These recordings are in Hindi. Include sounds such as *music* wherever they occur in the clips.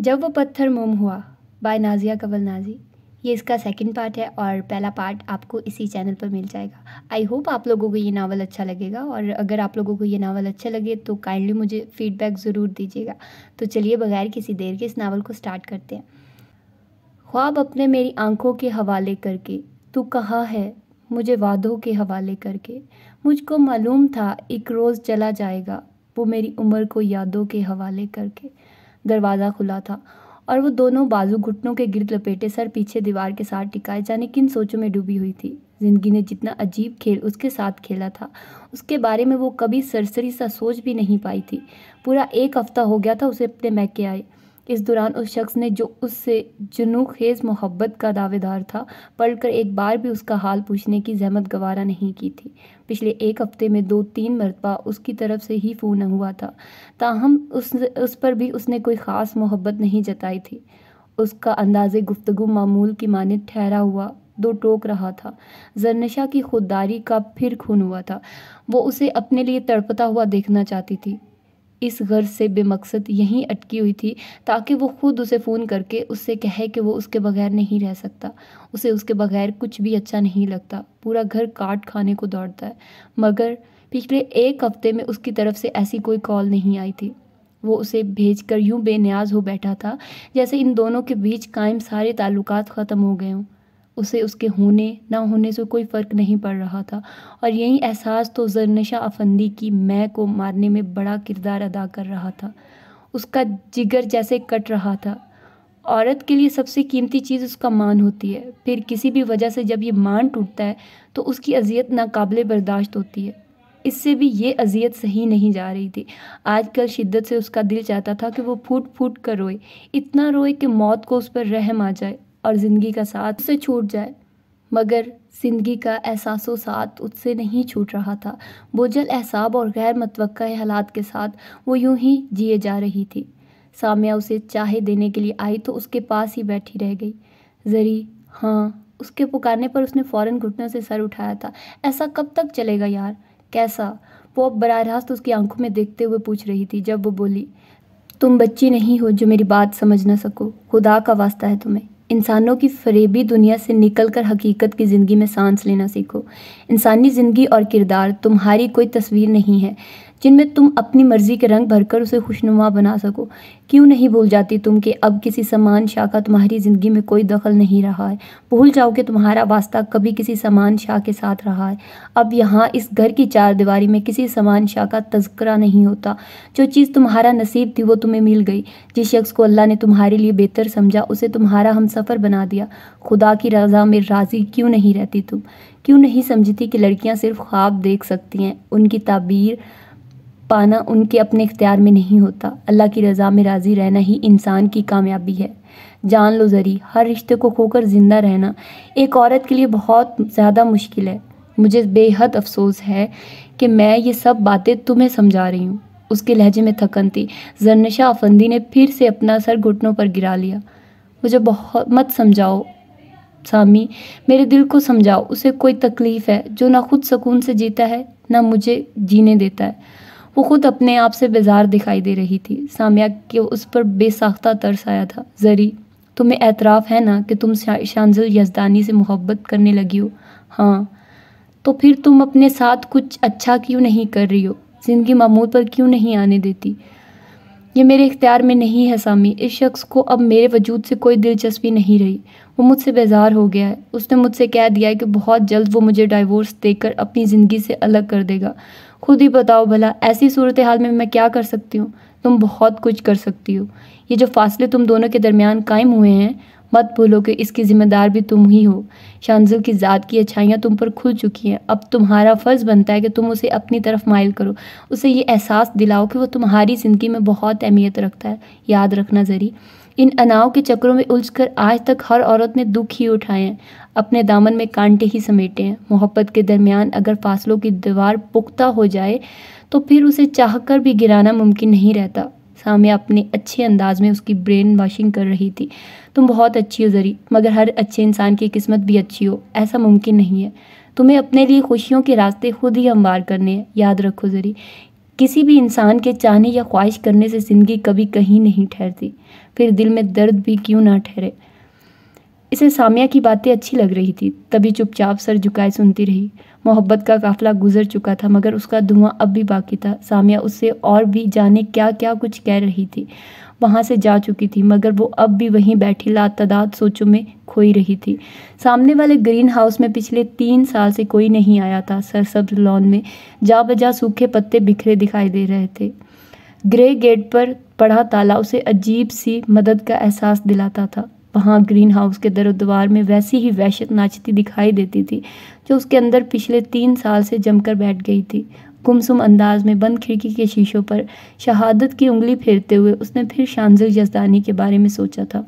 जब वो पत्थर मोम हुआ बाय नाजिया कवल नाजी ये इसका सेकंड पार्ट है और पहला पार्ट आपको इसी चैनल पर मिल जाएगा आई होप आप लोगों को ये नावल अच्छा लगेगा और अगर आप लोगों को ये नावल अच्छा लगे तो काइंडली मुझे फीडबैक ज़रूर दीजिएगा तो चलिए बगैर किसी देर के इस नावल को स्टार्ट करते हैं ख्वाब अपने मेरी आंखों के हवाले करके तू कहा है मुझे वादों के हवाले करके मुझको मालूम था एक रोज़ चला जाएगा वो मेरी उम्र को यादों के हवाले करके दरवाज़ा खुला था और वो दोनों बाजू घुटनों के गिरद लपेटे सर पीछे दीवार के साथ टिकाए जाने किन सोचों में डूबी हुई थी जिंदगी ने जितना अजीब खेल उसके साथ खेला था उसके बारे में वो कभी सरसरी सा सोच भी नहीं पाई थी पूरा एक हफ्ता हो गया था उसे अपने मैके आए इस दौरान उस शख्स ने जो उससे जुनू खेज़ मोहब्बत का दावेदार था पढ़कर एक बार भी उसका हाल पूछने की जहमत गवारा नहीं की थी पिछले एक हफ्ते में दो तीन मरतबा उसकी तरफ से ही फ़ोन हुआ था ताहम उस उस पर भी उसने कोई ख़ास मोहब्बत नहीं जताई थी उसका अंदाज़ गुफ्तु मामूल की माने ठहरा हुआ दो टोक रहा था जरनशा की खुददारी का फिर खून हुआ था वो उसे अपने लिए तड़पता हुआ देखना चाहती थी इस गर्ज से बेमकसद यहीं अटकी हुई थी ताकि वो खुद उसे फ़ोन करके उससे कहे कि वो उसके बगैर नहीं रह सकता उसे उसके बगैर कुछ भी अच्छा नहीं लगता पूरा घर काट खाने को दौड़ता है मगर पिछले एक हफ्ते में उसकी तरफ से ऐसी कोई कॉल नहीं आई थी वो उसे भेज कर यूँ बेनियाज हो बैठा था जैसे इन दोनों के बीच कायम सारे ताल्लुकात ख़त्म हो गए हों उसे उसके होने ना होने से कोई फ़र्क नहीं पड़ रहा था और यही एहसास तो जरनशा अफंदी की मैं को मारने में बड़ा किरदार अदा कर रहा था उसका जिगर जैसे कट रहा था औरत के लिए सबसे कीमती चीज़ उसका मान होती है फिर किसी भी वजह से जब ये मान टूटता है तो उसकी अजियत नाकबले बर्दाश्त होती है इससे भी ये अजियत सही नहीं जा रही थी आजकल शिद्दत से उसका दिल चाहता था कि वो फूट फूट कर रोए इतना रोए कि मौत को उस पर रहम आ जाए और ज़िंदगी का साथ उससे छूट जाए मगर ज़िंदगी का एहसास साथ उससे नहीं छूट रहा था बोझल एहसाब और गैर मतव हालात के साथ वो यूं ही जिए जा रही थी सामिया उसे चाहे देने के लिए आई तो उसके पास ही बैठी रह गई ज़री हाँ उसके पुकारने पर उसने फ़ौरन घुटनों से सर उठाया था ऐसा कब तक चलेगा यार कैसा वो अब बरह रास्त उसकी आंखों में देखते हुए पूछ रही थी जब वो बोली तुम बच्ची नहीं हो जो मेरी बात समझ ना सको खुदा का वास्ता है तुम्हें इंसानों की फरेबी दुनिया से निकलकर हकीकत की ज़िंदगी में सांस लेना सीखो इंसानी ज़िंदगी और किरदार तुम्हारी कोई तस्वीर नहीं है जिनमें तुम अपनी मर्जी के रंग भरकर उसे खुशनुमा बना सको क्यों नहीं भूल जाती तुम कि अब किसी समान शाह का तुम्हारी ज़िंदगी में कोई दखल नहीं रहा है भूल जाओ कि तुम्हारा वास्ता कभी किसी समान शाह के साथ रहा है अब यहाँ इस घर की चार दीवारी में किसी समान शाह का तस्करा नहीं होता जो चीज़ तुम्हारा नसीब थी वो तुम्हें मिल गई जिस शख्स को अल्लाह ने तुम्हारे लिए बेहतर समझा उसे तुम्हारा हम सफ़र बना दिया खुदा की रजा में राज़ी क्यों नहीं रहती तुम क्यों नहीं समझती कि लड़कियां सिर्फ ख्वाब देख सकती हैं उनकी ताबीर पाना उनके अपने इख्तियार में नहीं होता अल्लाह की रज़ा में राज़ी रहना ही इंसान की कामयाबी है जान लो ज़री हर रिश्ते को खोकर ज़िंदा रहना एक औरत के लिए बहुत ज़्यादा मुश्किल है मुझे बेहद अफसोस है कि मैं ये सब बातें तुम्हें समझा रही हूँ उसके लहजे में थकन थी जरनशा अफंदी ने फिर से अपना सर घुटनों पर गिरा लिया मुझे बहुत मत समझाओ सामी मेरे दिल को समझाओ उसे कोई तकलीफ़ है जो ना खुद सुकून से जीता है ना मुझे जीने देता है वो खुद अपने आप से बेजार दिखाई दे रही थी सामिया के उस पर बेसाख्ता तरस आया था जरी तुम्हें एतराफ़ है ना कि तुम शानजल यजदानी से मोहब्बत करने लगी हो हाँ तो फिर तुम अपने साथ कुछ अच्छा क्यों नहीं कर रही हो ज़िंदगी मामूल पर क्यों नहीं आने देती ये मेरे इख्तियार में नहीं है सामी इस शख्स को अब मेरे वजूद से कोई दिलचस्पी नहीं रही वो मुझसे बेजार हो गया है उसने मुझसे कह दिया है कि बहुत जल्द वो मुझे डाइवोर्स देकर अपनी ज़िंदगी से अलग कर देगा खुद ही बताओ भला ऐसी सूरत हाल में मैं क्या कर सकती हूँ तुम बहुत कुछ कर सकती हो ये जो फासले तुम दोनों के दरमियान कायम हुए हैं मत भूलो कि इसकी ज़िम्मेदार भी तुम ही हो शानजुल की ज़ात की अच्छाइयाँ तुम पर खुल चुकी हैं अब तुम्हारा फ़र्ज़ बनता है कि तुम उसे अपनी तरफ माइल करो उसे ये एहसास दिलाओ कि वो तुम्हारी ज़िंदगी में बहुत अहमियत रखता है याद रखना ज़री इन अनाव के चक्रों में उलझकर आज तक हर औरत ने दुख ही उठाए हैं अपने दामन में कांटे ही समेटे हैं मोहब्बत के दरमियान अगर फासलों की दीवार पुख्ता हो जाए तो फिर उसे चाह कर भी गिराना मुमकिन नहीं रहता सामिया अपने अच्छे अंदाज में उसकी ब्रेन वॉशिंग कर रही थी तुम बहुत अच्छी हो जरी मगर हर अच्छे इंसान की किस्मत भी अच्छी हो ऐसा मुमकिन नहीं है तुम्हें अपने लिए खुशियों के रास्ते खुद ही हमवार करने हैं याद रखो जरी किसी भी इंसान के चाहने या ख्वाहिश करने से ज़िंदगी कभी कहीं नहीं ठहरती फिर दिल में दर्द भी क्यों ना ठहरे इसे सामिया की बातें अच्छी लग रही थी तभी चुपचाप सर झुकाए सुनती रही मोहब्बत का काफिला गुजर चुका था मगर उसका धुआं अब भी बाकी था सामिया उससे और भी जाने क्या क्या कुछ कह रही थी वहाँ से जा चुकी थी मगर वो अब भी वहीं बैठी लातदाद सोचों में खोई रही थी सामने वाले ग्रीन हाउस में पिछले तीन साल से कोई नहीं आया था सरसब्ज लॉन में जा बजा सूखे पत्ते बिखरे दिखाई दे रहे थे ग्रे गेट पर पढ़ा ताला उसे अजीब सी मदद का एहसास दिलाता था वहाँ ग्रीन हाउस के दर में वैसी ही वहशत नाचती दिखाई देती थी जो उसके अंदर पिछले तीन साल से जमकर बैठ गई थी गुमसुम अंदाज में बंद खिड़की के शीशों पर शहादत की उंगली फेरते हुए उसने फिर शानजिल यजदानी के बारे में सोचा था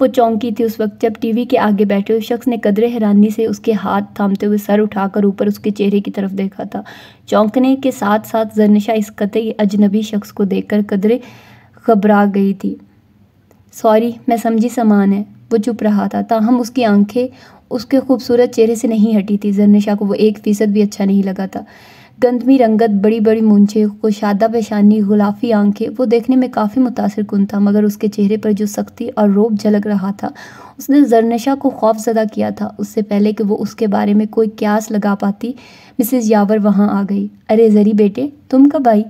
वो चौंकी थी उस वक्त जब टीवी के आगे बैठे उस शख्स ने कदरे हैरानी से उसके हाथ थामते हुए सर उठाकर ऊपर उसके चेहरे की तरफ देखा था चौंकने के साथ साथ जरनशा इस कतई अजनबी शख्स को देखकर कदरे घबरा गई थी सॉरी मैं समझी समान है वो चुप रहा था ताहम उसकी आंखें उसके खूबसूरत चेहरे से नहीं हटी थी जरनशा को वो एक फ़ीसद भी अच्छा नहीं लगा था गंदमी रंगत बड़ी बड़ी को कुशादा पेशानी गुलाफी आंखें वो देखने में काफ़ी मुतासर कन था मगर उसके चेहरे पर जो सख्ती और रोब झलक रहा था उसने जरनशा को खौफ जदा किया था उससे पहले कि वो उसके बारे में कोई क्यास लगा पाती मिसिज यावर वहाँ आ गई अरे जरी बेटे तुम कब आई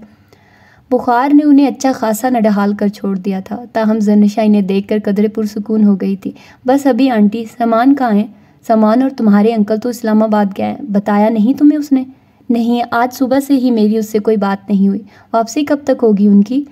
बुखार ने उन्हें अच्छा खासा नडहाल कर छोड़ दिया था ताहम जरनशा इन्हें देख कर कदरे पुरसकून हो गई थी बस अभी आंटी सामान कहाँ हैं सामान और तुम्हारे अंकल तो इस्लामाबाद गए हैं बताया नहीं तुम्हें उसने नहीं आज सुबह से ही मेरी उससे कोई बात नहीं हुई वापसी कब तक होगी उनकी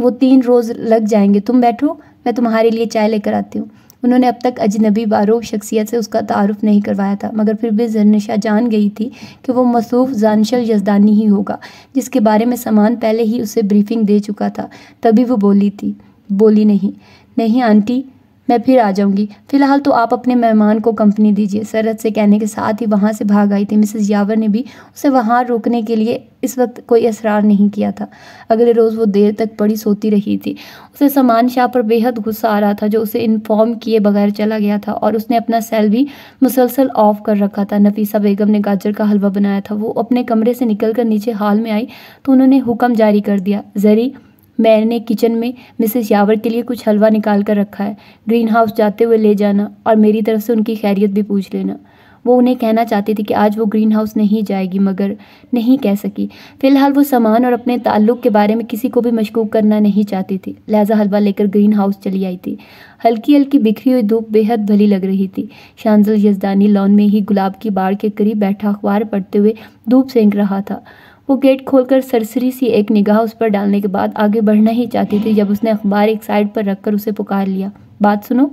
वो तीन रोज़ लग जाएंगे तुम बैठो मैं तुम्हारे लिए चाय लेकर आती हूँ उन्होंने अब तक अजनबी बारूब शख्सियत से उसका तारफ़ नहीं करवाया था मगर फिर भी जरनशा जान गई थी कि वो मसूफ जानशल यजदानी ही होगा जिसके बारे में सामान पहले ही उसे ब्रीफिंग दे चुका था तभी वो बोली थी बोली नहीं नहीं आंटी मैं फिर आ जाऊँगी फ़िलहाल तो आप अपने मेहमान को कंपनी दीजिए सरहद से कहने के साथ ही वहाँ से भाग आई थी मिसेस यावर ने भी उसे वहाँ रोकने के लिए इस वक्त कोई असरार नहीं किया था अगले रोज़ वो देर तक पड़ी सोती रही थी उसे समान शाह पर बेहद गुस्सा आ रहा था जो उसे इन्फॉर्म किए बगैर चला गया था और उसने अपना सेल भी मुसलसल ऑफ कर रखा था नफीसा बेगम ने गाजर का हलवा बनाया था वो अपने कमरे से निकल कर नीचे हाल में आई तो उन्होंने हुक्म जारी कर दिया जरी मैंने किचन में मिसेस यावर के लिए कुछ हलवा निकाल कर रखा है ग्रीन हाउस जाते हुए ले जाना और मेरी तरफ से उनकी खैरियत भी पूछ लेना वो उन्हें कहना चाहती थी कि आज वो ग्रीन हाउस नहीं जाएगी मगर नहीं कह सकी फ़िलहाल वो सामान और अपने ताल्लुक़ के बारे में किसी को भी मशकूक करना नहीं चाहती थी लहजा हलवा लेकर ग्रीन हाउस चली आई थी हल्की हल्की बिखरी हुई धूप बेहद भली लग रही थी शांजल यजदानी लॉन में ही गुलाब की बाड़ के करीब बैठा अखबार पढ़ते हुए धूप सेंक रहा था वो गेट खोलकर सरसरी सी एक निगाह उस पर डालने के बाद आगे बढ़ना ही चाहती थी जब उसने अखबार एक साइड पर रखकर उसे पुकार लिया बात सुनो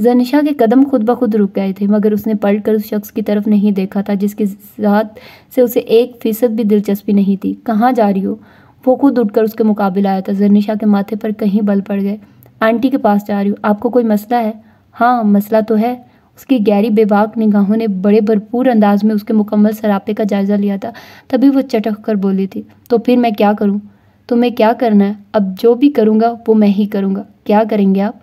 जनिशा के कदम खुद ब खुद रुक गए थे मगर उसने पलट कर उस शख्स की तरफ नहीं देखा था जिसके जात से उसे एक फ़ीसद भी दिलचस्पी नहीं थी कहाँ जा रही हो वो खुद उठकर उसके मुकाबले आया था जनिशा के माथे पर कहीं बल पड़ गए आंटी के पास जा रही हूँ आपको कोई मसला है हाँ मसला तो है उसकी गहरी बेबाक निगाहों ने बड़े भरपूर अंदाज में उसके मुकम्मल सरापे का जायज़ा लिया था तभी वो चटक कर बोली थी तो फिर मैं क्या करूँ तुम्हें क्या करना है अब जो भी करूँगा वो मैं ही करूँगा क्या करेंगे आप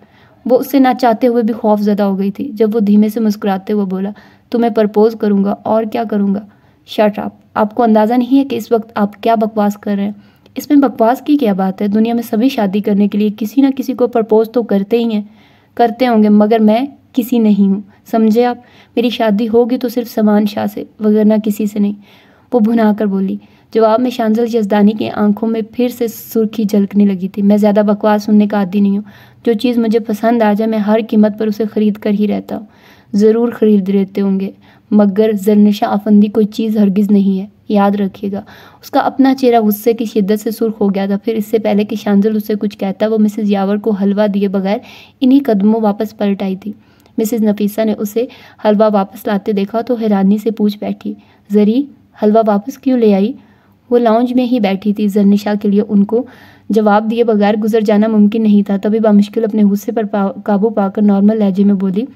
वो उससे ना चाहते हुए भी खौफ ज़्यादा हो गई थी जब वो धीमे से मुस्कुराते हुए बोला तो मैं प्रपोज़ करूँगा और क्या करूँगा शर्ट आप आपको अंदाज़ा नहीं है कि इस वक्त आप क्या बकवास कर रहे हैं इसमें बकवास की क्या बात है दुनिया में सभी शादी करने के लिए किसी ना किसी को प्रपोज तो करते ही हैं करते होंगे मगर मैं किसी नहीं हूँ समझे आप मेरी शादी होगी तो सिर्फ समान शाह से वगरना किसी से नहीं वो भुना कर बोली जवाब में शांजल यजदानी की आंखों में फिर से सुर्खी झलकने लगी थी मैं ज़्यादा बकवास सुनने का आदि नहीं हूँ जो चीज़ मुझे पसंद आ जाए मैं हर कीमत पर उसे ख़रीद कर ही रहता हूँ ज़रूर ख़रीद लेते होंगे मगर जरनशा आफंदी कोई चीज़ हरगिज़ नहीं है याद रखिएगा उसका अपना चेहरा गुस्से की शिद्दत से सुर्ख हो गया था फिर इससे पहले कि शांजल उससे कुछ कहता वो मिसेज़ यावर को हलवा दिए बगैर इन्हीं कदमों वापस पलट आई थी मिसेस नफीसा ने उसे हलवा वापस लाते देखा तो हैरानी से पूछ बैठी ज़री हलवा वापस क्यों ले आई वो लाउंज में ही बैठी थी जरनिशा के लिए उनको जवाब दिए बगैर गुजर जाना मुमकिन नहीं था तभी बामुश्किल अपने गुस्से पर पा, काबू पाकर नॉर्मल लहजे में बोली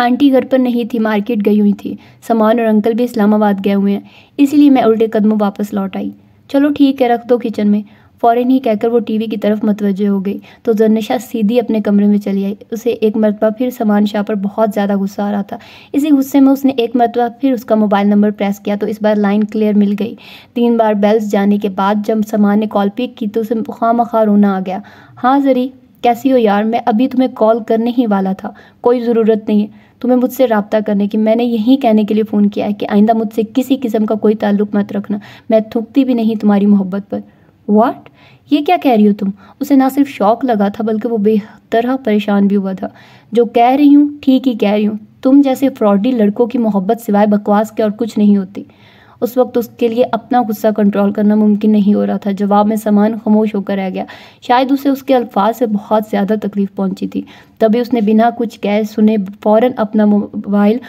आंटी घर पर नहीं थी मार्केट गई हुई थी सामान और अंकल भी इस्लामाबाद गए हुए हैं इसीलिए मैं उल्टे कदमों वापस लौट आई चलो ठीक है रख दो किचन में फ़ौरन ही कहकर वो टीवी की तरफ मतवज हो गई तो जरनशा सीधी अपने कमरे में चली आई उसे एक मरतबा फिर समान शाह पर बहुत ज़्यादा गुस्सा आ रहा था इसी गुस्से में उसने एक मरतबा फिर उसका मोबाइल नंबर प्रेस किया तो इस बार लाइन क्लियर मिल गई तीन बार बेल्स जाने के बाद जब समान ने कॉल पिक की तो उसे खाम खा रोना आ गया हाँ ज़री कैसी हो यार मैं अभी तुम्हें कॉल करने ही वाला था कोई ज़रूरत नहीं है तुम्हें मुझसे रबता करने की मैंने यही कहने के लिए फ़ोन किया है कि आइंदा मुझसे किसी किस्म का कोई ताल्लुक मत रखना मैं थूकती भी नहीं तुम्हारी मोहब्बत पर वाट ये क्या कह रही हो तुम उसे ना सिर्फ शौक लगा था बल्कि वो बेतरह परेशान भी हुआ था जो कह रही हूँ ठीक ही कह रही हूँ तुम जैसे फ्रॉडी लड़कों की मोहब्बत सिवाय बकवास के और कुछ नहीं होती उस वक्त उसके लिए अपना गुस्सा कंट्रोल करना मुमकिन नहीं हो रहा था जवाब में सामान खामोश होकर रह गया शायद उसे उसके अल्फाज से बहुत ज़्यादा तकलीफ़ पहुंची थी तभी उसने बिना कुछ कह सुने फ़ौर अपना मोबाइल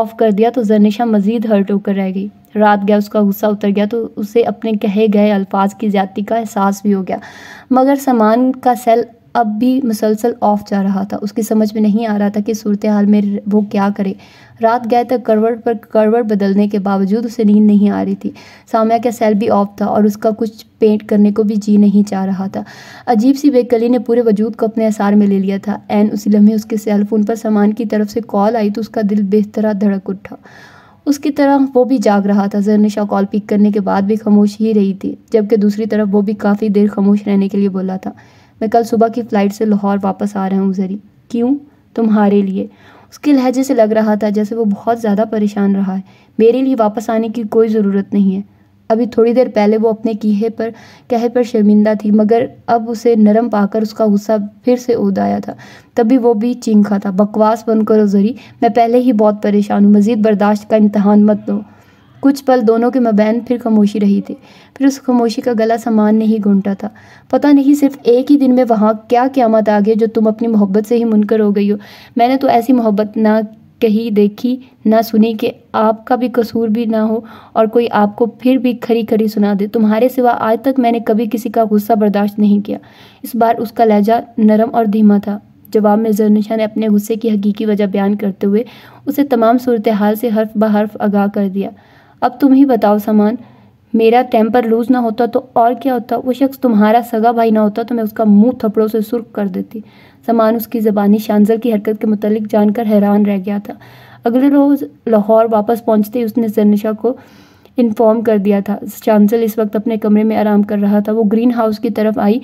ऑफ़ कर दिया तो जरनिशा मज़ीद हर्ट होकर रह गई रात गया उसका गुस्सा उतर गया तो उसे अपने कहे गए अल्फाज की ज़्यादा का एहसास भी हो गया मगर सामान का सेल अब भी मुसलसल ऑफ जा रहा था उसकी समझ में नहीं आ रहा था कि सूरत हाल में वो क्या करे रात गए तक करवट पर करवट बदलने के बावजूद उसे नींद नहीं आ रही थी सामिया का सेल भी ऑफ था और उसका कुछ पेंट करने को भी जी नहीं चाह रहा था अजीब सी बेकली ने पूरे वजूद को अपने आसार में ले लिया था एन उसी लम्हे उसके सेल फ़ोन पर सामान की तरफ से कॉल आई तो उसका दिल बेहतरा धड़क उठा उसकी तरह वो भी जाग रहा था जरनिशा कॉल पिक करने के बाद भी खामोश ही रही थी जबकि दूसरी तरफ वो भी काफ़ी देर खामोश रहने के लिए बोला था मैं कल सुबह की फ़्लाइट से लाहौर वापस आ रहा हूँ जरी क्यों तुम्हारे लिए उसके लहजे से लग रहा था जैसे वो बहुत ज़्यादा परेशान रहा है मेरे लिए वापस आने की कोई ज़रूरत नहीं है अभी थोड़ी देर पहले वो अपने कीहे पर कहे पर शर्मिंदा थी मगर अब उसे नरम पाकर उसका गुस्सा फिर से उदाया था तभी वो भी चिंखा था बकवास बंद करो जरी मैं पहले ही बहुत परेशान हूँ मज़ीद बर्दाश्त का इम्तहान मत दो कुछ पल दोनों के मबैन फिर खामोशी रही थी फिर उस खामोशी का गला सामान नहीं घूमटा था पता नहीं सिर्फ एक ही दिन में वहाँ क्या क्यामत आ गया जो तुम अपनी मोहब्बत से ही मुनकर हो गई हो मैंने तो ऐसी मोहब्बत ना कही देखी ना सुनी कि आपका भी कसूर भी ना हो और कोई आपको फिर भी खरी खरी सुना दे तुम्हारे सिवा आज तक मैंने कभी किसी का गुस्सा बर्दाश्त नहीं किया इस बार उसका लहजा नरम और धीमा था जवाब में जरनशा ने अपने गुस्से की हकीकी वजह बयान करते हुए उसे तमाम सूरत हाल से हर्फ ब हर्फ आगाह कर दिया अब तुम ही बताओ सामान मेरा टेम्पर लूज़ ना होता तो और क्या होता वो शख्स तुम्हारा सगा भाई ना होता तो मैं उसका मुंह थपड़ों से सुर्ख कर देती सामान उसकी ज़बानी शानजर की हरकत के मतलब जानकर हैरान रह गया था अगले रोज़ लाहौर वापस पहुंचते ही उसने जरनिशा को इन्फॉर्म कर दिया था शांजल इस वक्त अपने कमरे में आराम कर रहा था वो ग्रीन हाउस की तरफ आई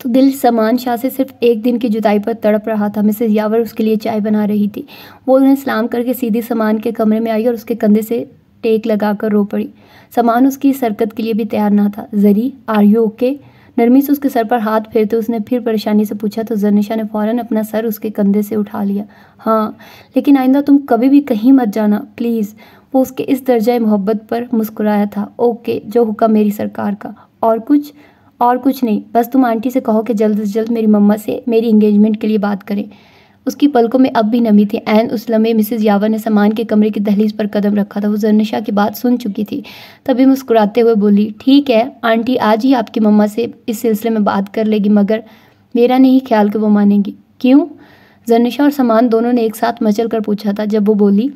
तो दिल समान शाह से सिर्फ एक दिन की जुताई पर तड़प रहा था मिसेज यावर उसके लिए चाय बना रही थी वो उन्हें सलाम करके सीधी समान के कमरे में आई और उसके कंधे से टेक लगाकर रो पड़ी समान उसकी सरकत के लिए भी तैयार ना था जरी आर यू ओके okay? नरमी से उसके सर पर हाथ फेरते उसने फिर परेशानी से पूछा तो जरनिशा ने फ़ौरन अपना सर उसके कंधे से उठा लिया हाँ लेकिन आइंदा तुम कभी भी कहीं मत जाना प्लीज़ वो उसके इस दर्जा मोहब्बत पर मुस्कुराया था ओके जो हुक्म मेरी सरकार का और कुछ और कुछ नहीं बस तुम आंटी से कहो कि जल्द से जल्द मेरी मम्मा से मेरी इंगेजमेंट के लिए बात करें उसकी पलकों में अब भी नमी थी एन उस लम्हे मिसिज यावर ने सामान के कमरे की दहलीज पर कदम रखा था वो जरनशा की बात सुन चुकी थी तभी मुस्कुराते हुए बोली ठीक है आंटी आज ही आपकी मम्मा से इस सिलसिले में बात कर लेगी मगर मेरा नहीं ख्याल कि वो मानेगी क्यों जरनशा और सामान दोनों ने एक साथ मचल कर पूछा था जब वो बोली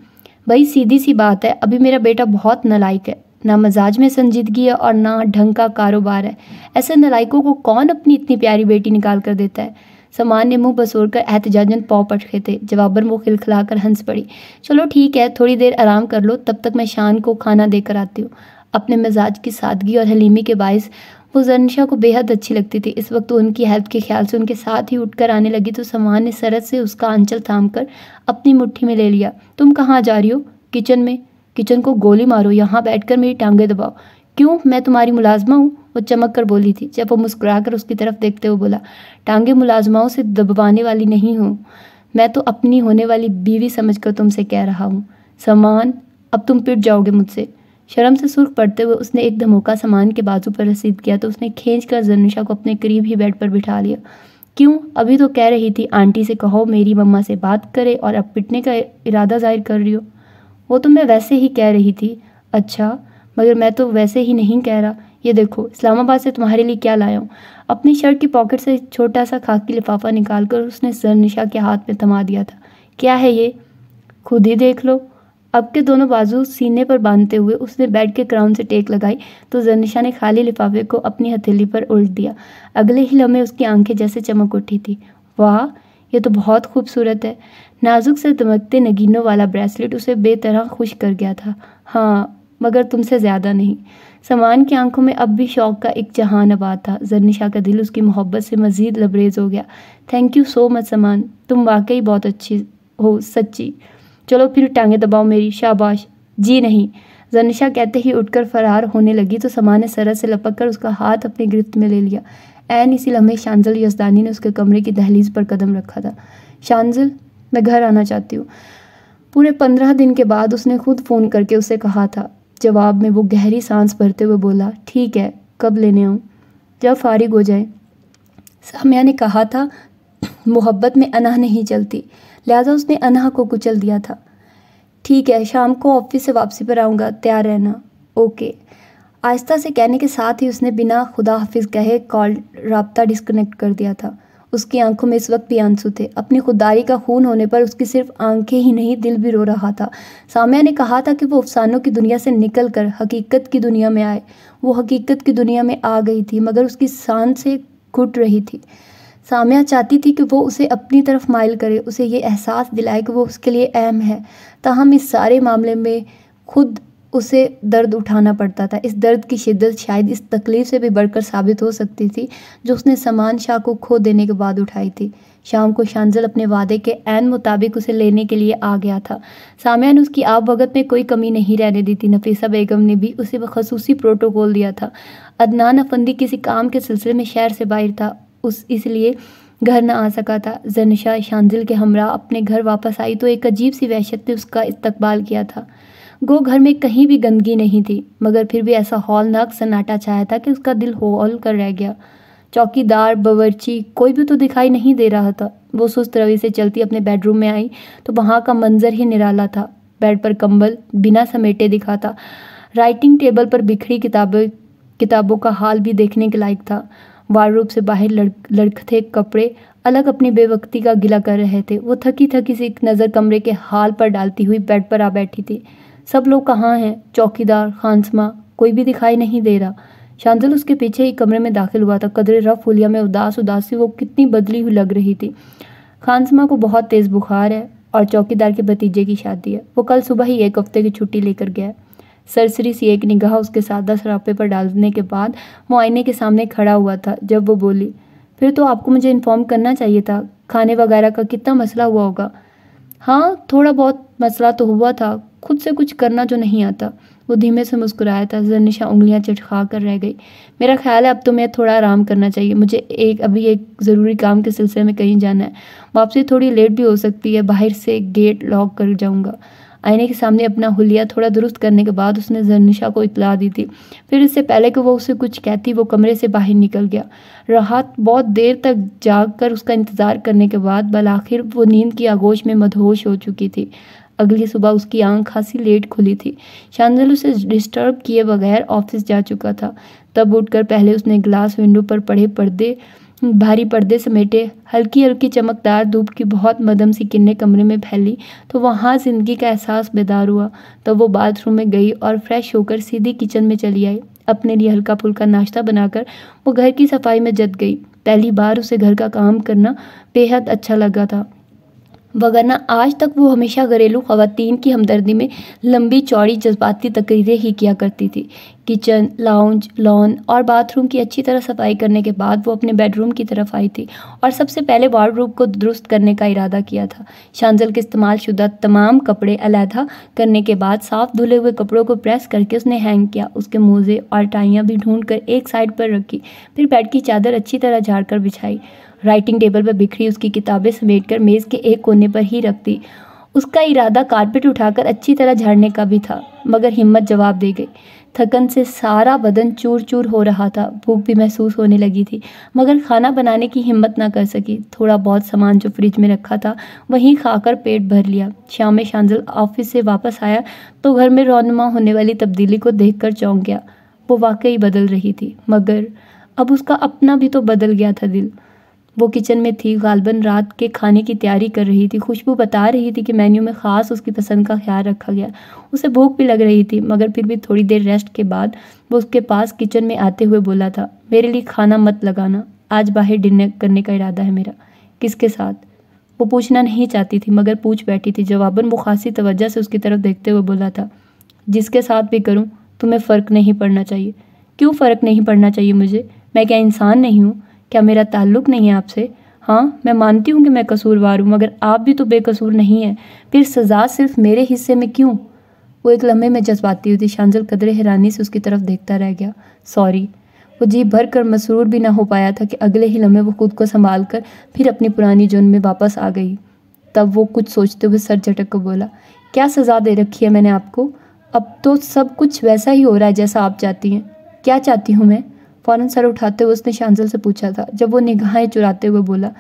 भाई सीधी सी बात है अभी मेरा बेटा बहुत नलायक है ना मजाज में संजीदगी है और ना ढंग का कारोबार है ऐसे नलायकों को कौन अपनी इतनी प्यारी बेटी निकाल कर देता है समान ने मुंह कर एहतजाजन पाव पटके थे जवाबर मुँह खिलखिलाकर हंस पड़ी चलो ठीक है थोड़ी देर आराम कर लो तब तक मैं शान को खाना देकर आती हूँ अपने मिजाज की सादगी और हलीमी के बायस वो जरनशाह को बेहद अच्छी लगती थी इस वक्त उनकी हेल्प के ख्याल से उनके साथ ही उठकर आने लगी तो समान ने सरद से उसका आंचल थाम कर अपनी मुट्ठी में ले लिया तुम कहाँ जा रही हो किचन में किचन को गोली मारो यहाँ बैठकर मेरी टांगें दबाओ क्यों मैं तुम्हारी मुलाजमा हूँ वो चमक कर बोली थी जब वो मुस्कुराकर उसकी तरफ देखते हुए बोला टांगे मुलाजमाओं से दबवाने वाली नहीं हूँ मैं तो अपनी होने वाली बीवी समझकर तुमसे कह रहा हूँ सामान अब तुम पिट जाओगे मुझसे शर्म से सुर्ख पड़ते हुए उसने एक धमोका सामान के बाजू पर रसीद किया तो उसने खींच कर जनुषा को अपने करीब ही बेड पर बिठा लिया क्यों अभी तो कह रही थी आंटी से कहो मेरी मम्मा से बात करे और अब पिटने का इरादा जाहिर कर रही हो वो तो मैं वैसे ही कह रही थी अच्छा मगर मैं तो वैसे ही नहीं कह रहा ये देखो इस्लामाबाद से तुम्हारे लिए क्या लाया हूँ अपनी शर्ट की पॉकेट से छोटा सा खाकी लिफाफा निकाल कर उसने निशा के हाथ में थमा दिया था क्या है ये खुद ही देख लो अब के दोनों बाजू सीने पर बांधते हुए उसने बेड के क्राउन से टेक लगाई तो जरनिशा ने खाली लिफाफे को अपनी हथेली पर उल्ट दिया अगले ही लम्हे उसकी आंखें जैसे चमक उठी थी वाह ये तो बहुत खूबसूरत है नाजुक से दमकते नगीनों वाला ब्रेसलेट उसे बेतरह खुश कर गया था हाँ मगर तुमसे ज़्यादा नहीं समान की आंखों में अब भी शौक का एक जहान आबाद था जरनिशा का दिल उसकी मोहब्बत से मज़ीद लबरेज हो गया थैंक यू सो मच समान तुम वाकई बहुत अच्छी हो सच्ची चलो फिर टांगे दबाओ मेरी शाबाश जी नहीं जरनिशा कहते ही उठकर फरार होने लगी तो सामान ने सरहद से लपक कर उसका हाथ अपनी गिरफ्त में ले लिया एन इसी लम्हे शांजल यजदानी ने उसके कमरे की दहलीज पर कदम रखा था शांजल मैं घर आना चाहती हूँ पूरे पंद्रह दिन के बाद उसने खुद फ़ोन करके उसे कहा था जवाब में वो गहरी सांस भरते हुए बोला ठीक है कब लेने आऊँ जब फारिग हो जाए सामिया ने कहा था मोहब्बत में अना नहीं चलती लिहाजा उसने अनह को कुचल दिया था ठीक है शाम को ऑफिस से वापसी पर आऊँगा तैयार रहना ओके आहिस्ता से कहने के साथ ही उसने बिना खुदा हाफिज कहे कॉल रबता डिस्कनेक्ट कर दिया था उसकी आंखों में इस वक्त भी आंसू थे अपनी खुददारी का खून होने पर उसकी सिर्फ आंखें ही नहीं दिल भी रो रहा था सामिया ने कहा था कि वो अफसानों की दुनिया से निकल कर हकीकत की दुनिया में आए वो हकीकत की दुनिया में आ गई थी मगर उसकी शान से घुट रही थी सामिया चाहती थी कि वो उसे अपनी तरफ माइल करे उसे ये एहसास दिलाए कि वो उसके लिए अहम है तहम इस सारे मामले में खुद उसे दर्द उठाना पड़ता था इस दर्द की शिद्दत शायद इस तकलीफ़ से भी बढ़कर साबित हो सकती थी जो उसने सामान शाह को खो देने के बाद उठाई थी शाम को शांजल अपने वादे के ऐन मुताबिक उसे लेने के लिए आ गया था ने उसकी आप भगत में कोई कमी नहीं रहने दी थी नफीसा बेगम ने भी उसे बखसूसी प्रोटोकॉल दिया था अदनान अफंदी किसी काम के सिलसिले में शहर से बाहर था उस इसलिए घर न आ सका था जनशाह शांजिल के हमरा अपने घर वापस आई तो एक अजीब सी वहशत ने उसका इस्तकबाल किया था गो घर में कहीं भी गंदगी नहीं थी मगर फिर भी ऐसा हॉलनाक सन्नाटा छाया था कि उसका दिल होल कर रह गया चौकीदार बावर्ची कोई भी तो दिखाई नहीं दे रहा था वो सुस्त रवि से चलती अपने बेडरूम में आई तो वहाँ का मंजर ही निराला था बेड पर कंबल बिना समेटे दिखा था राइटिंग टेबल पर बिखरी किताबें किताबों का हाल भी देखने के लायक था वार रूप से बाहर लड़क लड़कते कपड़े अलग अपनी बेवक्ती का गिला कर रहे थे वो थकी थकी से एक नज़र कमरे के हाल पर डालती हुई बेड पर आ बैठी थी सब लोग कहाँ हैं चौकीदार खानसमा कोई भी दिखाई नहीं दे रहा शांजल उसके पीछे ही कमरे में दाखिल हुआ था कदरे रफ फुलिया में उदास उदास थी वो कितनी बदली हुई लग रही थी खानसमा को बहुत तेज़ बुखार है और चौकीदार के भतीजे की शादी है वो कल सुबह ही एक हफ्ते की छुट्टी लेकर गया सरसरी सी एक निगाह उसके साथ दस रापे पर डालने के बाद वो आईने के सामने खड़ा हुआ था जब वो बोली फिर तो आपको मुझे इन्फॉर्म करना चाहिए था खाने वगैरह का कितना मसला हुआ होगा हाँ थोड़ा बहुत मसला तो हुआ था खुद से कुछ करना जो नहीं आता वो धीमे से मुस्कुराया था जरनिशा उंगलियां चटका कर रह गई मेरा ख्याल है अब तो मैं थोड़ा आराम करना चाहिए मुझे एक अभी एक ज़रूरी काम के सिलसिले में कहीं जाना है वापसी थोड़ी लेट भी हो सकती है बाहर से गेट लॉक कर जाऊँगा आईने के सामने अपना हुलिया थोड़ा दुरुस्त करने के बाद उसने जरनिशा को इतला दी थी फिर इससे पहले कि वो उसे कुछ कहती वो कमरे से बाहर निकल गया राहत बहुत देर तक जाग कर उसका इंतज़ार करने के बाद बल आखिर वो नींद की आगोश में मदहोश हो चुकी थी अगली सुबह उसकी आंख खासी लेट खुली थी शांजल उसे डिस्टर्ब किए बगैर ऑफिस जा चुका था तब उठकर पहले उसने ग्लास विंडो पर पड़े पर्दे भारी पर्दे समेटे हल्की हल्की चमकदार धूप की बहुत मदम सी किन्ने कमरे में फैली तो वहाँ ज़िंदगी का एहसास बेदार हुआ तब तो वो बाथरूम में गई और फ्रेश होकर सीधी किचन में चली आई अपने लिए हल्का फुल्का नाश्ता बनाकर वो घर की सफाई में जत गई पहली बार उसे घर का काम करना बेहद अच्छा लगा था वगरना आज तक वो हमेशा घरेलू खातन की हमदर्दी में लंबी चौड़ी जज्बाती तकरीरें ही किया करती थी किचन लाउंज लॉन और बाथरूम की अच्छी तरह सफाई करने के बाद वो अपने बेडरूम की तरफ आई थी और सबसे पहले वार्डरूम को दुरुस्त करने का इरादा किया था शांजल के इस्तेमाल शुदा तमाम कपड़े अलहदा करने के बाद साफ़ धुले हुए कपड़ों को प्रेस करके उसने हैंग किया उसके मोज़े और टाइयाँ भी ढूंढ कर एक साइड पर रखी फिर बेड की चादर अच्छी तरह झाड़ बिछाई राइटिंग टेबल पर बिखरी उसकी किताबें समेटकर मेज़ के एक कोने पर ही रख दी उसका इरादा कारपेट उठाकर अच्छी तरह झाड़ने का भी था मगर हिम्मत जवाब दे गई थकन से सारा बदन चूर चूर हो रहा था भूख भी महसूस होने लगी थी मगर खाना बनाने की हिम्मत ना कर सकी थोड़ा बहुत सामान जो फ्रिज में रखा था वहीं खाकर पेट भर लिया शाम में शांजल ऑफिस से वापस आया तो घर में रौनमा होने वाली तब्दीली को देख कर चौंक गया वो वाकई बदल रही थी मगर अब उसका अपना भी तो बदल गया था दिल वो किचन में थी गालबन रात के खाने की तैयारी कर रही थी खुशबू बता रही थी कि मेन्यू में ख़ास उसकी पसंद का ख्याल रखा गया उसे भूख भी लग रही थी मगर फिर भी थोड़ी देर रेस्ट के बाद वो उसके पास किचन में आते हुए बोला था मेरे लिए खाना मत लगाना आज बाहर डिनर करने का इरादा है मेरा किसके साथ वो पूछना नहीं चाहती थी मगर पूछ बैठी थी जवाबन वो खासी तवज्जा से उसकी तरफ देखते हुए बोला था जिसके साथ भी करूँ तुम्हें फ़र्क नहीं पड़ना चाहिए क्यों फ़र्क नहीं पड़ना चाहिए मुझे मैं क्या इंसान नहीं हूँ क्या मेरा ताल्लुक़ नहीं है आपसे हाँ मैं मानती हूँ कि मैं कसूरवार हूँ मगर आप भी तो बेकसूर नहीं हैं फिर सज़ा सिर्फ मेरे हिस्से में क्यों वो एक लम्हे में जज्बाती हुई थी शांजल कदर हैरानी से उसकी तरफ देखता रह गया सॉरी वो जी भर कर मसरूर भी ना हो पाया था कि अगले ही लम्हे वो खुद को संभाल कर फिर अपनी पुरानी जुन में वापस आ गई तब वो कुछ सोचते हुए सर झटक को बोला क्या सज़ा दे रखी है मैंने आपको अब तो सब कुछ वैसा ही हो रहा है जैसा आप चाहती हैं क्या चाहती हूँ मैं फ़ौरन सर उठाते हुए उसने शांजल से पूछा था जब वो निगाहें चुराते हुए बोला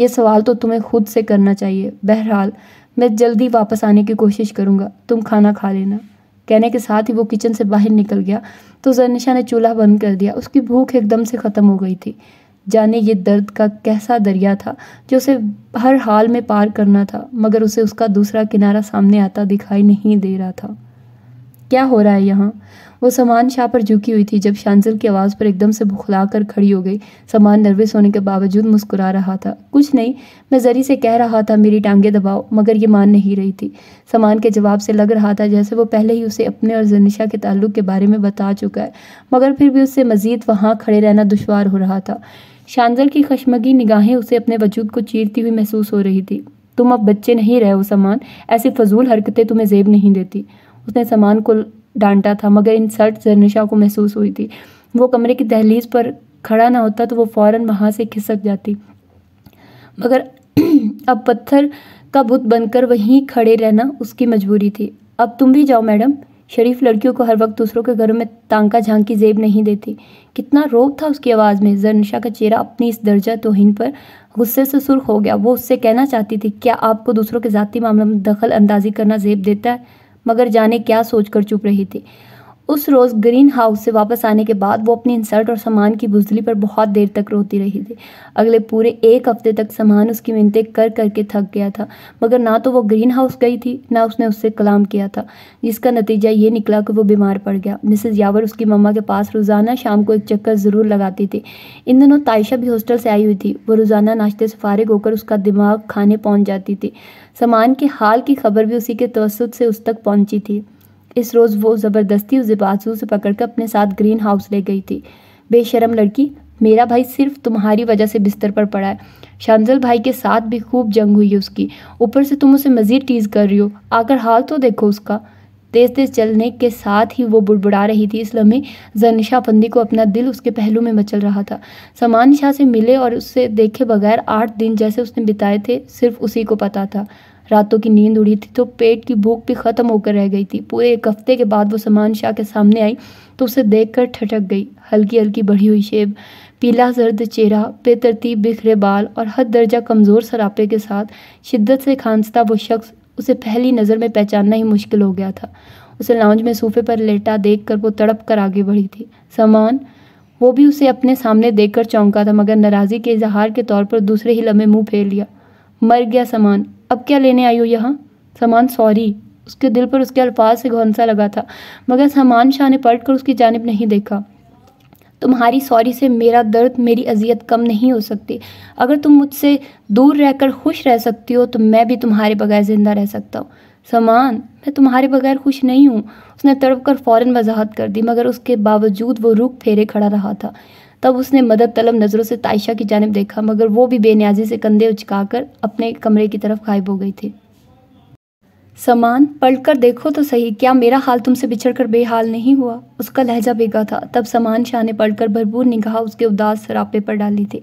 यह सवाल तो तुम्हें खुद से करना चाहिए बहरहाल मैं जल्दी वापस आने की कोशिश करूँगा तुम खाना खा लेना कहने के साथ ही वो किचन से बाहर निकल गया तो जरनिशा ने चूल्हा बंद कर दिया उसकी भूख एकदम से ख़त्म हो गई थी जाने ये दर्द का कैसा दरिया था जो उसे हर हाल में पार करना था मगर उसे उसका दूसरा किनारा सामने आता दिखाई नहीं दे रहा था क्या हो रहा है यहाँ वो सामान शाह पर झुकी हुई थी जब शांजिल की आवाज़ पर एकदम से बुखला कर खड़ी हो गई सामान नर्वस होने के बावजूद मुस्कुरा रहा था कुछ नहीं मैं जरी से कह रहा था मेरी टांगे दबाओ मगर ये मान नहीं रही थी सामान के जवाब से लग रहा था जैसे वो पहले ही उसे अपने और जनिशा के ताल्लुक के बारे में बता चुका है मगर फिर भी उससे मज़ीद वहाँ खड़े रहना दुशवार हो रहा था शांजल की खशमगी निगाहें उसे अपने वजूद को चीरती हुई महसूस हो रही थी तुम अब बच्चे नहीं रहे हो सामान ऐसी फजूल हरकतें तुम्हें जेब नहीं देती उसने सामान को डांटा था मगर इंसल्ट जरनिशा को महसूस हुई थी वो कमरे की दहलीज पर खड़ा ना होता तो वो फौरन वहाँ से खिसक जाती मगर *clears throat* अब पत्थर का बुत बनकर वहीं खड़े रहना उसकी मजबूरी थी अब तुम भी जाओ मैडम शरीफ लड़कियों को हर वक्त दूसरों के घरों में तांका झांकी जेब नहीं देती कितना रोब था उसकी आवाज़ में जरनिशा का चेहरा अपनी इस दर्जा तोहिन पर गुस्से से सुर्ख हो गया वो उससे कहना चाहती थी क्या आपको दूसरों के ज़ाती मामलों में दखल अंदाजी करना जेब देता है मगर जाने क्या सोचकर चुप रही थी उस रोज़ ग्रीन हाउस से वापस आने के बाद वो अपने इंसल्ट और सामान की बुजली पर बहुत देर तक रोती रही थी अगले पूरे एक हफ्ते तक सामान उसकी मिनतें कर करके थक गया था मगर ना तो वो ग्रीन हाउस गई थी ना उसने उससे कलाम किया था जिसका नतीजा ये निकला कि वो बीमार पड़ गया मिसेज़ यावर उसकी मम्मा के पास रोज़ाना शाम को एक चक्कर ज़रूर लगाती थी इन दिनों तायशा भी हॉस्टल से आई हुई थी वो रोज़ाना नाश्ते से फारिग होकर उसका दिमाग खाने पहुँच जाती थी सामान के हाल की खबर भी उसी के तवसत से उस तक पहुँची थी इस रोज़ वो ज़बरदस्ती उसे बाजू से पकड़कर अपने साथ ग्रीन हाउस ले गई थी बेशरम लड़की मेरा भाई सिर्फ तुम्हारी वजह से बिस्तर पर पड़ा है शांजल भाई के साथ भी खूब जंग हुई उसकी ऊपर से तुम उसे मज़ीद टीज़ कर रही हो आकर हाल तो देखो उसका तेज़ तेज़ चलने के साथ ही वो बुड़बुड़ा रही थी इस लम्हे जनशा पंदी को अपना दिल उसके पहलू में मचल रहा था समान शाह से मिले और उससे देखे बगैर आठ दिन जैसे उसने बिताए थे सिर्फ उसी को पता था रातों की नींद उड़ी थी तो पेट की भूख भी ख़त्म होकर रह गई थी पूरे एक हफ्ते के बाद वो समान शाह के सामने आई तो उसे देखकर ठटक गई हल्की हल्की बढ़ी हुई शेब पीला जर्द चेहरा बेतरतीब बिखरे बाल और हद दर्जा कमज़ोर सरापे के साथ शिद्दत से खांसता वो शख्स उसे पहली नज़र में पहचानना ही मुश्किल हो गया था उसे लाउंज में सोफे पर लेटा देख कर वो तड़प कर आगे बढ़ी थी सामान वो भी उसे अपने सामने देखकर चौंका था मगर नाराजी के इजहार के तौर पर दूसरे ही लम्हे मुंह फेर लिया मर गया सामान अब क्या लेने आई हो यहाँ सामान सॉरी उसके दिल पर उसके अल्फाज से घोंसा लगा था मगर सामान शाह ने पलट कर उसकी जानब नहीं देखा तुम्हारी सॉरी से मेरा दर्द मेरी अजियत कम नहीं हो सकती अगर तुम मुझसे दूर रहकर खुश रह सकती हो तो मैं भी तुम्हारे बगैर ज़िंदा रह सकता हूँ समान मैं तुम्हारे बगैर खुश नहीं हूँ उसने तड़प कर फ़ौरन वजाहत कर दी मगर उसके बावजूद वो रुख फेरे खड़ा रहा था तब उसने मदद तलब नज़रों से तायशा की जानब देखा मगर वो भी बेनियाजी से कंधे उचकाकर अपने कमरे की तरफ गायब हो गई थी समान पलट कर देखो तो सही क्या मेरा हाल तुमसे बिछड़ कर बेहाल नहीं हुआ उसका लहजा बेगा था तब समान शाह ने पलट कर भरपूर निगाह उसके उदास सरापे पर डाली थी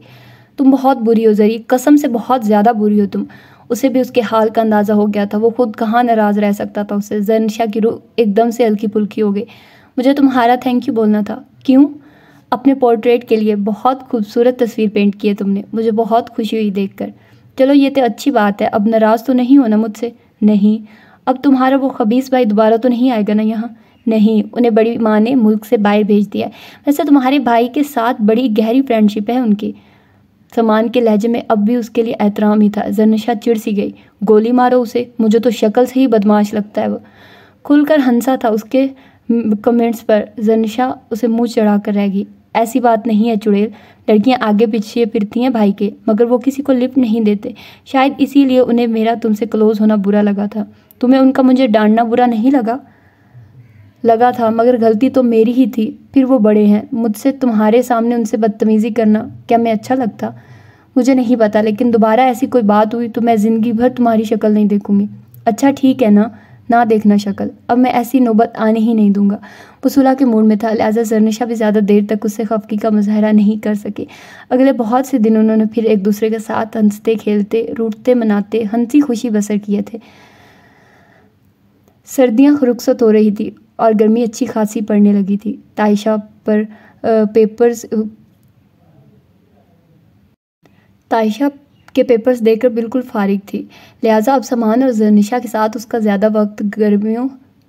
तुम बहुत बुरी हो जरी कसम से बहुत ज़्यादा बुरी हो तुम उसे भी उसके हाल का अंदाज़ा हो गया था वो खुद कहाँ नाराज़ रह सकता था उसे जरनशाह की रूह एकदम से हल्की पुल्की हो गई मुझे तुम्हारा थैंक यू बोलना था क्यों अपने पोर्ट्रेट के लिए बहुत खूबसूरत तस्वीर पेंट की है तुमने मुझे बहुत खुशी हुई देखकर चलो ये तो अच्छी बात है अब नाराज़ तो नहीं होना मुझसे नहीं अब तुम्हारा वो खबीस भाई दोबारा तो नहीं आएगा ना यहाँ नहीं उन्हें बड़ी माँ ने मुल्क से बाहर भेज दिया है वैसे तुम्हारे भाई के साथ बड़ी गहरी फ्रेंडशिप है उनकी समान के लहजे में अब भी उसके लिए एहतराम ही था जरनशा चिड़ सी गई गोली मारो उसे मुझे तो शक्ल से ही बदमाश लगता है वो खुलकर हंसा था उसके कमेंट्स हम्म, पर जरनशा उसे मुँह चढ़ा कर रह गई ऐसी बात नहीं है चुड़ैल लड़कियां आगे पीछे फिरती हैं भाई के मगर वो किसी को लिफ्ट नहीं देते शायद इसीलिए उन्हें मेरा तुमसे क्लोज होना बुरा लगा था तुम्हें उनका मुझे डांटना बुरा नहीं लगा लगा था मगर गलती तो मेरी ही थी फिर वो बड़े हैं मुझसे तुम्हारे सामने उनसे बदतमीज़ी करना क्या मैं अच्छा लगता मुझे नहीं पता लेकिन दोबारा ऐसी कोई बात हुई तो मैं ज़िंदगी भर तुम्हारी शक्ल नहीं देखूँगी अच्छा ठीक है ना ना देखना शक्ल अब मैं ऐसी नौबत आने ही नहीं दूंगा वो सुलह के मूड में था लिहाजा जरनिशा भी ज़्यादा देर तक उससे खफकी का मुजाहरा नहीं कर सके अगले बहुत से दिन उन्होंने फिर एक दूसरे के साथ हंसते खेलते रूटते मनाते हंसी खुशी बसर किए थे सर्दियाँ रुखसत हो रही थी और गर्मी अच्छी खासी पड़ने लगी थी तायशा पर पेपर्स तायशा के पेपर्स देकर बिल्कुल फारिग थी लिहाजा अब सामान और जनिशा के साथ उसका ज़्यादा वक्त गर्मियों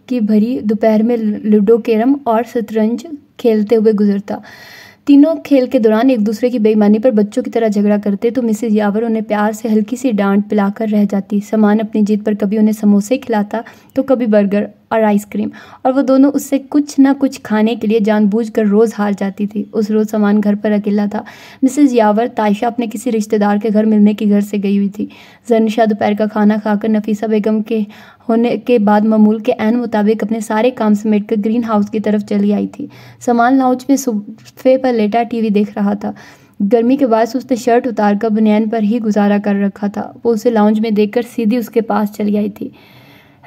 की भरी दोपहर में लूडो कैरम और शतरंज खेलते हुए गुजरता तीनों खेल के दौरान एक दूसरे की बेईमानी पर बच्चों की तरह झगड़ा करते तो मिसेज यावर उन्हें प्यार से हल्की सी डांट पिलाकर रह जाती सामान अपनी जीत पर कभी उन्हें समोसे खिलाता तो कभी बर्गर और आइसक्रीम और वो दोनों उससे कुछ ना कुछ खाने के लिए जानबूझकर रोज़ हार जाती थी उस रोज़ सामान घर पर अकेला था मिसेस यावर तायशा अपने किसी रिश्तेदार के घर मिलने के घर से गई हुई थी जरनशाह दोपहर का खाना खाकर नफीसा बेगम के होने के बाद ममूल के एन मुताबिक अपने सारे काम समेट कर ग्रीन हाउस की तरफ चली आई थी सामान लाउच में सोफे पर लेटा वी देख रहा था गर्मी के बाद उसने शर्ट उतार कर बनियान पर ही गुजारा कर रखा था वो उसे लाउंज में देखकर सीधी उसके पास चली आई थी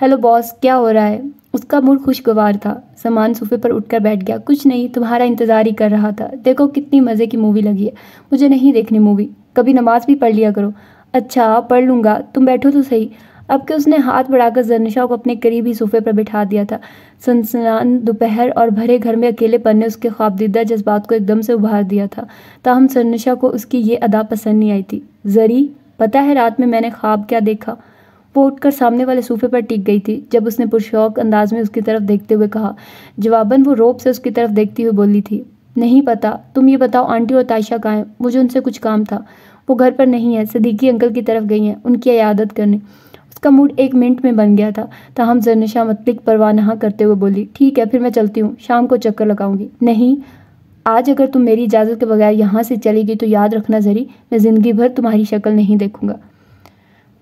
हेलो बॉस क्या हो रहा है उसका मूड खुशगवार था सामान सोफे पर उठकर बैठ गया कुछ नहीं तुम्हारा इंतज़ार ही कर रहा था देखो कितनी मज़े की मूवी लगी है मुझे नहीं देखनी मूवी कभी नमाज़ भी पढ़ लिया करो अच्छा पढ़ लूँगा तुम बैठो तो सही अब के उसने हाथ बढ़ाकर जरनिशाह को अपने करीबी सोफे पर बिठा दिया था सनसनान दोपहर और भरे घर में अकेलेपन ने उसके ख्वाबदीदा जज्बात को एकदम से उभार दिया था ताहम सरनशा को उसकी ये अदा पसंद नहीं आई थी जरी पता है रात में मैंने ख्वाब क्या देखा वो उठकर सामने वाले सूफे पर टिक गई थी जब उसने पुरशौक अंदाज में उसकी तरफ देखते हुए कहा जवाबन वो रोब से उसकी तरफ देखती हुई बोली थी नहीं पता तुम ये बताओ आंटी और तायशा कहाँ हैं मुझे उनसे कुछ काम था वो घर पर नहीं है सदीकी अंकल की तरफ गई हैं उनकी यादत करने उसका मूड एक मिनट में बन गया था ताहम जरनशा मतलिक नहा करते हुए बोली ठीक है फिर मैं चलती हूँ शाम को चक्कर लगाऊंगी नहीं आज अगर तुम मेरी इजाज़त के बगैर यहाँ से चलेगी तो याद रखना जरी मैं ज़िंदगी भर तुम्हारी शक्ल नहीं देखूंगा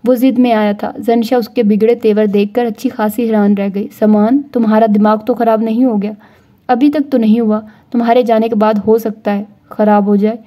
वो जिद में आया था जनशा उसके बिगड़े तेवर देखकर अच्छी खासी हैरान रह गई समान तुम्हारा दिमाग तो ख़राब नहीं हो गया अभी तक तो नहीं हुआ तुम्हारे जाने के बाद हो सकता है ख़राब हो जाए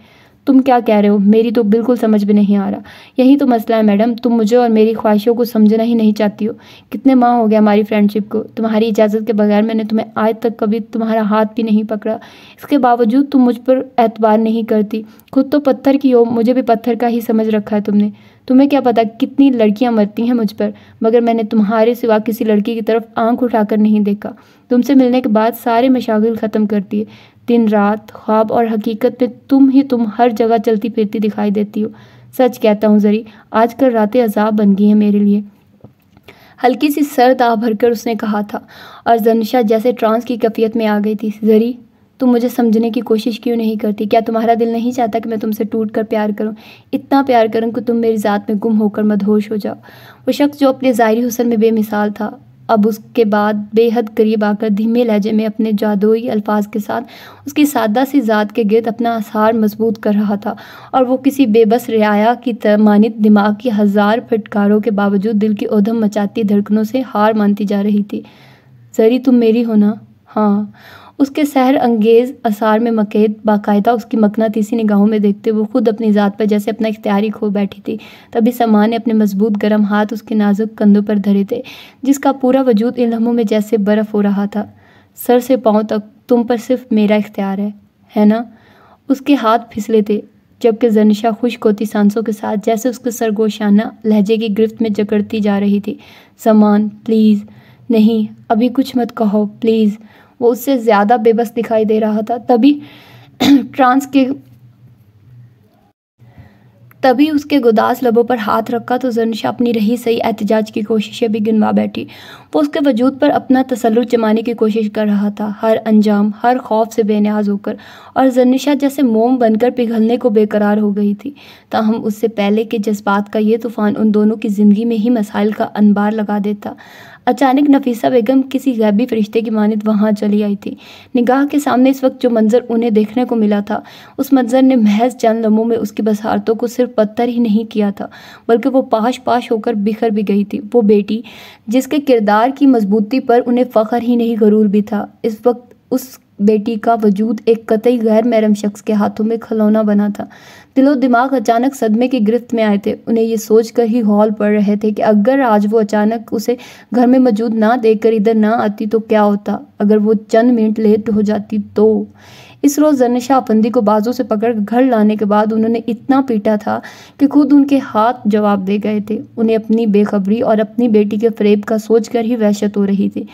तुम क्या कह रहे हो मेरी तो बिल्कुल समझ में नहीं आ रहा यही तो मसला है मैडम तुम मुझे और मेरी ख्वाहिशों को समझना ही नहीं चाहती हो कितने माह हो गया हमारी फ्रेंडशिप को तुम्हारी इजाज़त के बगैर मैंने तुम्हें आज तक कभी तुम्हारा हाथ भी नहीं पकड़ा इसके बावजूद तुम मुझ पर एतबार नहीं करती खुद तो पत्थर की हो मुझे भी पत्थर का ही समझ रखा है तुमने तुम्हें क्या पता कितनी लड़कियां मरती हैं मुझ पर मगर मैंने तुम्हारे सिवा किसी लड़की की तरफ आंख उठाकर नहीं देखा तुमसे मिलने के बाद सारे मशागिल ख़त्म कर दिए दिन रात ख्वाब और हकीकत में तुम ही तुम हर जगह चलती फिरती दिखाई देती हो सच कहता हूँ जरी आजकल रातें अजाब बन गई हैं मेरे लिए हल्की सी सर्द आ भरकर उसने कहा था और जनशा जैसे ट्रांस की कैफियत में आ गई थी जरी तुम मुझे समझने की कोशिश क्यों नहीं करती क्या तुम्हारा दिल नहीं चाहता कि मैं तुमसे टूट कर प्यार करूं इतना प्यार करूं कि तुम मेरी ज़ात में गुम होकर मदहोश हो जाओ वो शख्स जो अपने ज़ाहरी हुसन में बेमिसाल था अब उसके बाद बेहद करीब आकर धीमे लहजे में अपने जादुई अल्फाज के साथ उसकी सादा सी ज़ात के गिरद अपना आसार मजबूत कर रहा था और वो किसी बेबस रियाया की मानित दिमाग की हज़ार फटकारों के बावजूद दिल की ओधम मचाती धड़कनों से हार मानती जा रही थी जरी तुम मेरी हो ना हाँ उसके सहर अंगेज़ आसार में मकैद बाकायदा उसकी मकनातीसी निगाहों में देखते वो ख़ुद अपनी ज़ात पर जैसे अपना इख्तियार ही खो बैठी थी तभी सामान ने अपने मजबूत गर्म हाथ उसके नाजुक कंधों पर धरे थे जिसका पूरा वजूद इन लम्हों में जैसे बर्फ़ हो रहा था सर से पाँव तक तुम पर सिर्फ मेरा इख्तियार है है ना उसके हाथ फिसले थे जबकि जनिशा कोती सांसों के साथ जैसे उसके सरगोशाना लहजे की गिरफ्त में जकड़ती जा रही थी सामान प्लीज़ नहीं अभी कुछ मत कहो प्लीज़ वो उससे ज़्यादा बेबस दिखाई दे रहा था तभी ट्रांस के तभी उसके गुदास लबों पर हाथ रखा तो जनशा अपनी रही सही एहतजाज की कोशिशें भी गिनवा बैठी वो उसके वजूद पर अपना तसलुत जमाने की कोशिश कर रहा था हर अंजाम हर खौफ से बेनियाज होकर और जनशा जैसे मोम बनकर पिघलने को बेकरार हो गई थी ताहम उससे पहले के जज्बात का ये तूफ़ान उन दोनों की ज़िंदगी में ही मसाइल का अनबार लगा देता अचानक नफीसा बेगम किसी गैबी फरिश्ते की मानद वहाँ चली आई थी निगाह के सामने इस वक्त जो मंज़र उन्हें देखने को मिला था उस मंज़र ने महज चंद लम्हों में उसकी बसारतों को सिर्फ पत्थर ही नहीं किया था बल्कि वो पाश पाश होकर बिखर भी गई थी वो बेटी जिसके किरदार की मजबूती पर उन्हें फ़ख्र ही नहीं गरूर भी था इस वक्त उस बेटी का वजूद एक कतई गैर महरम शख्स के हाथों में खलौना बना था दिलो दिमाग अचानक सदमे की गिरफ्त में आए थे उन्हें ये सोच कर ही हॉल पड़ रहे थे कि अगर आज वो अचानक उसे घर में मौजूद ना देखकर इधर ना आती तो क्या होता अगर वो चंद मिनट लेट हो जाती तो इस रोज़ जरनशाह अफंदी को बाजू से पकड़ घर लाने के बाद उन्होंने इतना पीटा था कि खुद उनके हाथ जवाब दे गए थे उन्हें अपनी बेखबरी और अपनी बेटी के फ्रेब का सोच कर ही वहशत हो रही थी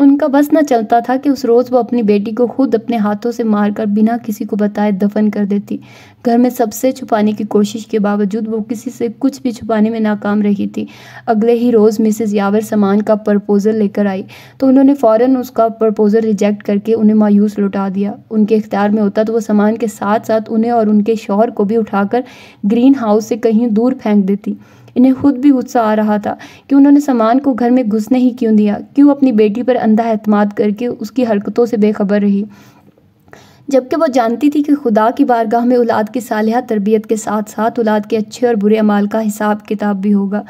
उनका बस न चलता था कि उस रोज़ वो अपनी बेटी को खुद अपने हाथों से मारकर बिना किसी को बताए दफन कर देती घर में सबसे छुपाने की कोशिश के बावजूद वो किसी से कुछ भी छुपाने में नाकाम रही थी अगले ही रोज़ मिसेस यावर सामान का प्रपोज़ल लेकर आई तो उन्होंने फ़ौरन उसका प्रपोज़ल रिजेक्ट करके उन्हें मायूस लौटा दिया उनके इख्तियार में होता तो वह सामान के साथ साथ उन्हें और उनके शोहर को भी उठाकर ग्रीन हाउस से कहीं दूर फेंक देती इन्हें खुद भी गुस्सा आ रहा था कि उन्होंने सामान को घर में घुसने ही क्यों दिया क्यों अपनी बेटी पर अंधा अहतमाद करके उसकी हरकतों से बेखबर रही जबकि वो जानती थी कि खुदा की बारगाह में औलाद की सालह तरबियत के साथ साथ औलाद के अच्छे और बुरे अमाल का हिसाब किताब भी होगा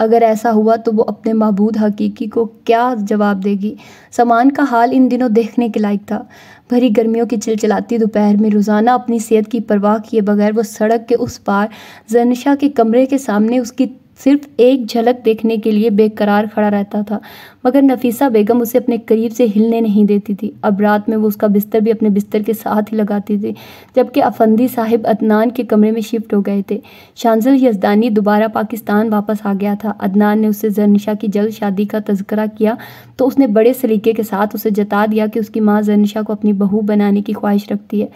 अगर ऐसा हुआ तो वो अपने महबूद हकीकी को क्या जवाब देगी सामान का हाल इन दिनों देखने के लायक था भरी गर्मियों की चिलचिलाती दोपहर में रोज़ाना अपनी सेहत की परवाह किए बगैर वो सड़क के उस पार जनशा के कमरे के सामने उसकी सिर्फ एक झलक देखने के लिए बेकरार खड़ा रहता था मगर नफीसा बेगम उसे अपने करीब से हिलने नहीं देती थी अब रात में वो उसका बिस्तर भी अपने बिस्तर के साथ ही लगाती थी जबकि अफंदी साहिब अदनान के कमरे में शिफ्ट हो गए थे शांजल यजदानी दोबारा पाकिस्तान वापस आ गया था अदनान ने उससे जरनिशा की जल्द शादी का तस्करा किया तो उसने बड़े सलीके के साथ उसे जता दिया कि उसकी माँ जरनिशा को अपनी बहू बनाने की ख्वाहिश रखती है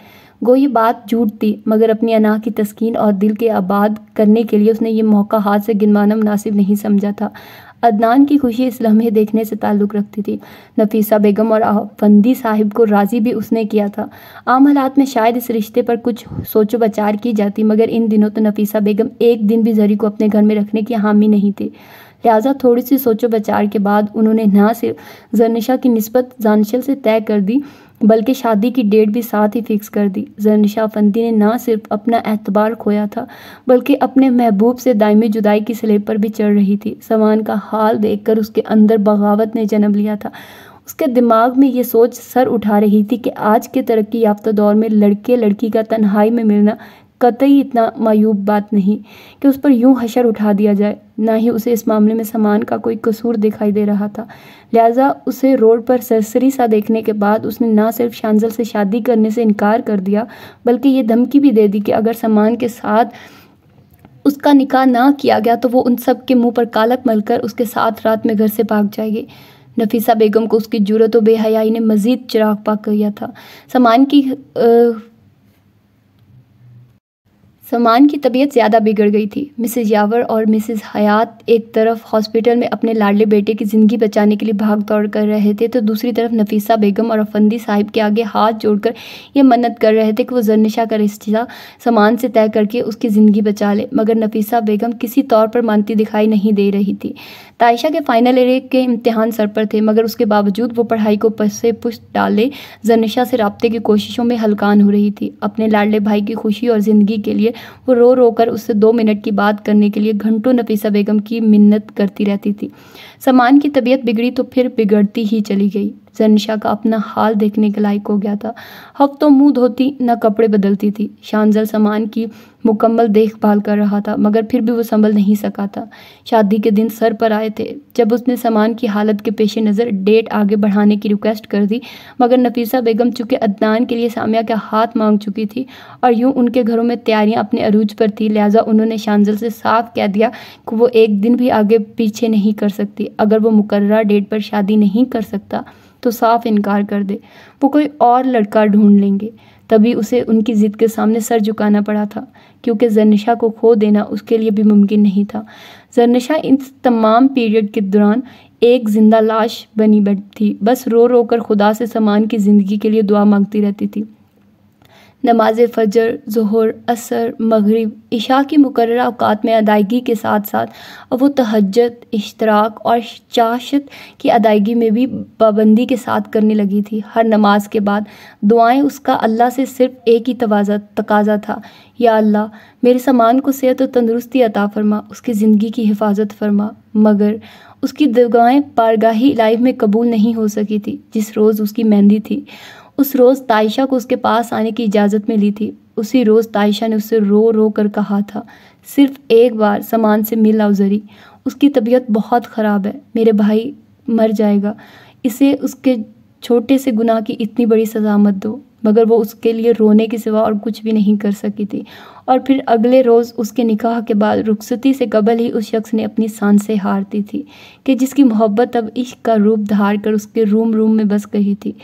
गो ये बात झूठ थी मगर अपनी अना की तस्कीन और दिल के आबाद करने के लिए उसने ये मौका हाथ से गिनवाना मुनासिब नहीं समझा था अदनान की खुशी इस लम्हे देखने से ताल्लुक़ रखती थी नफीसा बेगम और फंदी साहिब को राज़ी भी उसने किया था आम हालात में शायद इस रिश्ते पर कुछ सोचो बचार की जाती मगर इन दिनों तो नफीसा बेगम एक दिन भी जरी को अपने घर में रखने की हामी नहीं थी लिहाजा थोड़ी सी सोचो बचार के बाद उन्होंने ना सिर्फ जरनिशा की नस्बत जानशल से तय कर दी बल्कि शादी की डेट भी साथ ही फ़िक्स कर दी जरनशाह फंदी ने ना सिर्फ अपना एतबार खोया था बल्कि अपने महबूब से दायमी जुदाई की स्लेब पर भी चढ़ रही थी सवान का हाल देखकर उसके अंदर बगावत ने जन्म लिया था उसके दिमाग में ये सोच सर उठा रही थी कि आज के तरक्की याफ्ता दौर में लड़के लड़की का तन्हाई में मिलना कतई इतना मायूब बात नहीं कि उस पर यूं हशर उठा दिया जाए ना ही उसे इस मामले में सामान का कोई कसूर दिखाई दे रहा था लिहाजा उसे रोड पर सरसरी सा देखने के बाद उसने ना सिर्फ शांजल से शादी करने से इनकार कर दिया बल्कि ये धमकी भी दे दी कि अगर सामान के साथ उसका निकाह ना किया गया तो वो उन सब के मुंह पर कालक मलकर उसके साथ रात में घर से भाग जाएगी नफीसा बेगम को उसकी जरूरत व बेहयाई ने मज़ीद चिराग पा किया था सामान की आ, समान की तबीयत ज़्यादा बिगड़ गई थी मिसेज यावर और मिसेज हयात एक तरफ हॉस्पिटल में अपने लाडले बेटे की ज़िंदगी बचाने के लिए भाग दौड़ कर रहे थे तो दूसरी तरफ नफीसा बेगम और अफंदी साहिब के आगे हाथ जोड़कर ये मन्नत कर रहे थे कि वो जरनिशा का रिश्ता सामान से तय करके उसकी ज़िंदगी बचा ले मगर नफीसा बेगम किसी तौर पर मानती दिखाई नहीं दे रही थी तायशा के फाइनल ईयर के इम्तहान सर पर थे मगर उसके बावजूद वो पढ़ाई को से पुष्ट डाले जनिशा से रबते की कोशिशों में हलकान हो रही थी अपने लाडले भाई की खुशी और ज़िंदगी के लिए वो रो रो कर उससे दो मिनट की बात करने के लिए घंटों नफीसा बेगम की मिन्नत करती रहती थी सामान की तबीयत बिगड़ी तो फिर बिगड़ती ही चली गई जनिशा का अपना हाल देखने के लायक हो गया था हफ्तों मुंह धोती न कपड़े बदलती थी शानजल सामान की मुकम्मल देखभाल कर रहा था मगर फिर भी वो संभल नहीं सका था शादी के दिन सर पर आए थे जब उसने सामान की हालत के पेश नज़र डेट आगे बढ़ाने की रिक्वेस्ट कर दी मगर नफीसा बेगम चूँकि अदनान के लिए सामिया का हाथ मांग चुकी थी और यूँ उनके घरों में तैयारियाँ अपने अरूज पर थी लिहाजा उन्होंने शानजल से साफ कह दिया कि वो एक दिन भी आगे पीछे नहीं कर सकती अगर वो मुकर्रा डेट पर शादी नहीं कर सकता तो साफ इनकार कर दे वो कोई और लड़का ढूंढ लेंगे तभी उसे उनकी ज़िद के सामने सर झुकाना पड़ा था क्योंकि जरनिशा को खो देना उसके लिए भी मुमकिन नहीं था जरनिशा इन तमाम पीरियड के दौरान एक ज़िंदा लाश बनी बैठी थी बस रो रो कर खुदा से सामान की ज़िंदगी के लिए दुआ मांगती रहती थी नमाज फ़जर जहर असर मगरब इशा की मुकर अवकात में अदायगी के साथ साथ वो तहजत इश्तराक और चाशत की अदायगी में भी पाबंदी के साथ करने लगी थी हर नमाज के बाद दुआएं उसका अल्लाह से सिर्फ एक ही तवाजा तकाजा था या अल्लाह मेरे सामान को सेहत और तंदरुस्ती अता फरमा उसकी ज़िंदगी की हिफाजत फरमा मगर उसकी दुआएँ पारगाही लाइफ में कबूल नहीं हो सकी थी जिस रोज़ उसकी मेहंदी थी उस रोज़ तायशा को उसके पास आने की इजाज़त मिली थी उसी रोज़ तायशा ने उससे रो रो कर कहा था सिर्फ एक बार सामान से मिल आओ ज़री उसकी तबीयत बहुत ख़राब है मेरे भाई मर जाएगा इसे उसके छोटे से गुनाह की इतनी बड़ी सज़ा मत दो मगर वो उसके लिए रोने के सिवा और कुछ भी नहीं कर सकी थी और फिर अगले रोज़ उसके निकाह के बाद रुखसती से कबल ही उस शख्स ने अपनी सांसें हार दी थी कि जिसकी मोहब्बत अब इश्क का रूप धार कर उसके रूम रूम में बस गई थी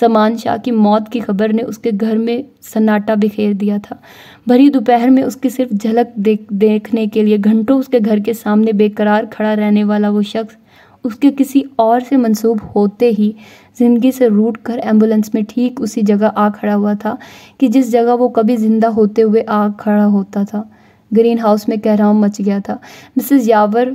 समान शाह की मौत की खबर ने उसके घर में सन्नाटा बिखेर दिया था भरी दोपहर में उसकी सिर्फ झलक देख देखने के लिए घंटों उसके घर के सामने बेकरार खड़ा रहने वाला वो शख्स उसके किसी और से मंसूब होते ही ज़िंदगी से रूट कर एम्बुलेंस में ठीक उसी जगह आ खड़ा हुआ था कि जिस जगह वो कभी ज़िंदा होते हुए आ खड़ा होता था ग्रीन हाउस में कहराम मच गया था मिसेस यावर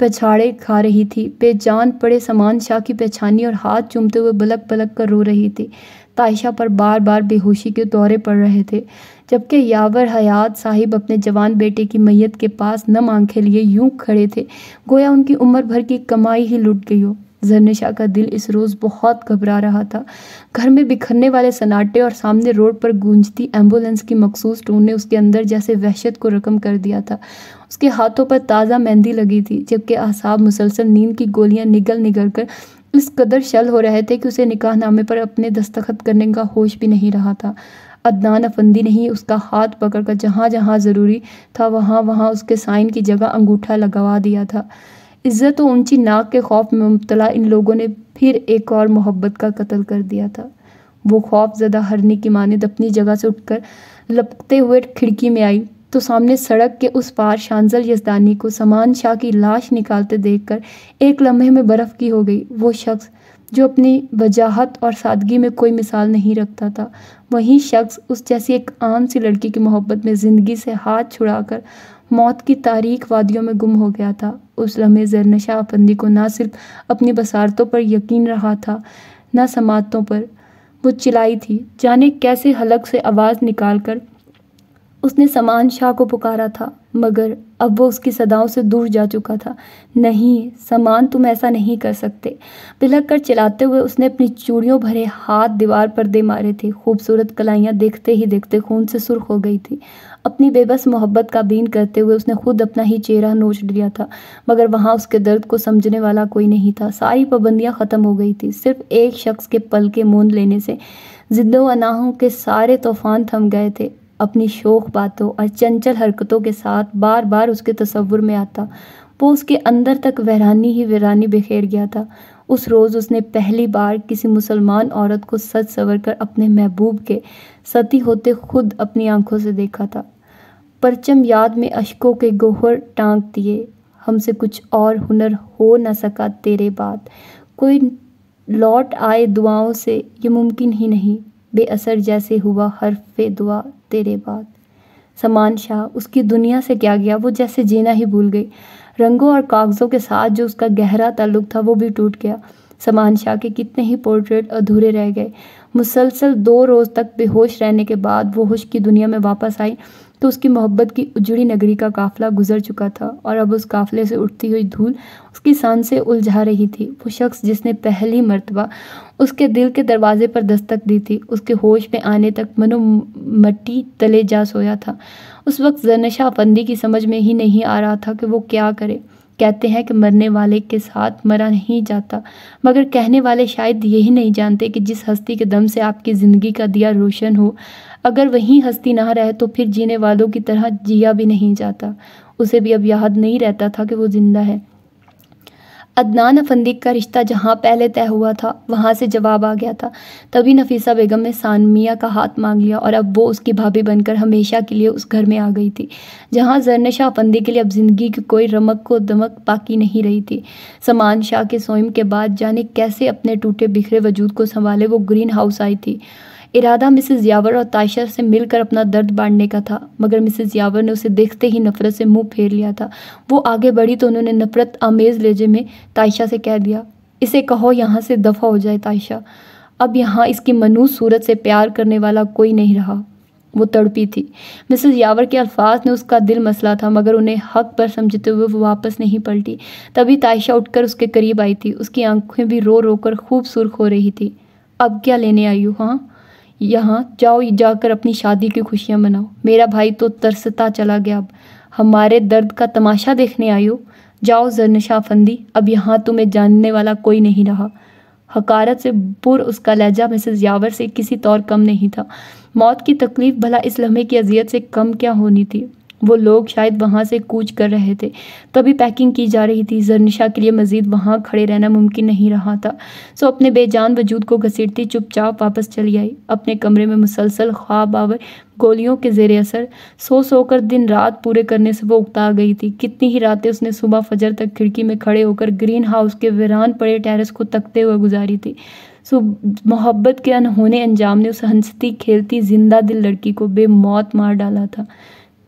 पछाड़े खा रही थी बेजान पड़े सामान शाह की पहचानी और हाथ चूमते हुए बलक बलक कर रो रही थी तायशा पर बार बार बेहोशी के दौरे पड़ रहे थे जबकि यावर हयात साहिब अपने जवान बेटे की मैयत के पास नम आंखें लिए यूं खड़े थे गोया उनकी उम्र भर की कमाई ही लुट गई हो जरनेशा का दिल इस रोज़ बहुत घबरा रहा था घर में बिखरने वाले सन्नाटे और सामने रोड पर गूंजती एम्बुलेंस की मखसूस टोन ने उसके अंदर जैसे वहशत को रकम कर दिया था उसके हाथों पर ताज़ा मेहंदी लगी थी जबकि आसाब मुसलसल नींद की गोलियां निगल निगल कर इस कदर शल हो रहे थे कि उसे निकाह नामे पर अपने दस्तखत करने का होश भी नहीं रहा था अदनान अफंदी ने ही उसका हाथ पकड़कर जहाँ जहाँ ज़रूरी था वहाँ वहाँ उसके साइन की जगह अंगूठा लगवा दिया था इज़्ज़त और तो ऊंची नाक के खौफ में मुबतला इन लोगों ने फिर एक और मोहब्बत का कत्ल कर दिया था वो खौफ ज़दा हरनी की मानद अपनी जगह से उठकर लपकते हुए खिड़की में आई तो सामने सड़क के उस पार शांजल यजदानी को समान शाह की लाश निकालते देखकर एक लम्हे में बर्फ़ की हो गई वो शख्स जो अपनी वजाहत और सादगी में कोई मिसाल नहीं रखता था वही शख्स उस जैसी एक आम सी लड़की की मोहब्बत में ज़िंदगी से हाथ छुड़ाकर मौत की तारीख वादियों में गुम हो गया था उस लम्हे जरनशा नशाबंदी को ना सिर्फ अपनी बसारतों पर यकीन रहा था ना समातों पर वो चिलई थी जाने कैसे हलक से आवाज़ निकाल कर उसने समान शाह को पुकारा था मगर अब वो उसकी सदाओं से दूर जा चुका था नहीं समान तुम ऐसा नहीं कर सकते बिलक कर चलाते हुए उसने अपनी चूड़ियों भरे हाथ दीवार पर दे मारे थे खूबसूरत कलाइयाँ देखते ही देखते खून से सुर्ख हो गई थी अपनी बेबस मोहब्बत का बीन करते हुए उसने खुद अपना ही चेहरा नोच लिया था मगर वहाँ उसके दर्द को समझने वाला कोई नहीं था सारी पाबंदियाँ ख़त्म हो गई थी सिर्फ एक शख्स के पल के मूंद लेने से जिद्दो अनाहों के सारे तूफान थम गए थे अपनी शोक बातों और चंचल हरकतों के साथ बार बार उसके तस्वुर में आता वो उसके अंदर तक वहरानी ही वहरानी बिखेर गया था उस रोज़ उसने पहली बार किसी मुसलमान औरत को सच सवर कर अपने महबूब के सती होते खुद अपनी आंखों से देखा था परचम याद में अशकों के गोहर टांग दिए हमसे कुछ और हुनर हो न सका तेरे बाद कोई लौट आए दुआओं से ये मुमकिन ही नहीं बेअसर जैसे हुआ हरफे दुआ तेरे बाद समान शाह उसकी दुनिया से क्या गया वो जैसे जीना ही भूल गई रंगों और कागज़ों के साथ जो उसका गहरा ताल्लुक था वो भी टूट गया समान शाह के कितने ही पोर्ट्रेट अधूरे रह गए मुसलसल दो रोज़ तक बेहोश रहने के बाद वो होश की दुनिया में वापस आई तो उसकी मोहब्बत की उजड़ी नगरी का काफिला गुजर चुका था और अब उस काफिले से उठती हुई धूल उसकी से उलझा रही थी वो शख्स जिसने पहली मरतबा उसके दिल के दरवाजे पर दस्तक दी थी उसके होश में आने तक मनो मट्टी तले जा सोया था उस वक्त नशाबंदी की समझ में ही नहीं आ रहा था कि वो क्या करे कहते हैं कि मरने वाले के साथ मरा नहीं जाता मगर कहने वाले शायद यही नहीं जानते कि जिस हस्ती के दम से आपकी ज़िंदगी का दिया रोशन हो अगर वहीं हस्ती ना रहे तो फिर जीने वालों की तरह जिया भी नहीं जाता उसे भी अब याद नहीं रहता था कि वो ज़िंदा है अदनान अफंदिक का रिश्ता जहाँ पहले तय हुआ था वहाँ से जवाब आ गया था तभी नफीसा बेगम ने सानमिया का हाथ मांग लिया और अब वो उसकी भाभी बनकर हमेशा के लिए उस घर में आ गई थी जहाँ जरन शाह अफंदी के लिए अब ज़िंदगी की कोई रमक को दमक बाकी नहीं रही थी समान शाह के सोइम के बाद जाने कैसे अपने टूटे बिखरे वजूद को संभाले वो ग्रीन हाउस आई थी इरादा मिसिज यावर और तायशा से मिलकर अपना दर्द बांटने का था मगर मिसिज यावर ने उसे देखते ही नफरत से मुंह फेर लिया था वो आगे बढ़ी तो उन्होंने नफरत आमेज़ लेजे में तायशा से कह दिया इसे कहो यहाँ से दफ़ा हो जाए ताइशा अब यहाँ इसकी मनूस सूरत से प्यार करने वाला कोई नहीं रहा वो तड़पी थी मिसेस यावर के अल्फाज ने उसका दिल मसला था मगर उन्हें हक पर समझते हुए वो वापस नहीं पलटी तभी तायशा उठकर उसके करीब आई थी उसकी आंखें भी रो रो कर खूब सुर्ख हो रही थी अब क्या लेने आई हूँ हाँ यहाँ जाओ जाकर अपनी शादी की खुशियाँ मनाओ मेरा भाई तो तरसता चला गया अब हमारे दर्द का तमाशा देखने आयो जाओ जरनशा फंदी अब यहाँ तुम्हें जानने वाला कोई नहीं रहा हकारत से पुर उसका लहजा मिसेज यावर से किसी तौर तो कम नहीं था मौत की तकलीफ़ भला इस लम्हे की अजियत से कम क्या होनी थी वो लोग शायद वहाँ से कूच कर रहे थे तभी पैकिंग की जा रही थी जरनिशा के लिए मज़ीद वहाँ खड़े रहना मुमकिन नहीं रहा था सो अपने बेजान वजूद को घसीटती चुपचाप वापस चली आई अपने कमरे में मुसलसल ख्वाब आवर गोलियों के जेर असर सो सो कर दिन रात पूरे करने से वो उकता गई थी कितनी ही रातें उसने सुबह फजर तक खिड़की में खड़े होकर ग्रीन हाउस के वीरान पड़े टेरिस को तकते हुए गुजारी थी सो मोहब्बत के अनहोने अंजाम ने उस हंसती खेलती जिंदा दिल लड़की को बेमौत मार डाला था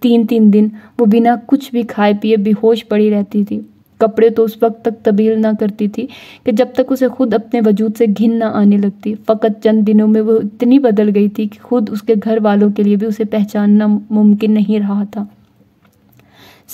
तीन तीन दिन वो बिना कुछ भी खाए पिए बेहोश पड़ी रहती थी कपड़े तो उस वक्त तक तबील ना करती थी कि जब तक उसे खुद अपने वजूद से घिन ना आने लगती फ़कत चंद दिनों में वो इतनी बदल गई थी कि खुद उसके घर वालों के लिए भी उसे पहचानना मुमकिन नहीं रहा था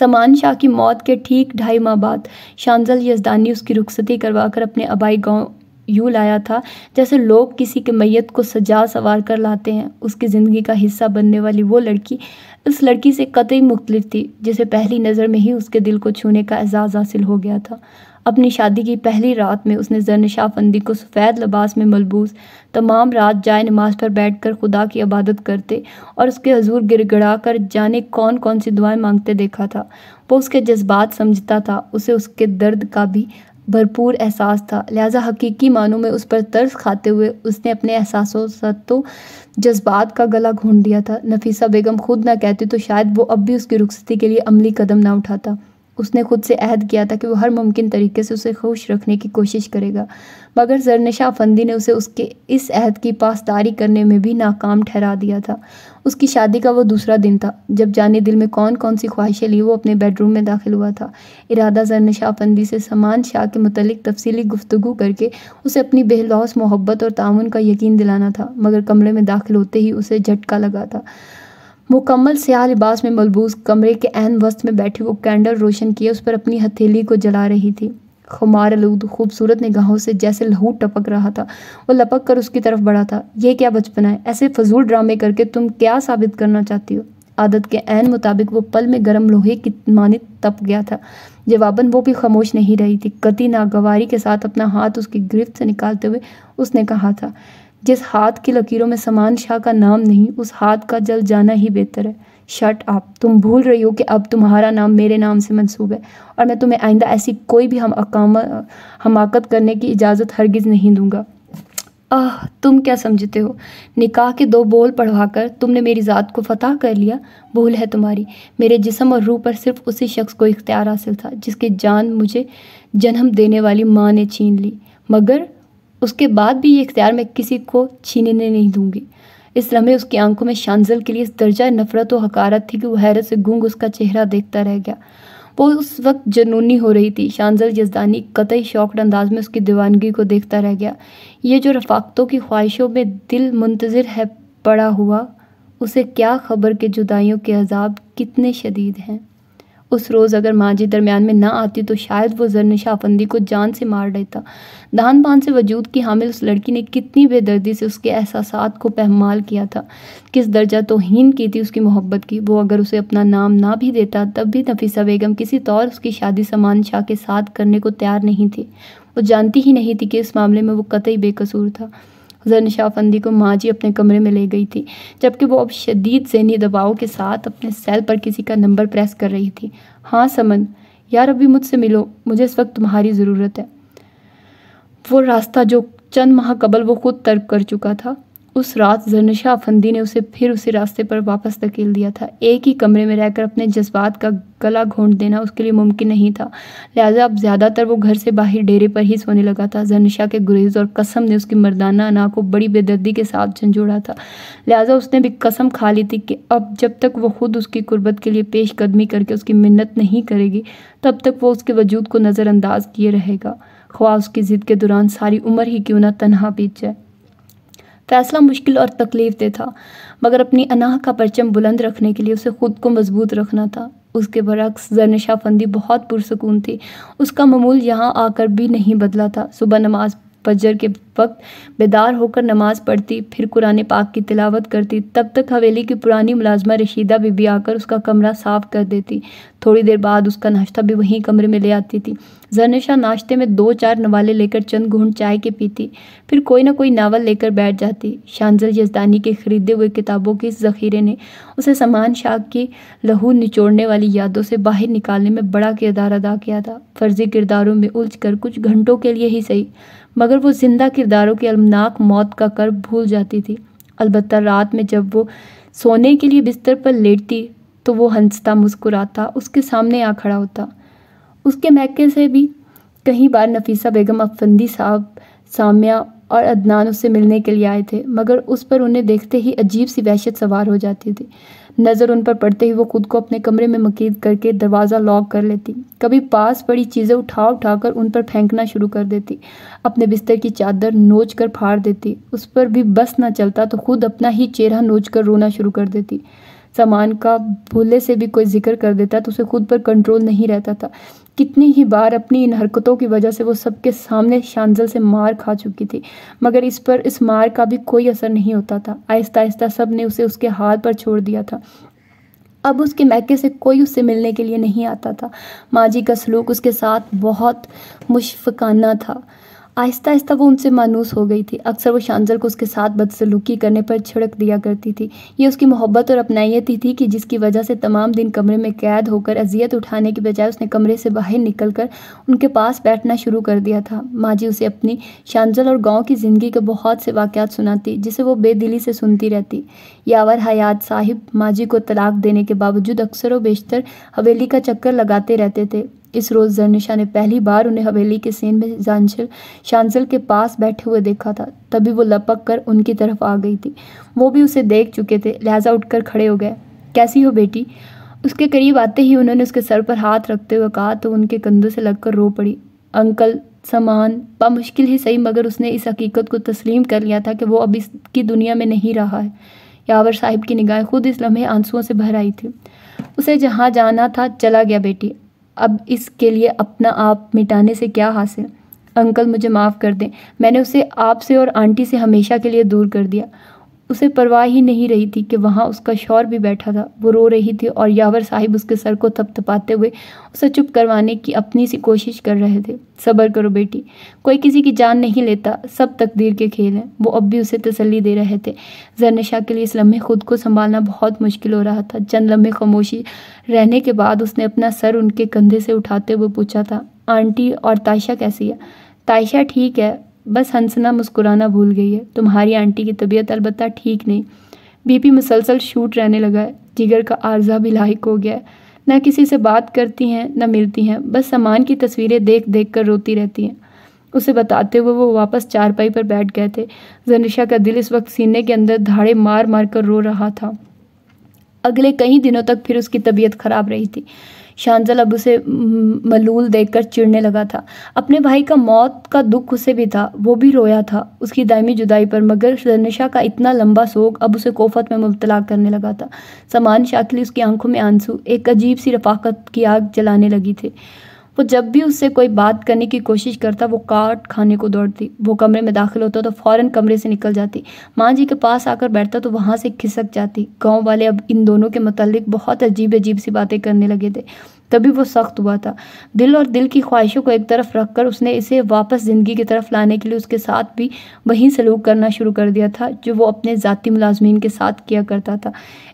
समान शाह की मौत के ठीक ढाई माह बाद शांजल यजदानी उसकी रुखसती करवाकर अपने आबाई गांव यूँ लाया था जैसे लोग किसी के मैयत को सजा सवार कर लाते हैं उसकी ज़िंदगी का हिस्सा बनने वाली वो लड़की उस लड़की से कतई मुख्तलिफ थी जिसे पहली नज़र में ही उसके दिल को छूने का एजाज़ हासिल हो गया था अपनी शादी की पहली रात में उसने जरनशा फंदी को सफ़ेद लबास में मलबूस तमाम रात जाए नमाज पर बैठ कर खुदा की इबादत करते और उसके हजूर गड़ा कर जाने कौन कौन सी दुआएं मांगते देखा था वो उसके जज्बात समझता था उसे उसके दर्द का भी भरपूर एहसास था लिहाजा हकीकी मानों में उस पर तर्स खाते हुए उसने अपने एहसासों सतों जज्बात का गला घूंढ दिया था नफीसा बेगम खुद ना कहती तो शायद वो अब भी उसकी रुखसती के लिए अमली कदम ना उठाता उसने खुद से अहद किया था कि वह हर मुमकिन तरीके से उसे खुश रखने की कोशिश करेगा मगर जरनशा फंदी ने उसे उसके इस अहद की पासदारी करने में भी नाकाम ठहरा दिया था उसकी शादी का वो दूसरा दिन था जब जाने दिल में कौन कौन सी ख्वाहिशें ली वो अपने बेडरूम में दाखिल हुआ था इरादा जरनशाबंदी से समान शाह के मतलब तफसीली गुफ्तु करके उसे अपनी बेलौस मोहब्बत और ताउन का यकीन दिलाना था मगर कमरे में दाखिल होते ही उसे झटका लगा था मुकम्मल स्याह लिबास में मलबूस कमरे के अहम वस्त में बैठी वो कैंडल रोशन किए उस पर अपनी हथेली को जला रही थी खुमार लूद खूबसूरत निगाहों से जैसे लहू टपक रहा था वो लपक कर उसकी तरफ बढ़ा था यह क्या बचपना है ऐसे फजूल ड्रामे करके तुम क्या साबित करना चाहती हो आदत के ऐन मुताबिक वो पल में गर्म लोहे की मानित तप गया था जवाबन वो भी खामोश नहीं रही थी कति नागवारी के साथ अपना हाथ उसकी गिरफ्त से निकालते हुए उसने कहा था जिस हाथ की लकीरों में समान शाह का नाम नहीं उस हाथ का जल जाना ही बेहतर है शर्ट आप तुम भूल रही हो कि अब तुम्हारा नाम मेरे नाम से मंसूब है और मैं तुम्हें आइंदा ऐसी कोई भी हम अकाम हमाकत करने की इजाज़त हरगिज़ नहीं दूँगा आह तुम क्या समझते हो निकाह के दो बोल पढ़वाकर तुमने मेरी ज़ात को फतह कर लिया भूल है तुम्हारी मेरे जिसम और रूह पर सिर्फ उसी शख्स को इख्तियार हासिल था जिसकी जान मुझे जन्म देने वाली माँ ने छीन ली मगर उसके बाद भी ये इख्तियार मैं किसी को छीनने नहीं दूँगी इस लम्हे उसकी आंखों में शांजल के लिए इस दर्जा नफरत और हकारत थी कि वह हैरत से गूंग उसका चेहरा देखता रह गया वो उस वक्त जनूनी हो रही थी शानजल यजदानी कतई शौकड अंदाज में उसकी दीवानगी को देखता रह गया ये जो रफाकतों की ख्वाहिशों में दिल मुंतज़र है पड़ा हुआ उसे क्या खबर के जुदाइयों के अजाब कितने शदीद हैं उस रोज़ अगर माँ जी दरमियान में ना आती तो शायद वो जरनशाफंदी को जान से मार देता दान पान से वजूद की हामिल उस लड़की ने कितनी बेदर्दी से उसके एहसास को पहमाल किया था किस दर्जा तोहन की थी उसकी मोहब्बत की वो अगर उसे अपना नाम ना भी देता तब भी नफीसा बेगम किसी तौर उसकी शादी समान शाह के साथ करने को तैयार नहीं थी वो जानती ही नहीं थी कि इस मामले में वो कतई बेकसूर था जरनशाफंदी को माँ जी अपने कमरे में ले गई थी जबकि वो अब शदीद जहनी दबाव के साथ अपने सेल पर किसी का नंबर प्रेस कर रही थी हाँ समन यार अभी मुझसे मिलो मुझे इस वक्त तुम्हारी ज़रूरत है वो रास्ता जो चंद माह कबल वो खुद तर्क कर चुका था उस रात जरनशा अफंदी ने उसे फिर उसी रास्ते पर वापस धकेल दिया था एक ही कमरे में रहकर अपने जज्बात का गला घोंट देना उसके लिए मुमकिन नहीं था लिहाजा अब ज़्यादातर वो घर से बाहर डेरे पर ही सोने लगा था जरनशा के गुरेज और कसम ने उसकी मर्दाना अना को बड़ी बेदर्दी के साथ झंझोड़ा था लिहाजा उसने भी कसम खा ली थी कि अब जब तक वो खुद उसकी कुर्बत के लिए पेश कदमी करके उसकी मिन्नत नहीं करेगी तब तक वो उसके वजूद को नज़रअंदाज किए रहेगा ख्वाह उसकी ज़िद के दौरान सारी उम्र ही क्यों ना तनहा बीत जाए फैसला मुश्किल और तकलीफ दे था मगर अपनी अनाह का परचम बुलंद रखने के लिए उसे खुद को मजबूत रखना था उसके बरक्स जरनशा फंदी बहुत पुरसकून थी उसका ममूल यहाँ आकर भी नहीं बदला था सुबह नमाज फजर के वक्त बेदार होकर नमाज़ पढ़ती फिर कुरान पाक की तिलावत करती तब तक हवेली की पुरानी मुलाजमा रशीदा बीबी आकर उसका कमरा साफ़ कर देती थोड़ी देर बाद उसका नाश्ता भी वहीं कमरे में ले आती थी जरनशा नाश्ते में दो चार नवाले लेकर चंद घूंट चाय के पीती फिर कोई ना कोई नावल लेकर बैठ जाती शानजल यजदानी के ख़रीदे हुए किताबों के इस ज़ख़ीरे ने उसे समान शाह की लहू निचोड़ने वाली यादों से बाहर निकालने में बड़ा किरदार अदा किया था फ़र्जी किरदारों में उलझ कर कुछ घंटों के लिए ही सही मगर वो जिंदा किरदारों की अलमनाक मौत का कर भूल जाती थी अलबत् रात में जब वो सोने के लिए बिस्तर पर लेटती तो वो हंसता मुस्कुराता उसके सामने आ खड़ा होता उसके महके से भी कई बार नफीसा बेगम अफंदी साहब सामिया और अदनान उससे मिलने के लिए आए थे मगर उस पर उन्हें देखते ही अजीब सी वहशत सवार हो जाती थी नज़र उन पर पड़ते ही वो खुद को अपने कमरे में मकीद करके दरवाज़ा लॉक कर लेती कभी पास पड़ी चीज़ें उठा उठा कर उन पर फेंकना शुरू कर देती अपने बिस्तर की चादर नोच कर फाड़ देती उस पर भी बस ना चलता तो खुद अपना ही चेहरा नोच कर रोना शुरू कर देती सामान का भूले से भी कोई जिक्र कर देता तो उसे खुद पर कंट्रोल नहीं रहता था कितनी ही बार अपनी इन हरकतों की वजह से वो सबके सामने शांजल से मार खा चुकी थी मगर इस पर इस मार का भी कोई असर नहीं होता था आहिस्ता आहिस्ता सब ने उसे उसके हाल पर छोड़ दिया था अब उसके मैके से कोई उससे मिलने के लिए नहीं आता था माँ जी का सलूक उसके साथ बहुत मुशफ़ाना था आहिस्ता आहिस्ता वो उनसे मानूस हो गई थी अक्सर वो शांजल को उसके साथ बदसलूकी करने पर छिड़क दिया करती थी ये उसकी मोहब्बत और अपनाइत थी कि जिसकी वजह से तमाम दिन कमरे में कैद होकर अजियत उठाने के बजाय उसने कमरे से बाहर निकल कर उनके पास बैठना शुरू कर दिया था माँ जी उसे अपनी शांजल और गाँव की ज़िंदगी के बहुत से वाक़ात सुनाती जिसे वो बेदिली से सुनती रहती यावर हयात साहिब माँ जी को तलाक देने के बावजूद अक्सर व बेशतर हवेली का चक्कर लगाते रहते थे इस रोज़ जरनिशा ने पहली बार उन्हें हवेली के सेन में जानसिल शांसल के पास बैठे हुए देखा था तभी वो लपक कर उनकी तरफ आ गई थी वो भी उसे देख चुके थे लिहाजा उठकर खड़े हो गए कैसी हो बेटी उसके करीब आते ही उन्होंने उसके सर पर हाथ रखते हुए कहा तो उनके कंधों से लगकर रो पड़ी अंकल समान बामुश्किल ही सही मगर उसने इस हकीकत को तस्लीम कर लिया था कि वो अब इसकी दुनिया में नहीं रहा है यावर साहिब की निगाहें खुद इस लम्हे आंसुओं से भर आई थी उसे जहाँ जाना था चला गया बेटी अब इसके लिए अपना आप मिटाने से क्या हासिल अंकल मुझे माफ़ कर दें मैंने उसे आपसे और आंटी से हमेशा के लिए दूर कर दिया उसे परवाह ही नहीं रही थी कि वहाँ उसका शौर भी बैठा था वो रो रही थी और यावर साहिब उसके सर को थपथपाते हुए उसे चुप करवाने की अपनी सी कोशिश कर रहे थे सब्र करो बेटी कोई किसी की जान नहीं लेता सब तकदीर के खेल हैं वो अब भी उसे तसल्ली दे रहे थे जरनशाह के लिए इस लम्हे खुद को संभालना बहुत मुश्किल हो रहा था चंद लम्हे खामोशी रहने के बाद उसने अपना सर उनके कंधे से उठाते हुए पूछा था आंटी और तायशा कैसी है तायशा ठीक है बस हंसना मुस्कुराना भूल गई है तुम्हारी आंटी की तबीयत अलबत्ता ठीक नहीं बीपी मुसलसल शूट रहने लगा है जिगर का आर्जा भी लाइक हो गया है ना किसी से बात करती हैं ना मिलती हैं बस सामान की तस्वीरें देख देख कर रोती रहती हैं उसे बताते हुए वो वापस चारपाई पर बैठ गए थे जनिशा का दिल इस वक्त सीने के अंदर धाड़े मार मार कर रो रहा था अगले कई दिनों तक फिर उसकी तबीयत खराब रही थी शांजल अब उसे मलूल देखकर चिढ़ने लगा था अपने भाई का मौत का दुख उसे भी था वो भी रोया था उसकी दायमी जुदाई पर मगर जरनशा का इतना लंबा सोग अब उसे कोफत में मुबतला करने लगा था समान शाखली उसकी आंखों में आंसू एक अजीब सी रफाकत की आग जलाने लगी थी वो जब भी उससे कोई बात करने की कोशिश करता वो काट खाने को दौड़ती वो कमरे में दाखिल होता तो फ़ौरन कमरे से निकल जाती माँ जी के पास आकर बैठता तो वहाँ से खिसक जाती गाँव वाले अब इन दोनों के मतलब बहुत अजीब अजीब सी बातें करने लगे थे तभी वो सख्त हुआ था दिल और दिल की ख्वाहिशों को एक तरफ रखकर उसने इसे वापस ज़िंदगी की तरफ लाने के लिए उसके साथ भी वहीं सलूक करना शुरू कर दिया था जो वो अपने ज़ाती मुलाजमीन के साथ किया करता था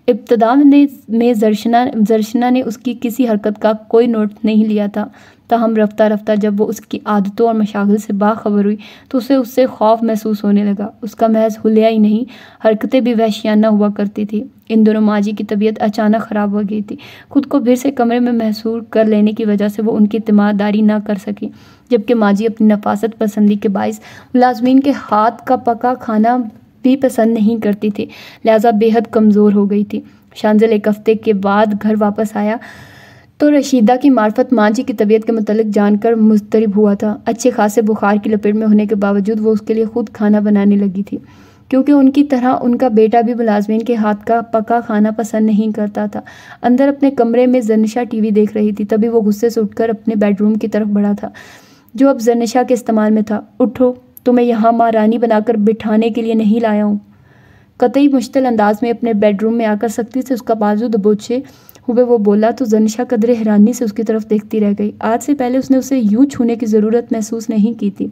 इब्तदा ने में जरशना जरशना ने उसकी किसी हरकत का कोई नोट नहीं लिया था तो हम रफ्तार रफ्तार जब वो उसकी आदतों और मशागल से बाखबर हुई तो उसे उससे खौफ महसूस होने लगा उसका महज हुलिया ही नहीं हरकतें भी वहशियाना हुआ करती थी इन दोनों माजी की तबीयत अचानक ख़राब हो गई थी खुद को फिर से कमरे में महसूर कर लेने की वजह से वो उनकी तिमारदारी ना कर सकी जबकि माजी अपनी नफासत पसंदी के बायस मुलाजमीन के हाथ का पका खाना भी पसंद नहीं करती थी लिहाजा बेहद कमज़ोर हो गई थी शांजल एक हफ़्ते के बाद घर वापस आया तो रशीदा की मार्फत माँ जी की तबीयत के मतलब जानकर मुस्तरब हुआ था अच्छे खासे बुखार की लपेट में होने के बावजूद वो उसके लिए खुद खाना बनाने लगी थी क्योंकि उनकी तरह उनका बेटा भी मुलाजमीन के हाथ का पका खाना पसंद नहीं करता था अंदर अपने कमरे में टी टीवी देख रही थी तभी वो गुस्से से उठकर अपने बेडरूम की तरफ बढ़ा था जो अब जनशा के इस्तेमाल में था उठो तुम्हें यहाँ माँ रानी बनाकर बिठाने के लिए नहीं लाया हूँ कतई मुश्तल अंदाज में अपने बेडरूम में आकर सख्ती से उसका बाजू दबोचे हुबे वो बोला तो जनिशा कदरे हैरानी से उसकी तरफ देखती रह गई आज से पहले उसने उसे यूं छूने की ज़रूरत महसूस नहीं की थी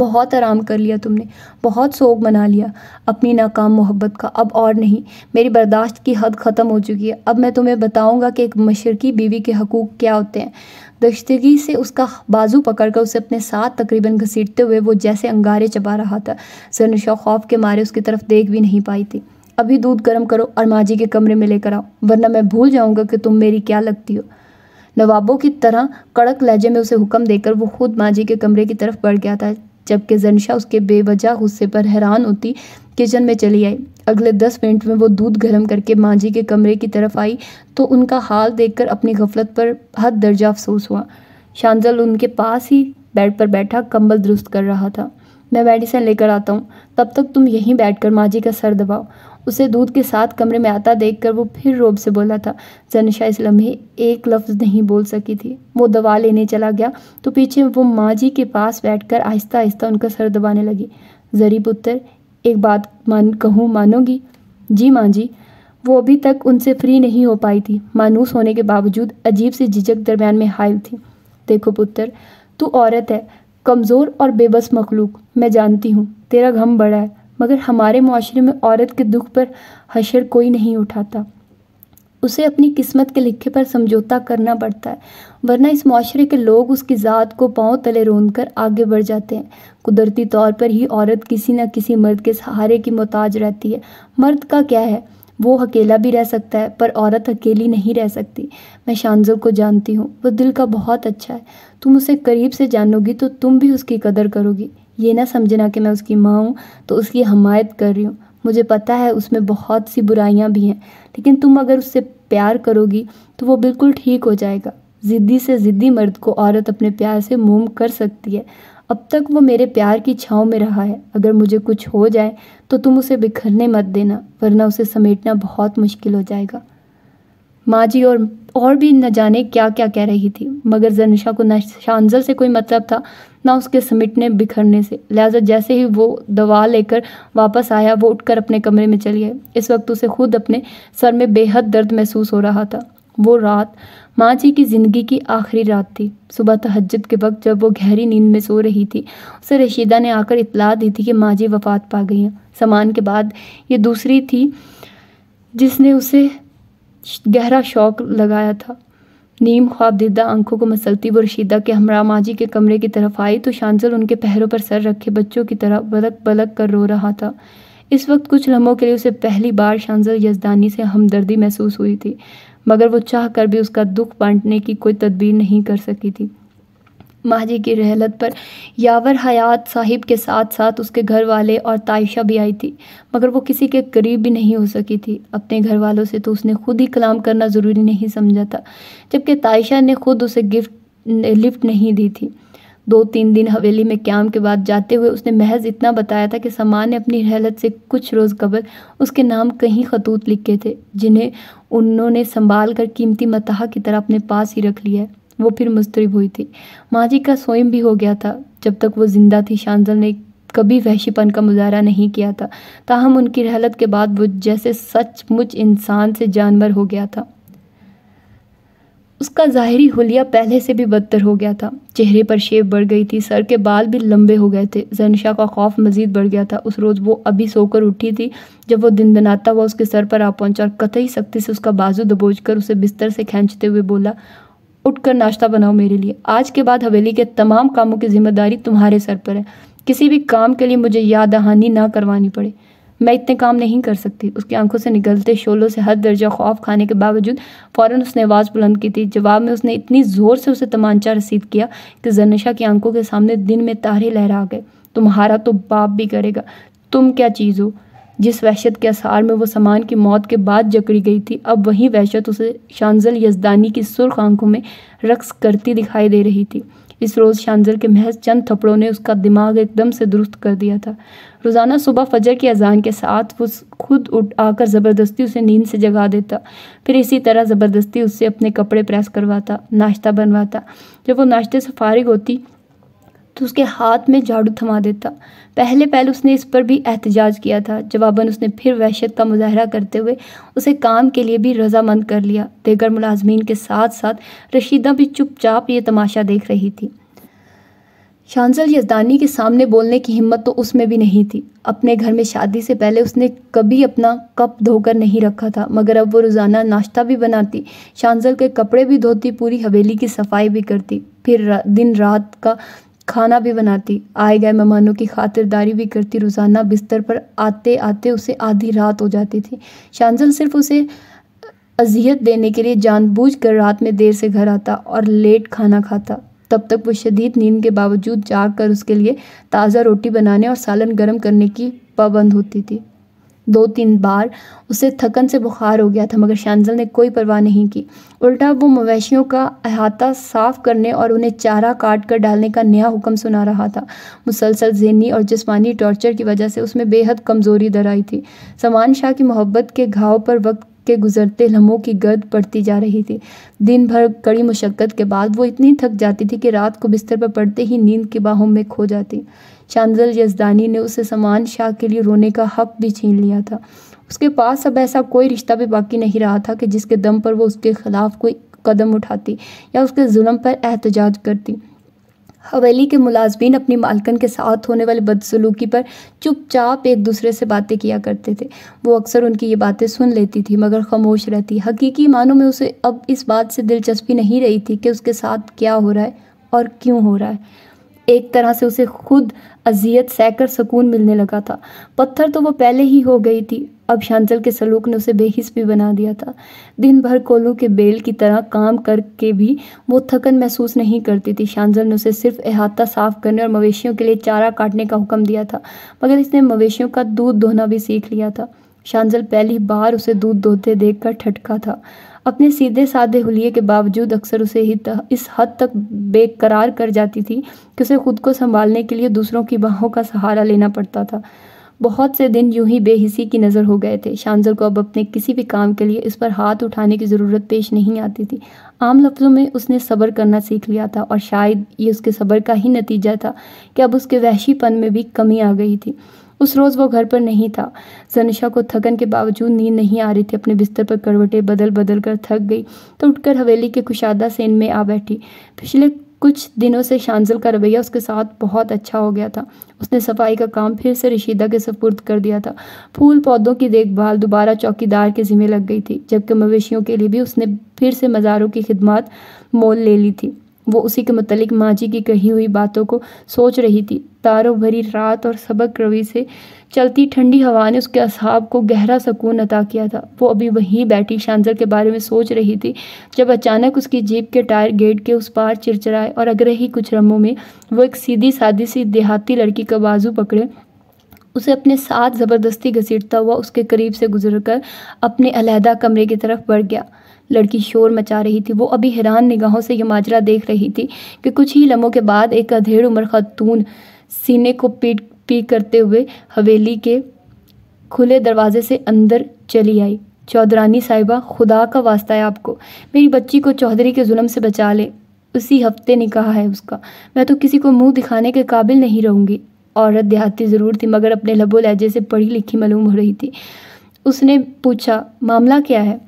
बहुत आराम कर लिया तुमने बहुत सोग मना लिया अपनी नाकाम मोहब्बत का अब और नहीं मेरी बर्दाश्त की हद ख़त्म हो चुकी है अब मैं तुम्हें बताऊंगा कि एक मशरकी बीवी के हकूक़ क्या होते हैं दश्तगी से उसका बाजू पकड़कर उसे अपने साथ तकरीबन घसीटते हुए वो जैसे अंगारे चबा रहा था जनशा खौफ के मारे उसकी तरफ देख भी नहीं पाई थी अभी दूध गर्म करो और माँ जी के कमरे में लेकर आओ वरना मैं भूल जाऊँगा कि तुम मेरी क्या लगती हो नवाबों की तरह कड़क लहजे में उसे हुक्म देकर वो खुद माँ जी के कमरे की तरफ बढ़ गया था जबकि जनशा उसके बेवजह गुस्से पर हैरान होती किचन में चली आई अगले दस मिनट में वो दूध गर्म करके माँ जी के कमरे की तरफ आई तो उनका हाल देखकर अपनी गफलत पर हद दर्जा अफसोस हुआ शांजल उनके पास ही बेड पर बैठा कंबल दुरुस्त कर रहा था मैं मेडिसिन लेकर आता हूँ तब तक तुम यहीं बैठकर कर माँ जी का सर दबाओ उसे दूध के साथ कमरे में आता देखकर वो फिर रोब से बोला था जनशा इस लम्हे एक लफ्ज़ नहीं बोल सकी थी वो दवा लेने चला गया तो पीछे वो माँ जी के पास बैठकर आहिस्ता आहिस्ता उनका सर दबाने लगी जरी पुत्र एक बात मान कहूँ मानोगी जी माँ जी वो अभी तक उनसे फ्री नहीं हो पाई थी मानूस होने के बावजूद अजीब सी झिझक दरमियान में हायल थी देखो पुत्र तू औरत है कमज़ोर और बेबस मखलूक मैं जानती हूँ तेरा गम बड़ा है मगर हमारे माशरे में औरत के दुख पर हशर कोई नहीं उठाता उसे अपनी किस्मत के लिखे पर समझौता करना पड़ता है वरना इस माशरे के लोग उसकी ज़ात को पाँव तले रोंद कर आगे बढ़ जाते हैं कुदरती तौर पर ही औरत किसी न किसी मर्द के सहारे की मोहताज रहती है मर्द का क्या है वो अकेला भी रह सकता है पर औरत अकेली नहीं रह सकती मैं शानजो को जानती हूँ वो दिल का बहुत अच्छा है तुम उसे करीब से जानोगी तो तुम भी उसकी कदर करोगी ये ना समझना कि मैं उसकी माँ हूँ तो उसकी हमायत कर रही हूँ मुझे पता है उसमें बहुत सी बुराइयाँ भी हैं लेकिन तुम अगर उससे प्यार करोगी तो वो बिल्कुल ठीक हो जाएगा ज़िद्दी से ज़िद्दी मर्द को औरत अपने प्यार से मोम कर सकती है अब तक वो मेरे प्यार की छाँव में रहा है अगर मुझे कुछ हो जाए तो तुम उसे बिखरने मत देना वरना उसे समेटना बहुत मुश्किल हो जाएगा माँ जी और और भी न जाने क्या क्या कह रही थी मगर जनिशा को न शांजल से कोई मतलब था ना उसके समिटने बिखरने से लिहाजा जैसे ही वो दवा लेकर वापस आया वो उठकर अपने कमरे में चली गई इस वक्त उसे खुद अपने सर में बेहद दर्द महसूस हो रहा था वो रात माँ जी की ज़िंदगी की आखिरी रात थी सुबह तहजद के वक्त जब वो गहरी नींद में सो रही थी उसे रशीदा ने आकर इतला दी थी कि माँ जी वफात पा गई हैं सामान के बाद ये दूसरी थी जिसने उसे गहरा शौक लगाया था नीम ख्वाब दिदा आंखों को मसलती वो रशीदा के हमरा माजी के कमरे की तरफ आई तो शांजल उनके पैरों पर सर रखे बच्चों की तरह बलक बलक कर रो रहा था इस वक्त कुछ लम्हों के लिए उसे पहली बार शांजल यजदानी से हमदर्दी महसूस हुई थी मगर वो चाह कर भी उसका दुख बांटने की कोई तदबीर नहीं कर सकी थी माजी की रहलत पर यावर हयात साहिब के साथ साथ उसके घर वाले और तायशा भी आई थी मगर वो किसी के करीब भी नहीं हो सकी थी अपने घर वालों से तो उसने खुद ही कलाम करना ज़रूरी नहीं समझा था जबकि तायशा ने खुद उसे गिफ्ट लिफ्ट नहीं दी थी दो तीन दिन हवेली में क्याम के बाद जाते हुए उसने महज इतना बताया था कि समान ने अपनी रहलत से कुछ रोज़ कबल उसके नाम कहीं खतूत लिखे थे जिन्हें उन्होंने संभाल कर कीमती मतहा की तरह अपने पास ही रख लिया है वो फिर मुस्तरब हुई थी माँ जी का स्वयं भी हो गया था जब तक वो ज़िंदा थी शानजल ने कभी वहशीपन का मुजाहरा नहीं किया था ताहम उनकी रहलत के बाद वो जैसे सचमुच इंसान से जानवर हो गया था उसका ज़ाहरी हुलिया पहले से भी बदतर हो गया था चेहरे पर शेप बढ़ गई थी सर के बाल भी लंबे हो गए थे जनशाह का खौफ मज़ीद बढ़ गया था उस रोज़ वो अभी सोकर उठी थी जब वो दिन दनाता हुआ उसके सर पर आ पहुंचा और कतई सख्ती से उसका बाजू दबोच कर उसे बिस्तर से खींचते हुए बोला उठकर नाश्ता बनाओ मेरे लिए आज के बाद हवेली के तमाम कामों की जिम्मेदारी तुम्हारे सर पर है किसी भी काम के लिए मुझे याद दहानी ना करवानी पड़े मैं इतने काम नहीं कर सकती उसकी आंखों से निकलते शोलों से हद दर्जा खौफ खाने के बावजूद फ़ौरन उसने आवाज़ बुलंद की थी जवाब में उसने इतनी ज़ोर से उसे तमांचा रसीद किया कि जरनशा की आंखों के सामने दिन में तारे लहरा गए तुम्हारा तो बाप भी करेगा तुम क्या चीज़ हो जिस वहशत के असार में वो समान की मौत के बाद जकड़ी गई थी अब वही वहशत उसे शांजल यजदानी की सुर्ख आंखों में रक्स करती दिखाई दे रही थी इस रोज़ शांजल के महज चंद थपड़ों ने उसका दिमाग एकदम से दुरुस्त कर दिया था रोज़ाना सुबह फजर की अजान के साथ वो खुद उठ आकर ज़बरदस्ती उसे नींद से जगा देता फिर इसी तरह ज़बरदस्ती उससे अपने कपड़े प्रेस करवाता नाश्ता बनवाता जब वो नाश्ते से फारिग होती तो उसके हाथ में झाड़ू थमा देता पहले पहले उसने इस पर भी एहतजाज किया था जवाबन उसने फिर वहशत का मुजाहरा करते हुए उसे काम के लिए भी रजामंद कर लिया देगर मुलाजमीन के साथ साथ रशीदा भी चुपचाप ये तमाशा देख रही थी शांसल यजदानी के सामने बोलने की हिम्मत तो उसमें भी नहीं थी अपने घर में शादी से पहले उसने कभी अपना कप धोकर नहीं रखा था मगर अब वो रोज़ाना नाश्ता भी बनाती शांसल के कपड़े भी धोती पूरी हवेली की सफाई भी करती फिर रा, दिन रात का खाना भी बनाती आए गए मेहमानों की खातिरदारी भी करती रोज़ाना बिस्तर पर आते आते उसे आधी रात हो जाती थी शांजल सिर्फ उसे अजियत देने के लिए जानबूझकर रात में देर से घर आता और लेट खाना खाता तब तक वो शदीद नींद के बावजूद जाग कर उसके लिए ताज़ा रोटी बनाने और सालन गर्म करने की पाबंद होती थी दो तीन बार उसे थकन से बुखार हो गया था मगर शांजल ने कोई परवाह नहीं की उल्टा वो मवेशियों का अहाता साफ करने और उन्हें चारा काट कर डालने का नया हुक्म सुना रहा था मुसलसल जहनी और जिसमानी टॉर्चर की वजह से उसमें बेहद कमज़ोरी दर आई थी समान शाह की मोहब्बत के घाव पर वक्त के गुजरते लम्हों की गर्द पड़ती जा रही थी दिन भर कड़ी मुशक्कत के बाद वो इतनी थक जाती थी कि रात को बिस्तर पर पड़ते ही नींद की बाहों में खो जाती चंदल यजदानी ने उसे समान शाह के लिए रोने का हक भी छीन लिया था उसके पास अब ऐसा कोई रिश्ता भी बाकी नहीं रहा था कि जिसके दम पर वो उसके खिलाफ कोई कदम उठाती या उसके जुल्म पर एहतजाज करती हवेली के मुलाजमीन अपनी मालकन के साथ होने वाले बदसलूकी पर चुपचाप एक दूसरे से बातें किया करते थे वो अक्सर उनकी ये बातें सुन लेती थी मगर खामोश रहती हकीकी मानों में उसे अब इस बात से दिलचस्पी नहीं रही थी कि उसके साथ क्या हो रहा है और क्यों हो रहा है एक तरह से उसे खुद अजियत सहकर सुकून मिलने लगा था पत्थर तो वो पहले ही हो गई थी अब शांजल के सलूक ने उसे बेहिस भी बना दिया था दिन भर कोलू के बेल की तरह काम करके भी वो थकन महसूस नहीं करती थी शांजल ने उसे सिर्फ अहाता साफ करने और मवेशियों के लिए चारा काटने का हुक्म दिया था मगर इसने मवेशियों का दूध दोहना भी सीख लिया था शांजल पहली बार उसे दूध दोहते कर ठटका था अपने सीधे साधे हुलिये के बावजूद अक्सर उसे ही इस हद तक बेकरार कर जाती थी कि उसे खुद को संभालने के लिए दूसरों की बाहों का सहारा लेना पड़ता था बहुत से दिन यूं ही बेहिसी की नज़र हो गए थे शानजर को अब अपने किसी भी काम के लिए इस पर हाथ उठाने की ज़रूरत पेश नहीं आती थी आम लफ्ज़ों में उसने सब्र करना सीख लिया था और शायद ये उसके सब्र का ही नतीजा था कि अब उसके वहशीपन में भी कमी आ गई थी उस रोज़ वो घर पर नहीं था जनिशा को थकन के बावजूद नींद नहीं आ रही थी अपने बिस्तर पर करवटें बदल बदल कर थक गई तो उठकर हवेली के कुशादा सेन में आ बैठी पिछले कुछ दिनों से शांजल का रवैया उसके साथ बहुत अच्छा हो गया था उसने सफाई का काम फिर से रशीदा के सपुर्द कर दिया था फूल पौधों की देखभाल दोबारा चौकीदार के जिम्मे लग गई थी जबकि मवेशियों के लिए भी उसने फिर से मज़ारों की खिदमत मोल ले ली थी वो उसी के मतलब माँ जी की कही हुई बातों को सोच रही थी तारों भरी रात और सबक रवि से चलती ठंडी हवा ने उसके असहाब को गहरा सुकून अता किया था वो अभी वहीं बैठी शांजल के बारे में सोच रही थी जब अचानक उसकी जीप के टायर गेट के उस पार चिरचराए और अगर ही कुछ रमों में वो एक सीधी सादी सी देहाती लड़की का बाजू पकड़े उसे अपने साथ ज़बरदस्ती घसीटता हुआ उसके करीब से गुजरकर अपने अलहदा कमरे की तरफ बढ़ गया लड़की शोर मचा रही थी वो अभी हैरान निगाहों से यह माजरा देख रही थी कि कुछ ही लम्हों के बाद एक अधेड़ उम्र खातून सीने को पीट पी करते हुए हवेली के खुले दरवाजे से अंदर चली आई चौधरानी साहिबा खुदा का वास्ता है आपको मेरी बच्ची को चौधरी के जुल्म से बचा ले उसी हफ्ते निकाह है उसका मैं तो किसी को मुंह दिखाने के काबिल नहीं रहूँगी औरत देहाती ज़रूर थी मगर अपने लबो लहजे से पढ़ी लिखी मालूम हो रही थी उसने पूछा मामला क्या है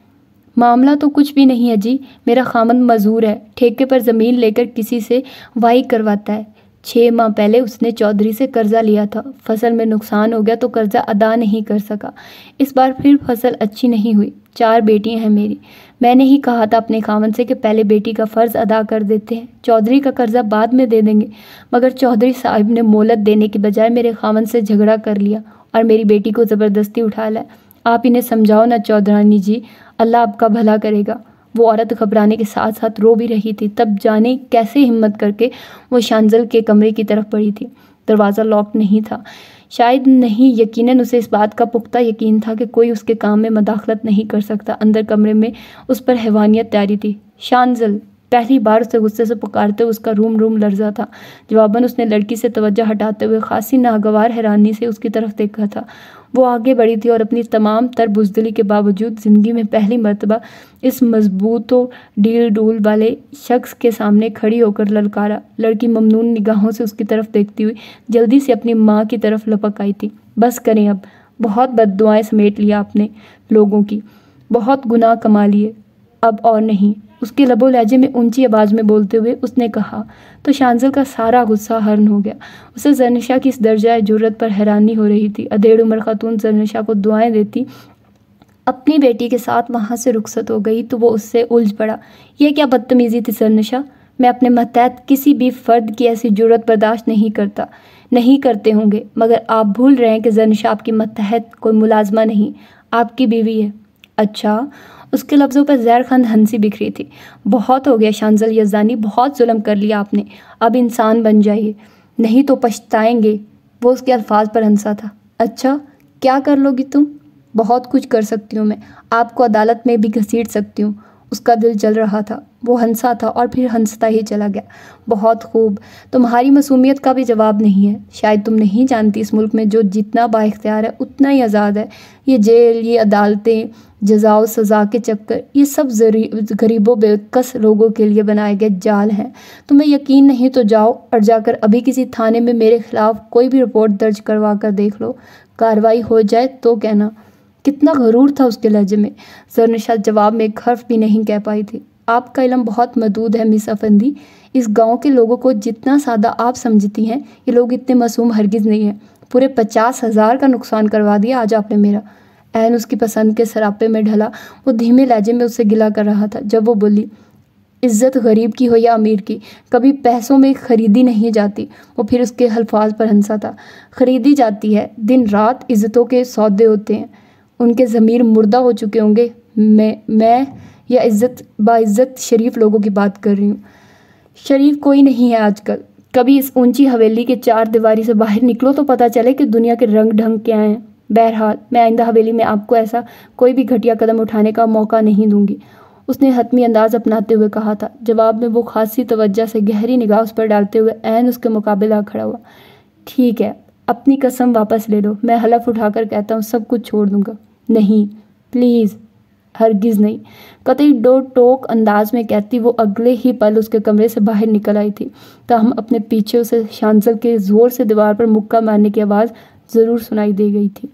मामला तो कुछ भी नहीं है जी मेरा खामन मजूर है ठेके पर ज़मीन लेकर किसी से वाई करवाता है छः माह पहले उसने चौधरी से कर्जा लिया था फसल में नुकसान हो गया तो कर्जा अदा नहीं कर सका इस बार फिर फसल अच्छी नहीं हुई चार बेटियां हैं मेरी मैंने ही कहा था अपने खावन से कि पहले बेटी का फ़र्ज़ अदा कर देते हैं चौधरी का कर्ज़ा बाद में दे देंगे मगर चौधरी साहब ने मोलत देने के बजाय मेरे खावन से झगड़ा कर लिया और मेरी बेटी को ज़बरदस्ती उठा लाया आप इन्हें समझाओ ना चौधरानी जी अल्लाह आपका भला करेगा वो औरत घबराने के साथ साथ रो भी रही थी तब जाने कैसे हिम्मत करके वो शांजल के कमरे की तरफ पड़ी थी दरवाज़ा लॉक नहीं था शायद नहीं यकीनन उसे इस बात का पुख्ता यकीन था कि कोई उसके काम में मदाखलत नहीं कर सकता अंदर कमरे में उस पर हैवानियत तैयारी थी शानजल पहली बार उसे गुस्से से पुकारते हुए उसका रूम रूम लर्जा था जवाबन उसने लड़की से तवज्जो हटाते हुए खासी नागवार हैरानी से उसकी तरफ देखा था वो आगे बढ़ी थी और अपनी तमाम तर बुजदली के बावजूद ज़िंदगी में पहली मरतबा इस मजबूतों डील डूल वाले शख्स के सामने खड़ी होकर ललकारा लड़की ममनून निगाहों से उसकी तरफ देखती हुई जल्दी से अपनी माँ की तरफ लपक आई थी बस करें अब बहुत बद समेट लिया आपने लोगों की बहुत गुनाह कमा लिए अब और नहीं उसके लबो लहजे में ऊंची आवाज़ में बोलते हुए उसने कहा तो शानजल का सारा गुस्सा हर्न हो गया उसे जरनशाह की इस दर्जा जरूरत पर हैरानी हो रही थी अधेड़ उम्र खातून जरनशाह को दुआएं देती अपनी बेटी के साथ वहाँ से रुखसत हो गई तो वो उससे उलझ पड़ा यह क्या बदतमीज़ी थी सरनशा मैं अपने मतहत किसी भी फ़र्द की ऐसी जरूरत बर्दाश्त नहीं करता नहीं करते होंगे मगर आप भूल रहे हैं कि जरनशा आपकी मतहत कोई मुलाजमा नहीं आपकी बीवी है अच्छा उसके लफ्ज़ों पर जैर ख़ंद हंसी बिखरी थी बहुत हो गया शांजल यजानी बहुत जुल्म कर लिया आपने अब इंसान बन जाइए नहीं तो पछताएंगे वो उसके अल्फाज पर हंसा था अच्छा क्या कर लोगी तुम बहुत कुछ कर सकती हूँ मैं आपको अदालत में भी घसीट सकती हूँ उसका दिल जल रहा था वो हंसा था और फिर हंसता ही चला गया बहुत खूब तुम्हारी मसूमियत का भी जवाब नहीं है शायद तुम नहीं जानती इस मुल्क में जो जितना बाख्तियार है उतना ही आज़ाद है ये जेल ये अदालतें जजाओ सज़ा के चक्कर ये सब गरीबों बेकस लोगों के लिए बनाए गए जाल हैं तुम्हें यकीन नहीं तो जाओ और जाकर अभी किसी थाने में मेरे ख़िलाफ़ कोई भी रिपोर्ट दर्ज करवा कर देख लो कार्रवाई हो जाए तो कहना कितना गरूर था उसके लहजे में निशा जवाब में एक हर्फ भी नहीं कह पाई थी आपका इलम बहुत मदूद है मिस अफंदी इस गांव के लोगों को जितना सादा आप समझती हैं ये लोग इतने मासूम हरगिज़ नहीं हैं पूरे पचास हज़ार का नुकसान करवा दिया आज आपने मेरा एन उसकी पसंद के सरापे में ढला वो धीमे लहजे में उससे गिला कर रहा था जब वो बोली इज्जत गरीब की हो या अमीर की कभी पैसों में खरीदी नहीं जाती वो फिर उसके हल्फाज पर हंसा था खरीदी जाती है दिन रात इज्जतों के सौदे होते हैं उनके ज़मीर मुर्दा हो चुके होंगे मैं मैं या इज्जत बाज़्ज़त शरीफ लोगों की बात कर रही हूँ शरीफ कोई नहीं है आजकल कभी इस ऊंची हवेली के चार दीवारी से बाहर निकलो तो पता चले कि दुनिया के रंग ढंग क्या हैं बहरहाल मैं आइंदा हवेली में आपको ऐसा कोई भी घटिया कदम उठाने का मौका नहीं दूंगी उसने हतमी अंदाज अपनाते हुए कहा था जवाब में वो खासी तवज्जा से गहरी निगाह उस पर डालते हुए ऐन उसके मुकाबला खड़ा हुआ ठीक है अपनी कसम वापस ले लो मैं हलफ उठाकर कहता हूँ सब कुछ छोड़ दूंगा नहीं प्लीज़ हरगिज़ नहीं कतई डो टोक अंदाज में कहती वो अगले ही पल उसके कमरे से बाहर निकल आई थी तो हम अपने पीछे उसे शांजल के ज़ोर से दीवार पर मुक्का मारने की आवाज़ ज़रूर सुनाई दे गई थी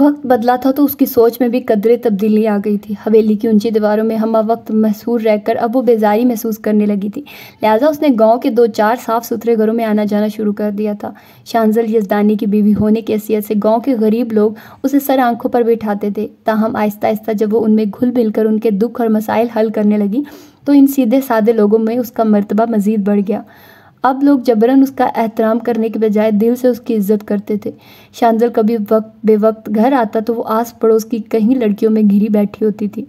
वक्त बदला था तो उसकी सोच में भी कदरे तब्दीली आ गई थी हवेली की ऊंची दीवारों में हम वक्त महसूर रहकर अब वो बेजारी महसूस करने लगी थी लिहाजा उसने गांव के दो चार साफ सुथरे घरों में आना जाना शुरू कर दिया था शांजल यजदानी की बीवी होने की हैसियत से गांव के गरीब लोग उसे सर आंखों पर बैठाते थे ताहम आहिस्ता आहिस्ता जब वो उनमें घुल मिलकर उनके दुख और मसाइल हल करने लगी तो इन सीधे सादे लोगों में उसका मरतबा मजीद बढ़ गया अब लोग जबरन उसका एहतराम करने के बजाय दिल से उसकी इज्जत करते थे शांजल कभी वक्त बेवक्त घर आता तो वो आस पड़ोस की कहीं लड़कियों में घिरी बैठी होती थी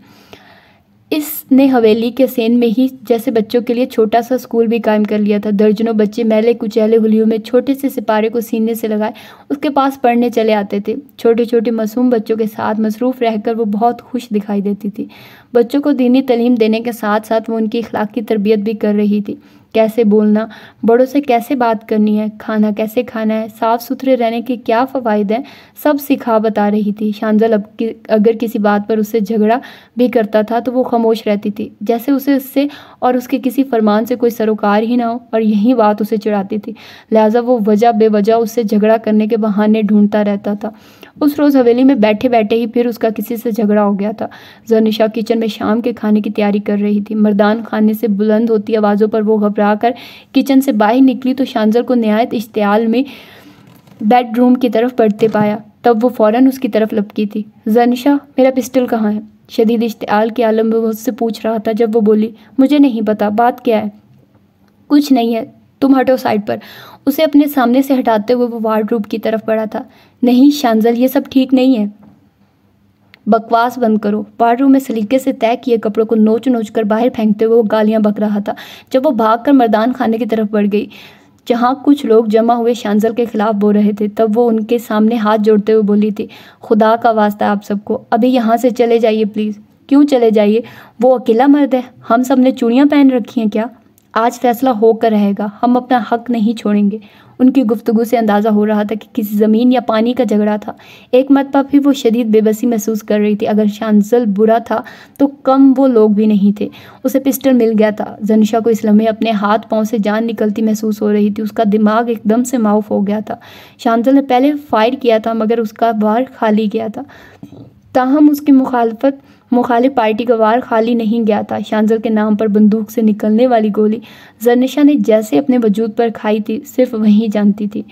इसने हवेली के सेन में ही जैसे बच्चों के लिए छोटा सा स्कूल भी कायम कर लिया था दर्जनों बच्चे मैले कुचैले हुलियों में छोटे से सिपारे को सीने से लगाए उसके पास पढ़ने चले आते थे छोटे छोटे मासूम बच्चों के साथ मसरूफ़ रहकर वो बहुत खुश दिखाई देती थी बच्चों को दीनी तलीम देने के साथ साथ वो उनकी की तरबियत भी कर रही थी कैसे बोलना बड़ों से कैसे बात करनी है खाना कैसे खाना है साफ़ सुथरे रहने के क्या फ़वाद हैं सब सिखा बता रही थी शांजल अब कि, अगर किसी बात पर उससे झगड़ा भी करता था तो वो खामोश रहती थी जैसे उसे उससे और उसके किसी फरमान से कोई सरोकार ही ना हो और यही बात उसे चढ़ाती थी लिहाजा वो वजह बेवजह उससे झगड़ा करने के बहाने ढूंढता रहता था उस रोज़ हवेली में बैठे बैठे ही फिर उसका किसी से झगड़ा हो गया था जरनिशा किचन में शाम के खाने की तैयारी कर रही थी मरदान खाने से बुलंद होती आवाज़ों पर वो घबरा कर किचन से बाहर निकली तो शानजर को नहायत इश्तियाल में बेडरूम की तरफ बढ़ते पाया तब वो फ़ौरन उसकी तरफ लपकी थी जनिशा मेरा पिस्टल कहाँ है शदीद इश्तियाल के आलम में उससे पूछ रहा था जब वो बोली मुझे नहीं पता बात क्या है कुछ नहीं है तुम हटो साइड पर उसे अपने सामने से हटाते हुए वो वार्ड रूप की तरफ बढ़ा था नहीं शांजल ये सब ठीक नहीं है बकवास बंद करो वार में सलीके से तय किए कपड़ों को नोच नोच कर बाहर फेंकते हुए वो गालियाँ बक रहा था जब वो भाग कर मरदान खाने की तरफ बढ़ गई जहाँ कुछ लोग जमा हुए शांजल के ख़िलाफ़ बोल रहे थे तब वो उनके सामने हाथ जोड़ते हुए बोली थी खुदा का वास्ता आप सबको अभी यहाँ से चले जाइए प्लीज़ क्यों चले जाइए वो अकेला मर्द है हम सब ने चूड़ियाँ पहन रखी हैं क्या आज फैसला होकर रहेगा हम अपना हक नहीं छोड़ेंगे उनकी गुफ्तु से अंदाज़ा हो रहा था कि किसी ज़मीन या पानी का झगड़ा था एक मतबा फिर वो शदीद बेबसी महसूस कर रही थी अगर शानजल बुरा था तो कम वो लोग भी नहीं थे उसे पिस्टल मिल गया था जनशा को इस लम्हे अपने हाथ पाँव से जान निकलती महसूस हो रही थी उसका दिमाग एकदम से माउफ हो गया था शानजल ने पहले फायर किया था मगर उसका बार खाली गया था ताहम उसकी मुखालफत मुखालिफ पार्टी का वार खाली नहीं गया था शांजल के नाम पर बंदूक से निकलने वाली गोली जरनिशा ने जैसे अपने वजूद पर खाई थी सिर्फ वहीं जानती थी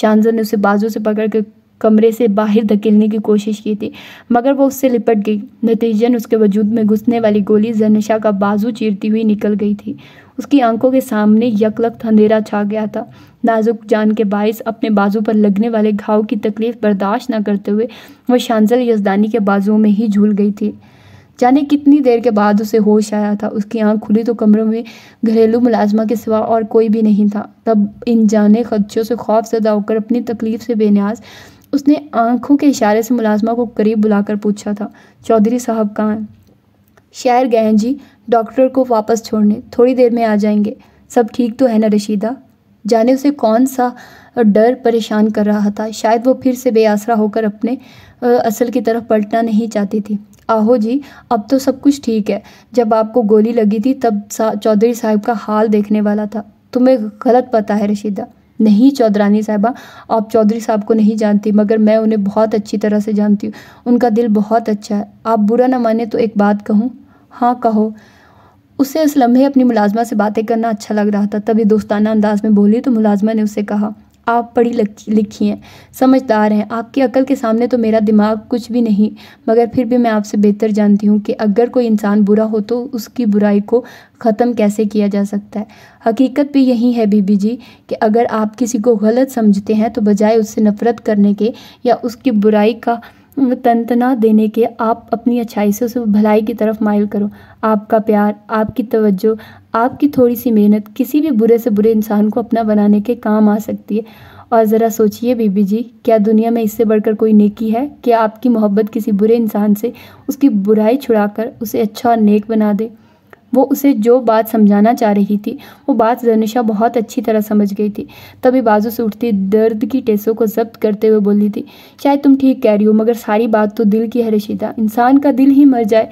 शांजल ने उसे बाजू से पकड़ के कमरे से बाहर धकेलने की कोशिश की थी मगर वो उससे लिपट गई नतीजन उसके वजूद में घुसने वाली गोली जरनिशा का बाजू चीरती हुई निकल गई थी उसकी आंखों के सामने यकलक अंधेरा छा गया था नाजुक जान के बायस अपने बाजू पर लगने वाले घाव की तकलीफ बर्दाश्त न करते हुए वह शांजल यजदानी के बाजुओं में ही झूल गई थी जाने कितनी देर के बाद उसे होश आया था उसकी आंख खुली तो कमरों में घरेलू मुलाजमा के सिवा और कोई भी नहीं था तब इन जाने खदशों से खौफ ज़्यादा होकर अपनी तकलीफ़ से बेनियाज उसने आंखों के इशारे से मुलाजमा को करीब बुलाकर पूछा था चौधरी साहब कहाँ हैं शहर गए हैं जी डॉक्टर को वापस छोड़ने थोड़ी देर में आ जाएंगे सब ठीक तो है ना रशीदा जाने उसे कौन सा डर परेशान कर रहा था शायद वो फिर से बेआसरा होकर अपने असल की तरफ पलटना नहीं चाहती थी आहो जी अब तो सब कुछ ठीक है जब आपको गोली लगी थी तब सा चौधरी साहब का हाल देखने वाला था तुम्हें गलत पता है रशीदा नहीं चौधरानी साहबा आप चौधरी साहब को नहीं जानती मगर मैं उन्हें बहुत अच्छी तरह से जानती हूँ उनका दिल बहुत अच्छा है आप बुरा ना माने तो एक बात कहूँ हाँ कहो उसे उस लम्हे अपनी मुलाजमा से बातें करना अच्छा लग रहा था तभी दोस्ताना अंदाज में बोली तो मुलाजमा ने उसे कहा आप पढ़ी लिखी हैं समझदार हैं आपकी अकल के सामने तो मेरा दिमाग कुछ भी नहीं मगर फिर भी मैं आपसे बेहतर जानती हूँ कि अगर कोई इंसान बुरा हो तो उसकी बुराई को ख़त्म कैसे किया जा सकता है हकीकत भी यही है बीबी जी कि अगर आप किसी को गलत समझते हैं तो बजाय उससे नफ़रत करने के या उसकी बुराई का तंतना देने के आप अपनी अच्छाई से उसे भलाई की तरफ माइल करो आपका प्यार आपकी तवज्जो आपकी थोड़ी सी मेहनत किसी भी बुरे से बुरे इंसान को अपना बनाने के काम आ सकती है और ज़रा सोचिए बीबी जी क्या दुनिया में इससे बढ़कर कोई नेकी है कि आपकी मोहब्बत किसी बुरे इंसान से उसकी बुराई छुड़ाकर उसे अच्छा और नेक बना दे वो उसे जो बात समझाना चाह रही थी वो बात जनिशा बहुत अच्छी तरह समझ गई थी तभी बाजू से उठती दर्द की टेसों को जब्त करते हुए बोली थी शायद तुम ठीक कह रही हो मगर सारी बात तो दिल की है रशीदा इंसान का दिल ही मर जाए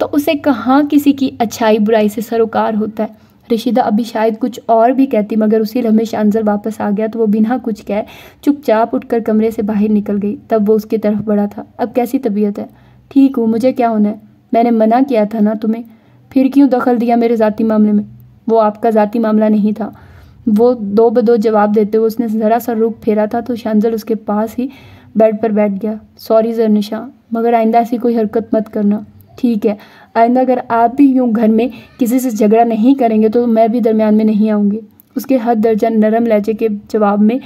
तो उसे कहाँ किसी की अच्छाई बुराई से सरोकार होता है रशीदा अभी शायद कुछ और भी कहती मगर उसी लम्हे शानजर वापस आ गया तो वो बिना कुछ कहे चुपचाप उठकर कमरे से बाहर निकल गई तब वो उसकी तरफ बढ़ा था अब कैसी तबीयत है ठीक हूँ मुझे क्या होना है मैंने मना किया था ना तुम्हें फिर क्यों दखल दिया मेरे ज़ाती मामले में वो आपका ज़ाती मामला नहीं था वो दो दो जवाब देते हुए उसने ज़रा सा रुख फेरा था तो शानजल उसके पास ही बेड पर बैठ गया सॉरी जरनिशा मगर आइंदा ऐसी कोई हरकत मत करना ठीक है आइंदा अगर आप भी यूँ घर में किसी से झगड़ा नहीं करेंगे तो मैं भी दरमियान में नहीं आऊँगी उसके हद दर्जा नरम लहजे के जवाब में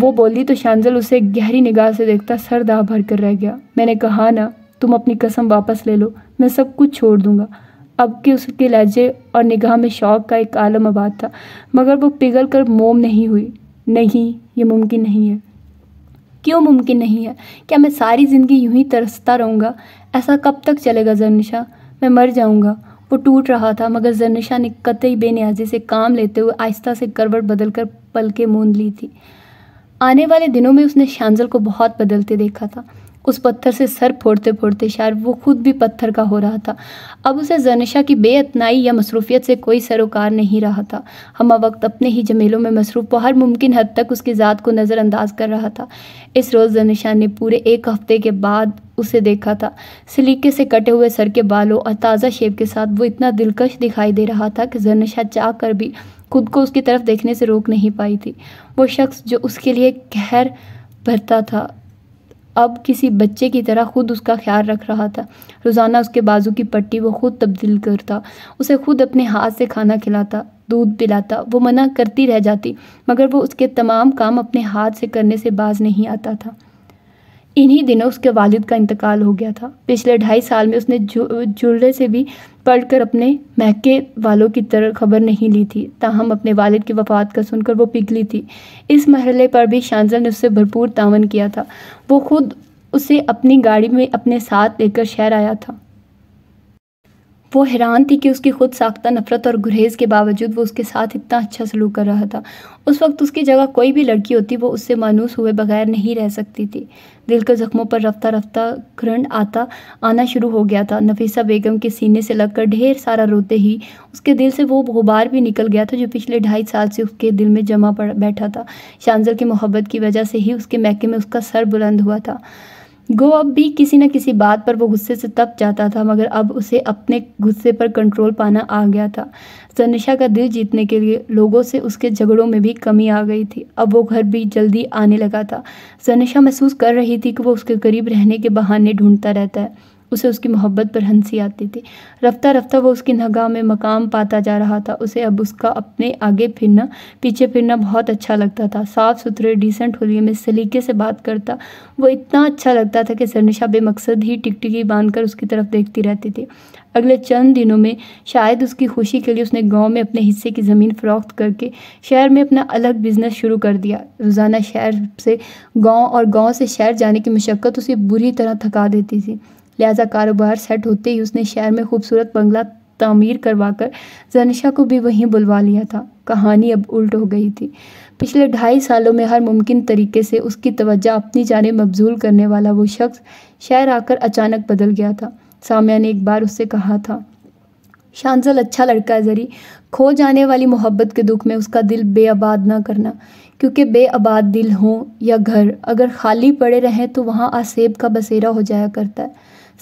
वो बोली तो शांजल उसे गहरी निगाह से देखता सर दाह भर कर रह गया मैंने कहा ना तुम अपनी कसम वापस ले लो मैं सब कुछ छोड़ दूँगा अब के उसके लहजे और निगाह में शौक का एक आलम आबाद था मगर वो पिघल कर मोम नहीं हुई नहीं ये मुमकिन नहीं है क्यों मुमकिन नहीं है क्या मैं सारी ज़िंदगी यूं ही तरसता रहूँगा ऐसा कब तक चलेगा जरनिशा मैं मर जाऊँगा वो टूट रहा था मगर जरनिशा ने कतई बेनियाजी से काम लेते हुए आहिस्ता से करवट बदल कर पलके मूंद ली थी आने वाले दिनों में उसने शांजल को बहुत बदलते देखा था उस पत्थर से सर फोड़ते फोड़ते शायद वो खुद भी पत्थर का हो रहा था अब उसे जनशा की बेअतनाई या मसरूफियत से कोई सरोकार नहीं रहा था हम वक्त अपने ही जमेलों में मसरूफ़ हर मुमकिन हद तक उसकी ज़ात को नज़रअंदाज कर रहा था इस रोज़ जनशा ने पूरे एक हफ्ते के बाद उसे देखा था सलीके से कटे हुए सर के बालों और ताज़ा शेप के साथ वो इतना दिलकश दिखाई दे रहा था कि जनशा चाह कर भी खुद को उसकी तरफ देखने से रोक नहीं पाई थी वो शख्स जो उसके लिए कहर भरता था अब किसी बच्चे की तरह खुद उसका ख्याल रख रहा था रोज़ाना उसके बाजू की पट्टी वो खुद तब्दील करता उसे खुद अपने हाथ से खाना खिलाता दूध पिलाता वो मना करती रह जाती मगर वो उसके तमाम काम अपने हाथ से करने से बाज नहीं आता था इन्हीं दिनों उसके वालिद का इंतकाल हो गया था पिछले ढाई साल में उसने जुड़े से भी पढ़कर अपने महके वालों की तरह खबर नहीं ली थी ताहम अपने वालिद की वफात का सुनकर वो पिघली थी इस मरहले पर भी शांजा ने उससे भरपूर तावन किया था वो खुद उसे अपनी गाड़ी में अपने साथ लेकर शहर आया था वो हैरान थी कि उसकी ख़ुद साख्ता नफ़रत और गुरेज़ के बावजूद वो उसके साथ इतना अच्छा सलूक कर रहा था उस वक्त उसकी जगह कोई भी लड़की होती वो उससे मानूस हुए बगैर नहीं रह सकती थी दिल के ज़ख्मों पर रफ्ता रफ्ता घृण आता आना शुरू हो गया था नफीसा बेगम के सीने से लगकर ढेर सारा रोते ही उसके दिल से वो गुबार भी निकल गया था जो पिछले ढाई साल से उसके दिल में जमा पड़ बैठा था शानजर की मोहब्बत की वजह से ही उसके मैके में उसका सर बुलंद हुआ था गो अब भी किसी न किसी बात पर वो गुस्से से तप जाता था मगर अब उसे अपने गुस्से पर कंट्रोल पाना आ गया था जनिशा का दिल जीतने के लिए लोगों से उसके झगड़ों में भी कमी आ गई थी अब वो घर भी जल्दी आने लगा था जनिशा महसूस कर रही थी कि वो उसके करीब रहने के बहाने ढूंढता रहता है उसे उसकी मोहब्बत पर हंसी आती थी रफ्ता रफ्ता वो उसकी नगाह में मकाम पाता जा रहा था उसे अब उसका अपने आगे फिरना पीछे फिरना बहुत अच्छा लगता था साफ़ सुथरे डिसेंट होलिए में सलीके से बात करता वो इतना अच्छा लगता था कि सरनिशा बेमकसद ही टिकटिकी बांधकर उसकी तरफ देखती रहती थी अगले चंद दिनों में शायद उसकी खुशी के लिए उसने गांव में अपने हिस्से की ज़मीन फ़रोख्त करके शहर में अपना अलग बिजनेस शुरू कर दिया रोज़ाना शहर से गांव और गांव से शहर जाने की मशक्क़त उसे बुरी तरह थका देती थी लिहाजा कारोबार सेट होते ही उसने शहर में खूबसूरत बंगला तमीर करवा कर जनिशा को भी वहीं बुलवा लिया था कहानी अब उल्ट हो गई थी पिछले ढाई सालों में हर मुमकिन तरीके से उसकी तवज्जा अपनी जाने मबजूल करने वाला वो शख्स शहर आकर अचानक बदल गया था सामिया ने एक बार उससे कहा था शानजल अच्छा लड़का है ज़री खो जाने वाली मोहब्बत के दुख में उसका दिल बेआबाद ना करना क्योंकि बेआबाद दिल हों या घर अगर खाली पड़े रहें तो वहाँ आसेब का बसेरा हो जाया करता है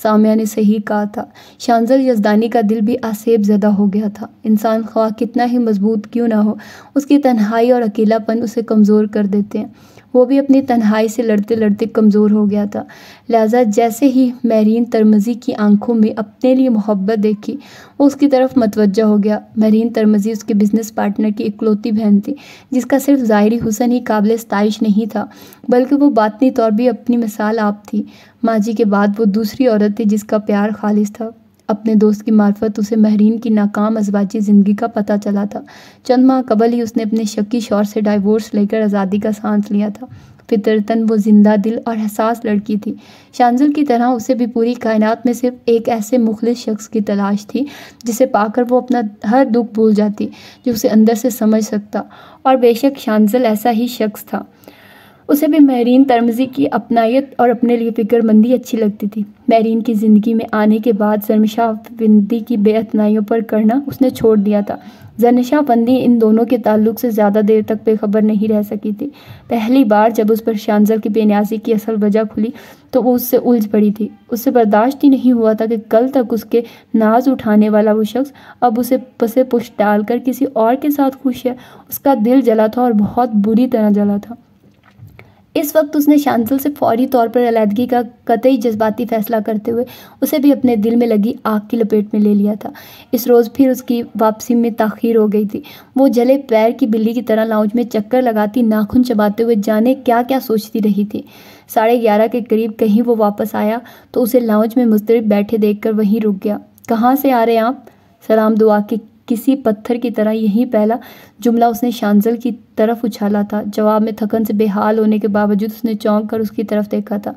सामिया ने सही कहा था शानजल यजदानी का दिल भी आसेब ज़्यादा हो गया था इंसान ख्वाह कितना ही मजबूत क्यों ना हो उसकी तन्हाई और अकेलापन उसे कमज़ोर कर देते हैं वो भी अपनी तन्हाई से लड़ते लड़ते कमज़ोर हो गया था लिहाजा जैसे ही महरीन तरमज़ी की आंखों में अपने लिए मोहब्बत देखी वो उसकी तरफ मतवजा हो गया महरीन तरमज़ी उसके बिज़नेस पार्टनर की इकलौती बहन थी जिसका सिर्फ ज़ाहरी हुसन ही काबिल स्ताइश नहीं था बल्कि वो बातनी तौर भी अपनी मिसाल आप थी माँ जी के बाद वो दूसरी औरत थी जिसका प्यार खालिश था अपने दोस्त की मार्फत उसे महरीन की नाकाम अजवाजी ज़िंदगी का पता चला था चंद माह कबल ही उसने अपने शक्की शौर से डाइवोर्स लेकर आज़ादी का सांस लिया था फितरतन वो जिंदा दिल और एहसास लड़की थी शांजल की तरह उसे भी पूरी कायनात में सिर्फ एक ऐसे मुखलिस शख्स की तलाश थी जिसे पाकर वो अपना हर दुख भूल जाती जो उसे अंदर से समझ सकता और बेशक शांजल ऐसा ही शख्स था उसे भी महरीन तरमजी की अपनायत और अपने लिए फिक्रमंदी अच्छी लगती थी महरीन की ज़िंदगी में आने के बाद बंदी की बेअतनाइयों पर करना उसने छोड़ दिया था जरनशाहबंदी इन दोनों के ताल्लुक से ज़्यादा देर तक बेखबर नहीं रह सकी थी पहली बार जब उस पर शानजल की बेनियाजी की असल वजह खुली तो वो उससे उलझ पड़ी थी उससे बर्दाश्त ही नहीं हुआ था कि कल तक उसके नाज उठाने वाला वो शख्स अब उसे पसे पुश डालकर किसी और के साथ खुश है उसका दिल जला था और बहुत बुरी तरह जला था इस वक्त उसने शांसल से फौरी तौर पर अलहदगी का कतई जज्बाती फैसला करते हुए उसे भी अपने दिल में लगी आग की लपेट में ले लिया था इस रोज़ फिर उसकी वापसी में तखीर हो गई थी वो जले पैर की बिल्ली की तरह लाउंज में चक्कर लगाती नाखून चबाते हुए जाने क्या क्या सोचती रही थी साढ़े ग्यारह के करीब कहीं वो वापस आया तो उसे लाउंज में मुस्तरब बैठे देख वहीं रुक गया कहाँ से आ रहे आप सलाम दुआ के किसी पत्थर की तरह यही पहला जुमला उसने शांजल की तरफ उछाला था जवाब में थकन से बेहाल होने के बावजूद उसने चौंक कर उसकी तरफ देखा था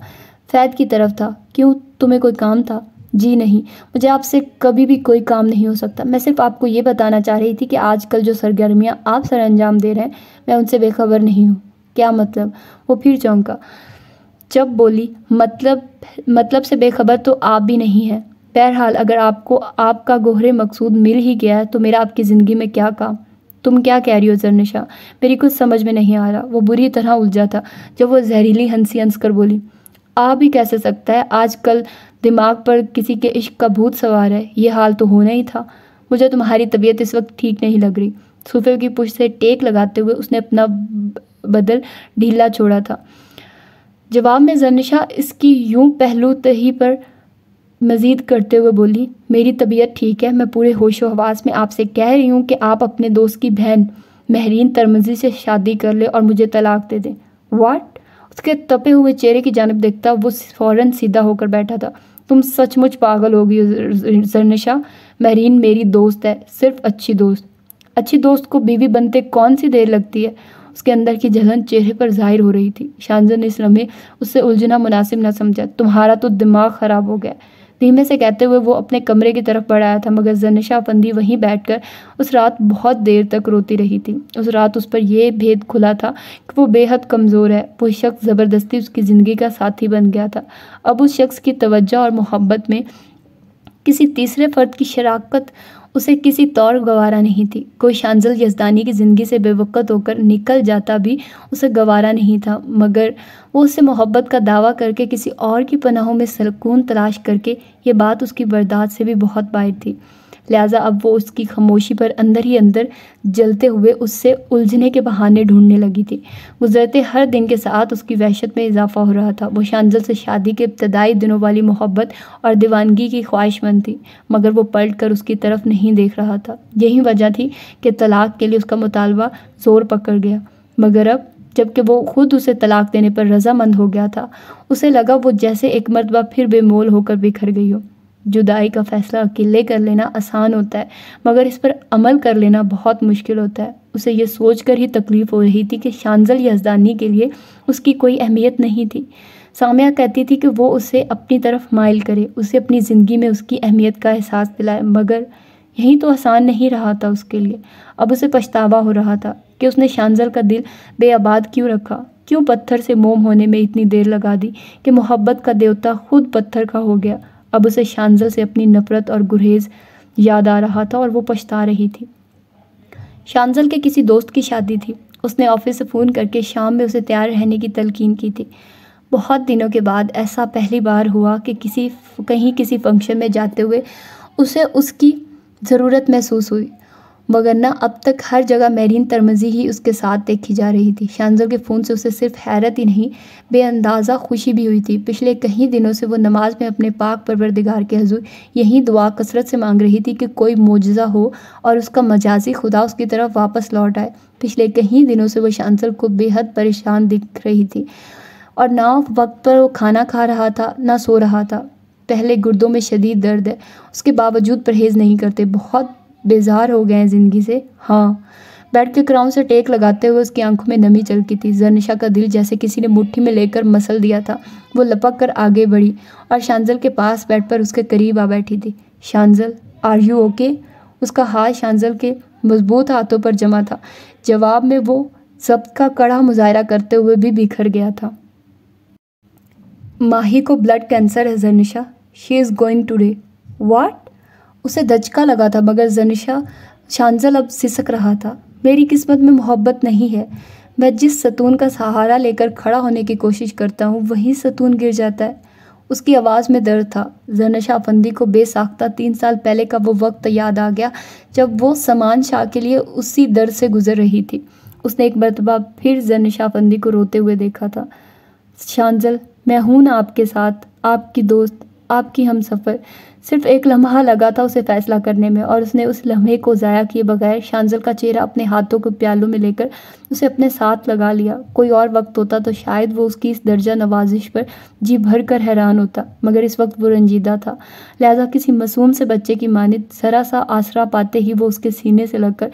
फैद की तरफ था क्यों तुम्हें कोई काम था जी नहीं मुझे आपसे कभी भी कोई काम नहीं हो सकता मैं सिर्फ आपको ये बताना चाह रही थी कि आजकल जो सरगर्मियाँ आप सर अंजाम दे रहे हैं मैं उनसे बेखबर नहीं हूँ क्या मतलब वो फिर चौंका जब बोली मतलब मतलब से बेखबर तो आप भी नहीं हैं बहरहाल अगर आपको आपका गोहरे मकसूद मिल ही गया है तो मेरा आपकी ज़िंदगी में क्या काम तुम क्या कह रही हो जरनिशा मेरी कुछ समझ में नहीं आ रहा वो बुरी तरह उलझा था जब वो जहरीली हंसी हंस कर बोली आप भी कैसे सकता है आजकल दिमाग पर किसी के इश्क का भूत सवार है ये हाल तो होना ही था मुझे तुम्हारी तबीयत इस वक्त ठीक नहीं लग रही सूफे की पुश से टेक लगाते हुए उसने अपना बदल ढीला छोड़ा था जवाब में जरनिशा इसकी यूं पहलू तही पर मज़ीद करते हुए बोली मेरी तबीयत ठीक है मैं पूरे होश हवास में आपसे कह रही हूँ कि आप अपने दोस्त की बहन महरीन तरमजी से शादी कर ले और मुझे तलाक दे दें वाट उसके तपे हुए चेहरे की जानब देखता वो फ़ौर सीधा होकर बैठा था तुम सचमुच पागल हो गई जरनशा महरीन मेरी दोस्त है सिर्फ अच्छी दोस्त अच्छी दोस्त को बीवी बनते कौन सी देर लगती है उसके अंदर की जलन चेहरे पर जाहिर हो रही थी शानजन ने इस लम्हे उससे उलझना मुनासिब ना समझा तुम्हारा तो दिमाग ख़राब हो गया धीमे से कहते हुए वो अपने कमरे की तरफ बढ़ाया था मगर जनशा फंदी वहीं बैठकर उस रात बहुत देर तक रोती रही थी उस रात उस पर यह भेद खुला था कि वो बेहद कमज़ोर है वो शख्स ज़बरदस्ती उसकी ज़िंदगी का साथी बन गया था अब उस शख्स की तवज्जो और मोहब्बत में किसी तीसरे फ़र्द की शराकत उसे किसी तौर गवारा नहीं थी कोई शांजल यजदानी की ज़िंदगी से बेवकत होकर निकल जाता भी उसे गवारा नहीं था मगर वो उससे मोहब्बत का दावा करके किसी और की पनाहों में सकून तलाश करके ये बात उसकी बर्दाश्त से भी बहुत बाहर थी लिहाजा अब वो उसकी खामोशी पर अंदर ही अंदर जलते हुए उससे उलझने के बहाने ढूंढने लगी थी गुजरते हर दिन के साथ उसकी वहशत में इजाफा हो रहा था वो शांजल से शादी के इब्तदाई दिनों वाली मोहब्बत और दीवानगी की ख्वाहिशमंद थी मगर वो पलट कर उसकी तरफ नहीं देख रहा था यही वजह थी कि तलाक के लिए उसका मुतालबा ज़ोर पकड़ गया मगर अब जबकि वो खुद उसे तलाक देने पर रजामंद हो गया था उसे लगा वो जैसे एक मरतबा फिर बेमोल होकर बिखर गई हो जुदाई का फ़ैसला अकेले कर लेना आसान होता है मगर इस पर अमल कर लेना बहुत मुश्किल होता है उसे यह सोच कर ही तकलीफ़ हो रही थी कि शानजल यजदानी के लिए उसकी कोई अहमियत नहीं थी सामिया कहती थी कि वो उसे अपनी तरफ माइल करे उसे अपनी ज़िंदगी में उसकी अहमियत का एहसास दिलाए मगर यही तो आसान नहीं रहा था उसके लिए अब उसे पछतावा हो रहा था कि उसने शानजल का दिल बेआबाद क्यों रखा क्यों पत्थर से मोम होने में इतनी देर लगा दी कि मोहब्बत का देवता खुद पत्थर का हो गया अब उसे शानजल से अपनी नफ़रत और गुरेज याद आ रहा था और वो पछता रही थी शानजल के किसी दोस्त की शादी थी उसने ऑफिस से फ़ोन करके शाम में उसे तैयार रहने की तलकीन की थी बहुत दिनों के बाद ऐसा पहली बार हुआ कि किसी कहीं किसी फंक्शन में जाते हुए उसे उसकी ज़रूरत महसूस हुई मगर ना अब तक हर जगह मेरीन तरमज़ी ही उसके साथ देखी जा रही थी शानजर के फ़ोन से उसे सिर्फ हैरत ही नहीं बेअंदाज़ा खुशी भी हुई थी पिछले कई दिनों से वो नमाज में अपने पाक परवरदिगार के हजूर यही दुआ कसरत से मांग रही थी कि कोई मुजज़ा हो और उसका मजाजी खुदा उसकी तरफ वापस लौट आए पिछले कई दिनों से वो शानजर को बेहद परेशान दिख रही थी और ना वक्त पर वो खाना खा रहा था ना सो रहा था पहले गुर्दों में शदीद दर्द है उसके बावजूद परहेज़ नहीं करते बहुत बेजार हो गए हैं ज़िंदगी से हाँ बैठ के क्राउन से टेक लगाते हुए उसकी आंखों में नमी चलती थी जरनिशा का दिल जैसे किसी ने मुट्ठी में लेकर मसल दिया था वो लपक कर आगे बढ़ी और शांजल के पास बैठ पर उसके करीब आ बैठी थी शांजल आर यू ओके उसका हाथ शांजल के मजबूत हाथों पर जमा था जवाब में वो जब्त का कड़ा मुजाहरा करते हुए भी बिखर गया था माही को ब्लड कैंसर है जरनिशा she is going to die what उसे दचका लगा था मगर जनिशा शांजल अब सिसक रहा था मेरी किस्मत में मोहब्बत नहीं है मैं जिस सतून का सहारा लेकर खड़ा होने की कोशिश करता हूँ वही सतून गिर जाता है उसकी आवाज़ में दर्द था जनशा फंदी को बेसाख्ता तीन साल पहले का वो वक्त याद आ गया जब वो समान शाह के लिए उसी दर्द से गुजर रही थी उसने एक मरतबा फिर जनशा फंदी को रोते हुए देखा था शांजल मैं हूँ ना आपके साथ आपकी दोस्त आपकी हम सफ़र सिर्फ एक लम्हा लगा था उसे फैसला करने में और उसने उस लम्हे को ज़ाया किए बगैर शांजल का चेहरा अपने हाथों को प्यालों में लेकर उसे अपने साथ लगा लिया कोई और वक्त होता तो शायद वो उसकी इस दर्जा नवाजिश पर जी भर कर हैरान होता मगर इस वक्त वो रंजीदा था लिहाजा किसी मासूम से बच्चे की मानित ज़रा सा आसरा पाते ही वो उसके सीने से लगकर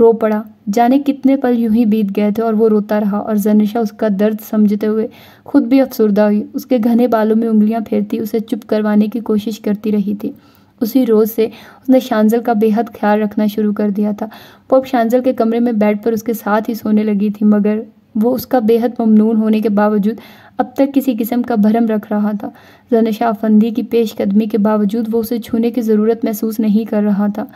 रो पड़ा जाने कितने पल यूं ही बीत गए थे और वो रोता रहा और जनिशा उसका दर्द समझते हुए खुद भी अफसरदा हुई उसके घने बालों में उंगलियां फेरती उसे चुप करवाने की कोशिश करती रही थी उसी रोज़ से उसने शांजल का बेहद ख्याल रखना शुरू कर दिया था वो अब शांजल के कमरे में बेड पर उसके साथ ही सोने लगी थी मगर वो उसका बेहद ममनून होने के बावजूद अब तक किसी किस्म का भरम रख रहा था जनिशा अफंदी की पेशकदमी के बावजूद वो उसे छूने की ज़रूरत महसूस नहीं कर रहा था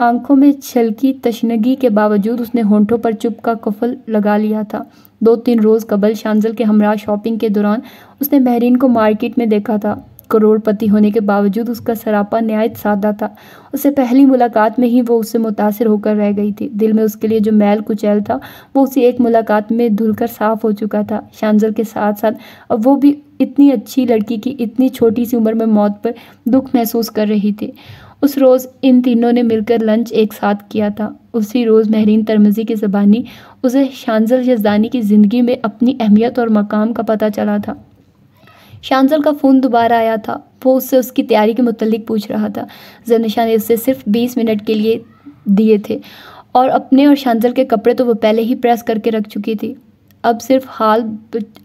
आंखों में छलकी तशनगी के बावजूद उसने होंठों पर चुप का कफल लगा लिया था दो तीन रोज़ कबल शांजल के हमरा शॉपिंग के दौरान उसने महरीन को मार्केट में देखा था करोड़पति होने के बावजूद उसका सरापा नहायत सादा था उससे पहली मुलाकात में ही वो उससे मुतासर होकर रह गई थी दिल में उसके लिए जो मैल कुचैल था वो उसी एक मुलाकात में धुलकर साफ हो चुका था शांजल के साथ साथ अब वो भी इतनी अच्छी लड़की की इतनी छोटी सी उम्र में मौत पर दुख महसूस कर रही थी उस रोज़ इन तीनों ने मिलकर लंच एक साथ किया था उसी रोज़ महरीन तरमजी की ज़बानी उसे शानजल यजदानी की ज़िंदगी में अपनी अहमियत और मकाम का पता चला था शानजल का फ़ोन दोबारा आया था वो उससे उसकी तैयारी के मतलब पूछ रहा था जनशा ने उससे सिर्फ बीस मिनट के लिए दिए थे और अपने और शानजल के कपड़े तो वो पहले ही प्रेस करके रख चुकी थी अब सिर्फ हाल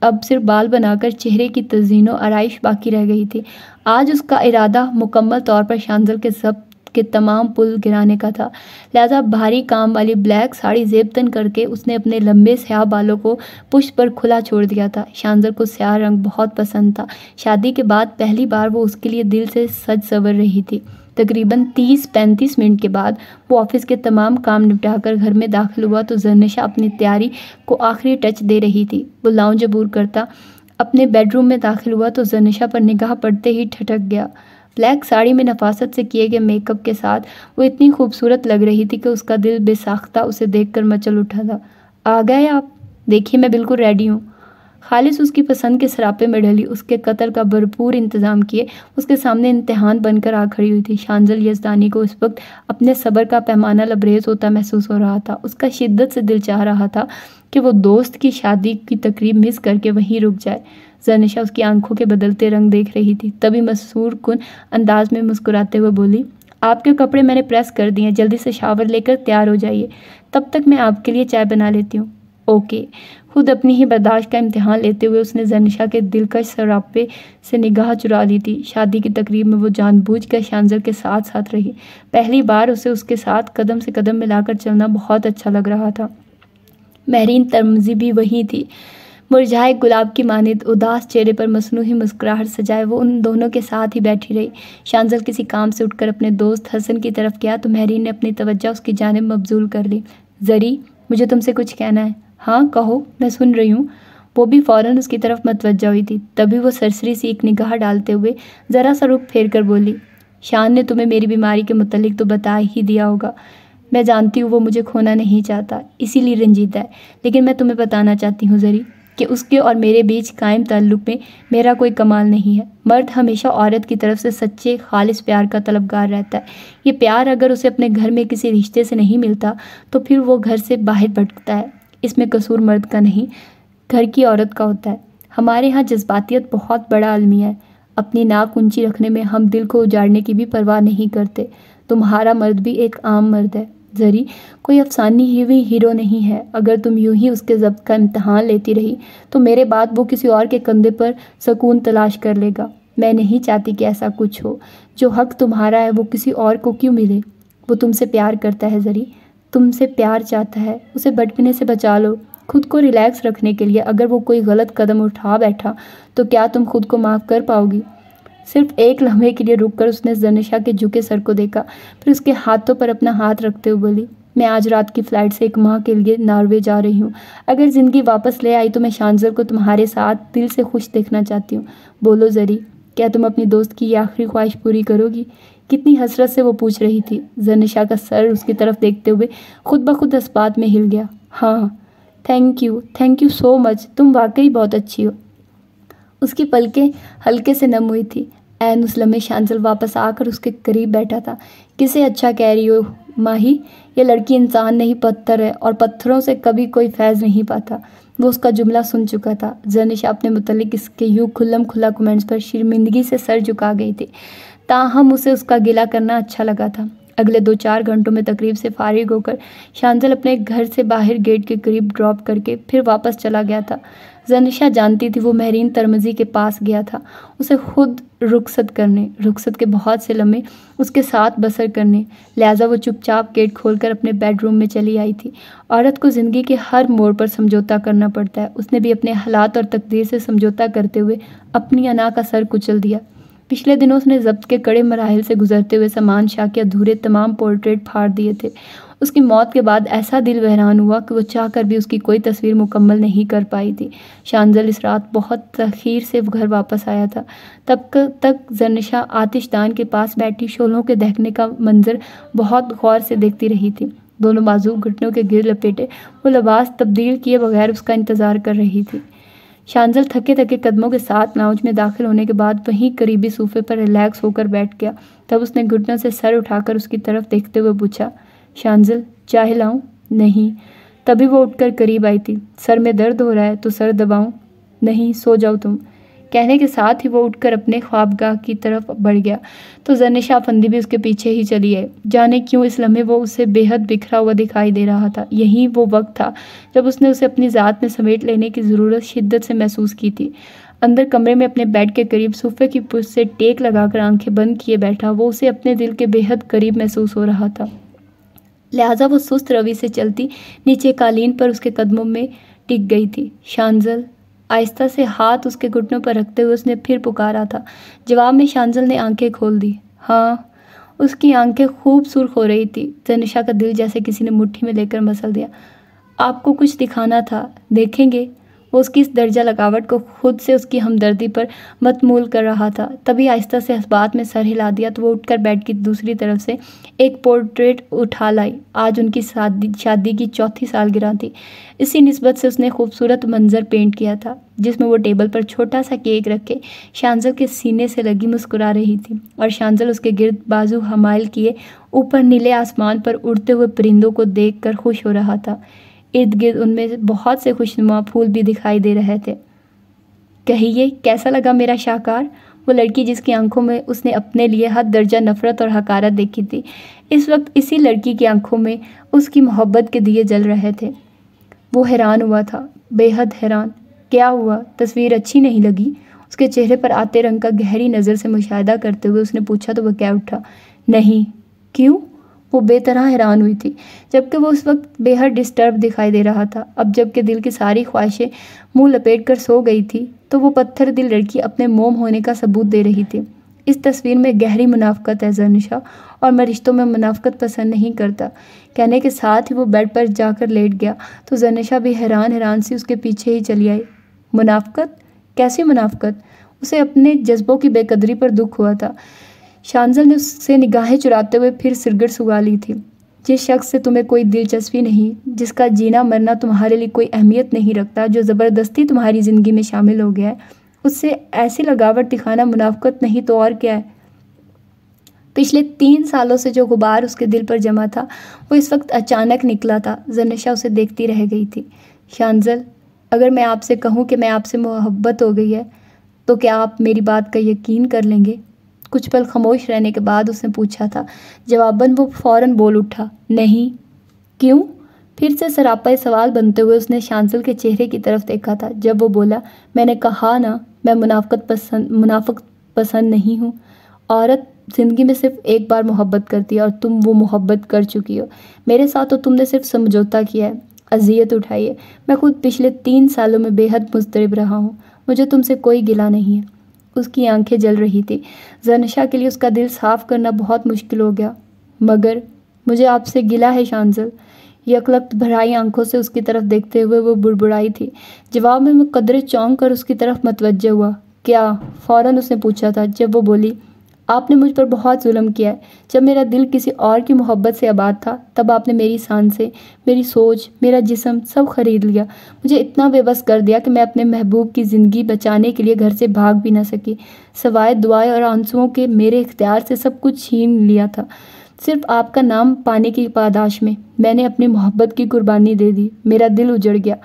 अब सिर्फ बाल बनाकर चेहरे की तजीनों आरइश बाकी रह गई थी आज उसका इरादा मुकम्मल तौर पर शानजल के सब के तमाम पुल गिराने का था लिहाजा भारी काम वाली ब्लैक साड़ी जेबतन करके उसने अपने लंबे स्याह बालों को पुष्ट पर खुला छोड़ दिया था शानजर को स्याह रंग बहुत पसंद था शादी के बाद पहली बार वो उसके लिए दिल से सज सवर रही थी तकरीबन तीस पैंतीस मिनट के बाद वो ऑफिस के तमाम काम निपटाकर घर में दाखिल हुआ तो जरनशा अपनी तैयारी को आखिरी टच दे रही थी वो लाउंज अबूर करता अपने बेडरूम में दाखिल हुआ तो जनिशा पर निगाह पड़ते ही ठटक गया ब्लैक साड़ी में नफासत से किए गए मेकअप के साथ वो इतनी खूबसूरत लग रही थी कि उसका दिल बेसाख्ता उसे देखकर मचल उठा था आ गए आप देखिए मैं बिल्कुल रेडी हूँ खालिस उसकी पसंद के सरापे में ढली उसके कतर का भरपूर इंतज़ाम किए उसके सामने इम्तहान बनकर आ खड़ी हुई थी शांजल यजदानी को उस वक्त अपने सबर का पैमाना लबरेज होता महसूस हो रहा था उसका शिद्दत से दिल चाह रहा था कि वो दोस्त की शादी की तकरीब मिस करके वहीं रुक जाए जनिशा उसकी आंखों के बदलते रंग देख रही थी तभी मसूर कन अंदाज में मुस्कुराते हुए बोली आपके कपड़े मैंने प्रेस कर दिए हैं जल्दी से शावर लेकर तैयार हो जाइए तब तक मैं आपके लिए चाय बना लेती हूँ ओके खुद अपनी ही बर्दाश्त का इम्तहान लेते हुए उसने जनिशा के दिलकश सरापे से निगाह चुरा ली थी शादी की तकरीब में वो जानबूझ कर शानजर के साथ साथ रही पहली बार उसे उसके साथ कदम से कदम मिलाकर चलना बहुत अच्छा लग रहा था महरीन तरमजी भी वहीं थी मुरझाए गुलाब की मानद उदास चेहरे पर मसनू ही मुस्कुराहट सजाए वो उन दोनों के साथ ही बैठी रही शांजल किसी काम से उठकर अपने दोस्त हसन की तरफ गया तो महरीन ने अपनी तवज्जा उसकी जानब मबजूल कर ली जरी मुझे तुमसे कुछ कहना है हाँ कहो मैं सुन रही हूँ वो भी फौरन उसकी तरफ मतवजा हुई थी तभी वो सरसरी सी एक निगाह डालते हुए ज़रा सा रुख फेर कर बोली शान ने तुम्हें मेरी बीमारी के मतलब तो बता ही दिया होगा मैं जानती हूँ वो मुझे खोना नहीं चाहता इसीलिए रंजीदा है लेकिन मैं तुम्हें बताना चाहती हूँ ज़री कि उसके और मेरे बीच कायम ताल्लुक़ में मेरा कोई कमाल नहीं है मर्द हमेशा औरत की तरफ से सच्चे खालिस प्यार का तलबगार रहता है ये प्यार अगर उसे अपने घर में किसी रिश्ते से नहीं मिलता तो फिर वो घर से बाहर भटकता है इसमें कसूर मर्द का नहीं घर की औरत का होता है हमारे यहाँ जज्बातियत बहुत बड़ा अलमिया है अपनी नाक ऊंची रखने में हम दिल को उजाड़ने की भी परवाह नहीं करते तुम्हारा मर्द भी एक आम मर्द है जरी कोई अफसानी ही हुई हीरो नहीं है अगर तुम यूं ही उसके जब्त का इम्तहान लेती रही तो मेरे बाद वो किसी और के कंधे पर सुकून तलाश कर लेगा मैं नहीं चाहती कि ऐसा कुछ हो जो हक तुम्हारा है वो किसी और को क्यों मिले वो तुमसे प्यार करता है जरी तुमसे प्यार चाहता है उसे भटकने से बचा लो खुद को रिलैक्स रखने के लिए अगर वो कोई गलत कदम उठा बैठा तो क्या तुम खुद को माफ़ कर पाओगी सिर्फ एक लम्हे के लिए रुककर उसने जनिशा के झुके सर को देखा फिर उसके हाथों पर अपना हाथ रखते हुए बोली मैं आज रात की फ़्लाइट से एक माह के लिए नॉर्वे जा रही हूँ अगर ज़िंदगी वापस ले आई तो मैं शानजर को तुम्हारे साथ दिल से खुश देखना चाहती हूँ बोलो जरी क्या तुम अपनी दोस्त की ये आखिरी ख्वाहिश पूरी करोगी कितनी हसरत से वो पूछ रही थी जनिशा का सर उसकी तरफ देखते हुए खुद ब खुद इस्पात में हिल गया हाँ thank you thank you so much तुम वाकई बहुत अच्छी हो उसकी पलकें हल्के से नम हुई थी एन उस लम्हे शांसल वापस आकर उसके करीब बैठा था किसे अच्छा कह रही हो माही ये लड़की इंसान नहीं पत्थर है और पत्थरों से कभी कोई फैज़ नहीं पाता वो उसका जुमला सुन चुका था जनिशा अपने मतलब इसके यूँ खुल्लम खुला कमेंट्स पर शर्मिंदगी से सर झुका गई थी ताहम उसे उसका गिला करना अच्छा लगा था अगले दो चार घंटों में तकरीब से फारिग होकर शांजल अपने घर से बाहर गेट के करीब ड्रॉप करके फिर वापस चला गया था जनिशा जानती थी वो महरीन तरमजी के पास गया था उसे खुद रुखसत करने रुखसत के बहुत से लम्हे उसके साथ बसर करने लिहाजा वो चुपचाप गेट खोलकर अपने बेडरूम में चली आई थी औरत को ज़िंदगी के हर मोड़ पर समझौता करना पड़ता है उसने भी अपने हालात और तकदीर से समझौता करते हुए अपनी अना का सर कुचल दिया पिछले दिनों उसने जब्त के कड़े मराहल से गुजरते हुए समान शाह के अधूरे तमाम पोर्ट्रेट फाड़ दिए थे उसकी मौत के बाद ऐसा दिल बहरान हुआ कि वो चाह कर भी उसकी कोई तस्वीर मुकम्मल नहीं कर पाई थी शानजल इस रात बहुत तखीर से घर वापस आया था तब तक जरनशा आतिशदान के पास बैठी शोलों के दहकने का मंजर बहुत गौर से देखती रही थी दोनों बाजू घुटनों के गिर लपेटे वो लबास तब्दील किए बगैर उसका इंतज़ार कर रही थी शांजल थके थके कदमों के साथ लाउज में दाखिल होने के बाद वहीं करीबी सूफे पर रिलैक्स होकर बैठ गया तब उसने घुटनों से सर उठाकर उसकी तरफ देखते हुए पूछा शांजल चाह लाऊं नहीं तभी वो उठकर करीब आई थी सर में दर्द हो रहा है तो सर दबाऊँ नहीं सो जाओ तुम कहने के साथ ही वो उठकर अपने ख्वाबगाह की तरफ बढ़ गया तो जनिशा फंदी भी उसके पीछे ही चली आई जाने क्यों इस लम्हे वो उसे बेहद बिखरा हुआ दिखाई दे रहा था यही वो वक्त था जब उसने उसे अपनी ज़ात में समेट लेने की ज़रूरत शिद्दत से महसूस की थी अंदर कमरे में अपने बेड के करीब सूफे की पुष्ट से टेक लगाकर आंखें बंद किए बैठा वो उसे अपने दिल के बेहद करीब महसूस हो रहा था लिहाजा वो सुस्त रवि से चलती नीचे कालीन पर उसके कदमों में टिक गई थी शांजल आहिस्ता से हाथ उसके घुटनों पर रखते हुए उसने फिर पुकारा था जवाब में शांजल ने आंखें खोल दी हाँ उसकी आंखें खूब सुर्ख हो रही थी तनिषा का दिल जैसे किसी ने मुट्ठी में लेकर मसल दिया आपको कुछ दिखाना था देखेंगे वो उसकी इस दर्जा लगावट को खुद से उसकी हमदर्दी पर मतमूल कर रहा था तभी आहिस्ता से बात में सर हिला दिया तो वो उठकर बेड की दूसरी तरफ से एक पोर्ट्रेट उठा लाई आज उनकी शादी शादी की चौथी सालगिरह थी इसी नस्बत से उसने खूबसूरत मंजर पेंट किया था जिसमें वो टेबल पर छोटा सा केक रखे शांजल के सीने से लगी मुस्कुरा रही थी और शांजल उसके गिरद बाजू हमायल किए ऊपर नीले आसमान पर उड़ते हुए परिंदों को देखकर खुश हो रहा था इर्द गिर्द उनमें बहुत से खुशनुमा फूल भी दिखाई दे रहे थे कहिए कैसा लगा मेरा शाहकार वो लड़की जिसकी आंखों में उसने अपने लिए हद दर्जा नफ़रत और हकारत देखी थी इस वक्त इसी लड़की की आंखों में उसकी मोहब्बत के दिए जल रहे थे वो हैरान हुआ था बेहद हैरान क्या हुआ तस्वीर अच्छी नहीं लगी उसके चेहरे पर आते रंग का गहरी नज़र से मुशाह करते हुए उसने पूछा तो वह क्या उठा नहीं क्यों वो बेतरह हैरान हुई थी जबकि वो उस वक्त बेहद डिस्टर्ब दिखाई दे रहा था अब जबकि दिल की सारी ख्वाहिशें मुंह लपेट कर सो गई थी तो वो पत्थर दिल लड़की अपने मोम होने का सबूत दे रही थी इस तस्वीर में गहरी मुनाफ़त है जरनिशा और मैं रिश्तों में मुनाफ़त पसंद नहीं करता कहने के साथ ही वो बेड पर जाकर लेट गया तो जरनिशा भी हैरान हैरान सी उसके पीछे ही चली आई मुनाफ़त कैसी मुनाफ़त उसे अपने जज्बों की बेकदरी पर दुख हुआ था शानजल ने उससे निगाहें चुराते हुए फिर सिरगट सुगा ली थी जिस शख्स से तुम्हें कोई दिलचस्पी नहीं जिसका जीना मरना तुम्हारे लिए कोई अहमियत नहीं रखता जो ज़बरदस्ती तुम्हारी ज़िंदगी में शामिल हो गया है उससे ऐसी लगावट दिखाना मुनाफ्त नहीं तो और क्या है पिछले तीन सालों से जो गुबार उसके दिल पर जमा था वो इस वक्त अचानक निकला था जनशा उसे देखती रह गई थी शानजल अगर मैं आपसे कहूँ कि मैं आपसे मोहब्बत हो गई है तो क्या आप मेरी बात का यकीन कर लेंगे कुछ पल खामोश रहने के बाद उसने पूछा था जवाबन वो फौरन बोल उठा नहीं क्यों फिर से सरापा सवाल बनते हुए उसने शांसल के चेहरे की तरफ देखा था जब वो बोला मैंने कहा ना मैं मुनाफ़त पसंद मुनाफ़त पसंद नहीं हूँ औरत ज़िंदगी में सिर्फ एक बार मोहब्बत करती है और तुम वो मोहब्बत कर चुकी हो मेरे साथ तो तुमने सिर्फ समझौता किया है अजियत उठाई है मैं खुद पिछले तीन सालों में बेहद मुस्तरब रहा हूँ मुझे तुमसे कोई गिला नहीं है उसकी आंखें जल रही थी जनशा के लिए उसका दिल साफ करना बहुत मुश्किल हो गया मगर मुझे आपसे गिला है शानजल यकलक्त भराई आंखों से उसकी तरफ देखते हुए वो बुड़बुड़ाई थी जवाब में मैं कदरे चौंक कर उसकी तरफ मतवजह हुआ क्या फ़ौरन उसने पूछा था जब वो बोली आपने मुझ पर बहुत जुल्म किया है जब मेरा दिल किसी और की मोहब्बत से आबाद था तब आपने मेरी सांसें मेरी सोच मेरा जिसम सब खरीद लिया मुझे इतना बेबस कर दिया कि मैं अपने महबूब की ज़िंदगी बचाने के लिए घर से भाग भी ना सकी सवाए दुआएं और आंसुओं के मेरे इख्तियार से सब कुछ छीन लिया था सिर्फ आपका नाम पाने की पादाश में मैंने अपनी मोहब्बत की कुर्बानी दे दी मेरा दिल उजड़ गया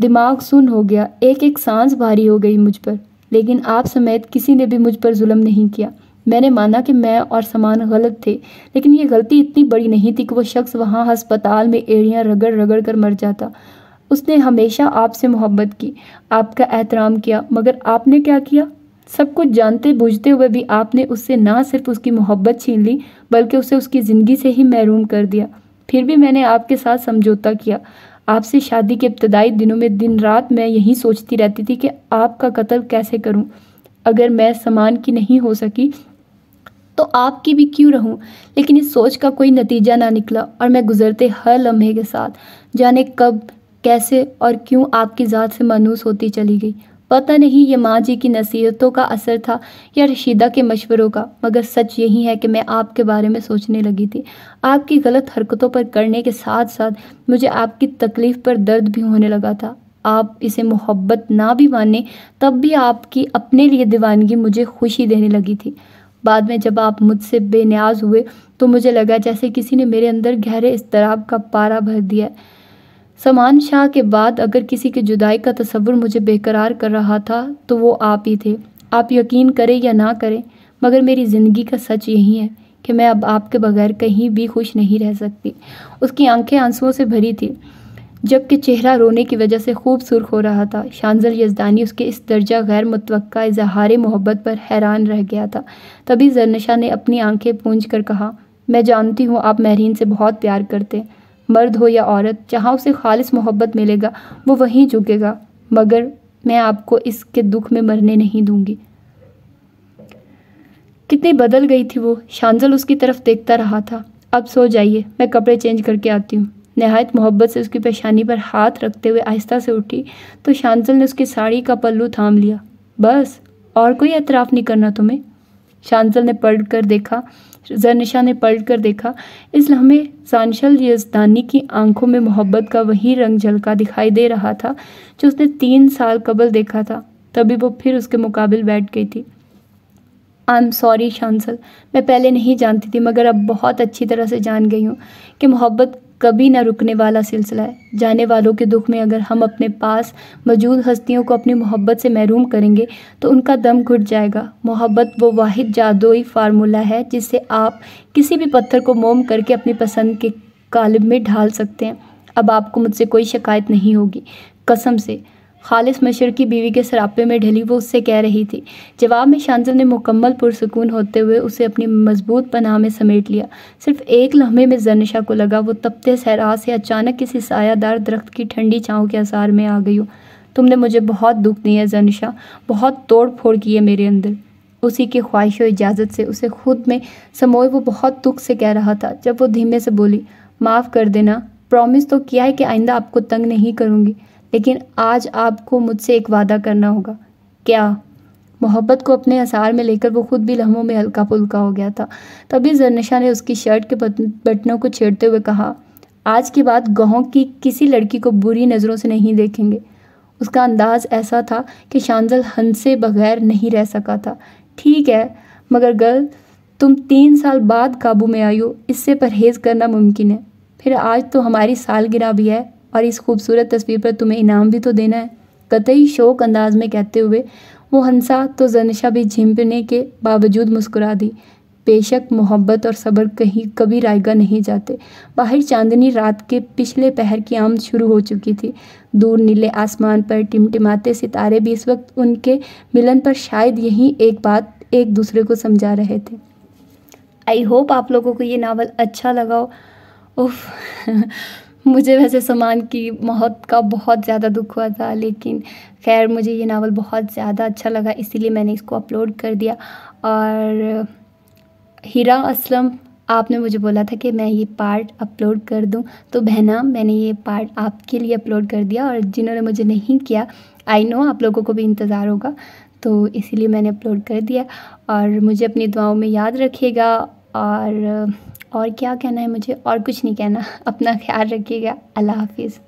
दिमाग सुन हो गया एक एक सांस भारी हो गई मुझ पर लेकिन आप समेत किसी ने भी मुझ पर जुल्म नहीं किया मैंने माना कि मैं और सामान गलत थे लेकिन ये गलती इतनी बड़ी नहीं थी कि वो शख्स वहाँ अस्पताल में एड़ियाँ रगड़ रगड़ कर मर जाता उसने हमेशा आपसे मोहब्बत की आपका एहतराम किया मगर आपने क्या किया सब कुछ जानते बूझते हुए भी आपने उससे ना सिर्फ उसकी मोहब्बत छीन ली बल्कि उसे उसकी ज़िंदगी से ही महरूम कर दिया फिर भी मैंने आपके साथ समझौता किया आपसे शादी के इब्तदाई दिनों में दिन रात मैं यही सोचती रहती थी कि आपका कत्ल कैसे करूं अगर मैं सामान की नहीं हो सकी तो आपकी भी क्यों रहूं लेकिन इस सोच का कोई नतीजा ना निकला और मैं गुजरते हर लम्हे के साथ जाने कब कैसे और क्यों आपकी ज़ात से मानूस होती चली गई पता नहीं ये माँ जी की नसीहतों का असर था या रशीदा के मशवरों का मगर सच यही है कि मैं आपके बारे में सोचने लगी थी आपकी गलत हरकतों पर करने के साथ साथ मुझे आपकी तकलीफ़ पर दर्द भी होने लगा था आप इसे मोहब्बत ना भी माने तब भी आपकी अपने लिए दीवानगी मुझे खुशी देने लगी थी बाद में जब आप मुझसे बेनियाज हुए तो मुझे लगा जैसे किसी ने मेरे अंदर गहरे इसतराब का पारा भर दिया समान शाह के बाद अगर किसी की जुदाई का तस्वुर मुझे बेकरार कर रहा था तो वो आप ही थे आप यकीन करें या ना करें मगर मेरी ज़िंदगी का सच यही है कि मैं अब आपके बगैर कहीं भी खुश नहीं रह सकती उसकी आंखें आंसुओं से भरी थी जबकि चेहरा रोने की वजह से खूब सुर्ख हो रहा था शानजल यजदानी उसके इस दर्जा गैर मुतव इजहार मोहब्बत पर हैरान रह गया था तभी जरनशा ने अपनी आंखें पूंज कर कहा मैं जानती हूँ आप महरीन से बहुत प्यार करते हैं मर्द हो या औरत जहाँ उसे खालिश मोहब्बत मिलेगा वो वहीं झुकेगा मगर मैं आपको इसके दुख में मरने नहीं दूंगी कितनी बदल गई थी वो शांजल उसकी तरफ देखता रहा था अब सो जाइए मैं कपड़े चेंज करके आती हूँ नहायत मोहब्बत से उसकी पेशानी पर हाथ रखते हुए आहिस्ता से उठी तो शांजल ने उसकी साड़ी का पल्लू थाम लिया बस और कोई एतराफ़ नहीं करना तुम्हें शांजल ने पलट कर देखा जरनिशा ने पलट कर देखा इस लम्हे सांशल यजदानी की आंखों में मोहब्बत का वही रंग झलका दिखाई दे रहा था जो उसने तीन साल कबल देखा था तभी वो फिर उसके मुकाबल बैठ गई थी आई एम सॉरी शांसल मैं पहले नहीं जानती थी मगर अब बहुत अच्छी तरह से जान गई हूँ कि मोहब्बत कभी ना रुकने वाला सिलसिला है जाने वालों के दुख में अगर हम अपने पास मौजूद हस्तियों को अपनी मोहब्बत से महरूम करेंगे तो उनका दम घुट जाएगा मोहब्बत वो वाहिद जादुई फार्मूला है जिससे आप किसी भी पत्थर को मोम करके अपनी पसंद के कालिब में ढाल सकते हैं अब आपको मुझसे कोई शिकायत नहीं होगी कसम से खालिस मशर की बीवी के सरापे में ढली वो उससे कह रही थी जवाब में शांजल ने मुकम्मल पुरसकून होते हुए उसे अपनी मजबूत पनाह में समेट लिया सिर्फ एक लम्हे में जरनशा को लगा वो तपते सहरा से अचानक किसी सायादार दरख्त की ठंडी छाँव के आसार में आ गई हो तुमने मुझे बहुत दुख दिया जरनशा बहुत तोड़ फोड़ की है मेरे अंदर उसी की ख्वाहिश और इजाज़त से उसे खुद में समोए वो बहुत दुख से कह रहा था जब वो धीमे से बोली माफ़ कर देना प्रॉमिस तो किया है कि आइंदा आपको तंग नहीं करूँगी लेकिन आज आपको मुझसे एक वादा करना होगा क्या मोहब्बत को अपने आसार में लेकर वो खुद भी लम्हों में हल्का पुल्का हो गया था तभी जरनशा ने उसकी शर्ट के बटनों को छेड़ते हुए कहा आज के बाद गहों की किसी लड़की को बुरी नज़रों से नहीं देखेंगे उसका अंदाज़ ऐसा था कि शांजल हंसे बगैर नहीं रह सका था ठीक है मगर गर्ल तुम तीन साल बाद काबू में आई हो इससे परहेज़ करना मुमकिन है फिर आज तो हमारी सालगिरह भी है और इस खूबसूरत तस्वीर पर तुम्हें इनाम भी तो देना है कतई शोक अंदाज में कहते हुए वो हंसा तो जनशा भी झिमपने के बावजूद मुस्कुरा दी बेशक मोहब्बत और सब्र कहीं कभी रायगा नहीं जाते बाहर चांदनी रात के पिछले पहर की आमद शुरू हो चुकी थी दूर नीले आसमान पर टिमटिमाते सितारे भी इस वक्त उनके मिलन पर शायद यही एक बात एक दूसरे को समझा रहे थे आई होप आप लोगों को ये नावल अच्छा लगा हो उफ मुझे वैसे सामान की मौत का बहुत ज़्यादा दुख हुआ था लेकिन खैर मुझे ये नावल बहुत ज़्यादा अच्छा लगा इसीलिए मैंने इसको अपलोड कर दिया और हीरा असलम आपने मुझे बोला था कि मैं ये पार्ट अपलोड कर दूं तो बहना मैंने ये पार्ट आपके लिए अपलोड कर दिया और जिन्होंने मुझे नहीं किया आई नो आप लोगों को भी इंतज़ार होगा तो इसीलिए मैंने अपलोड कर दिया और मुझे अपनी दुआओं में याद रखिएगा और और क्या कहना है मुझे और कुछ नहीं कहना *laughs* अपना ख्याल रखिएगा अल्लाह हाफिज़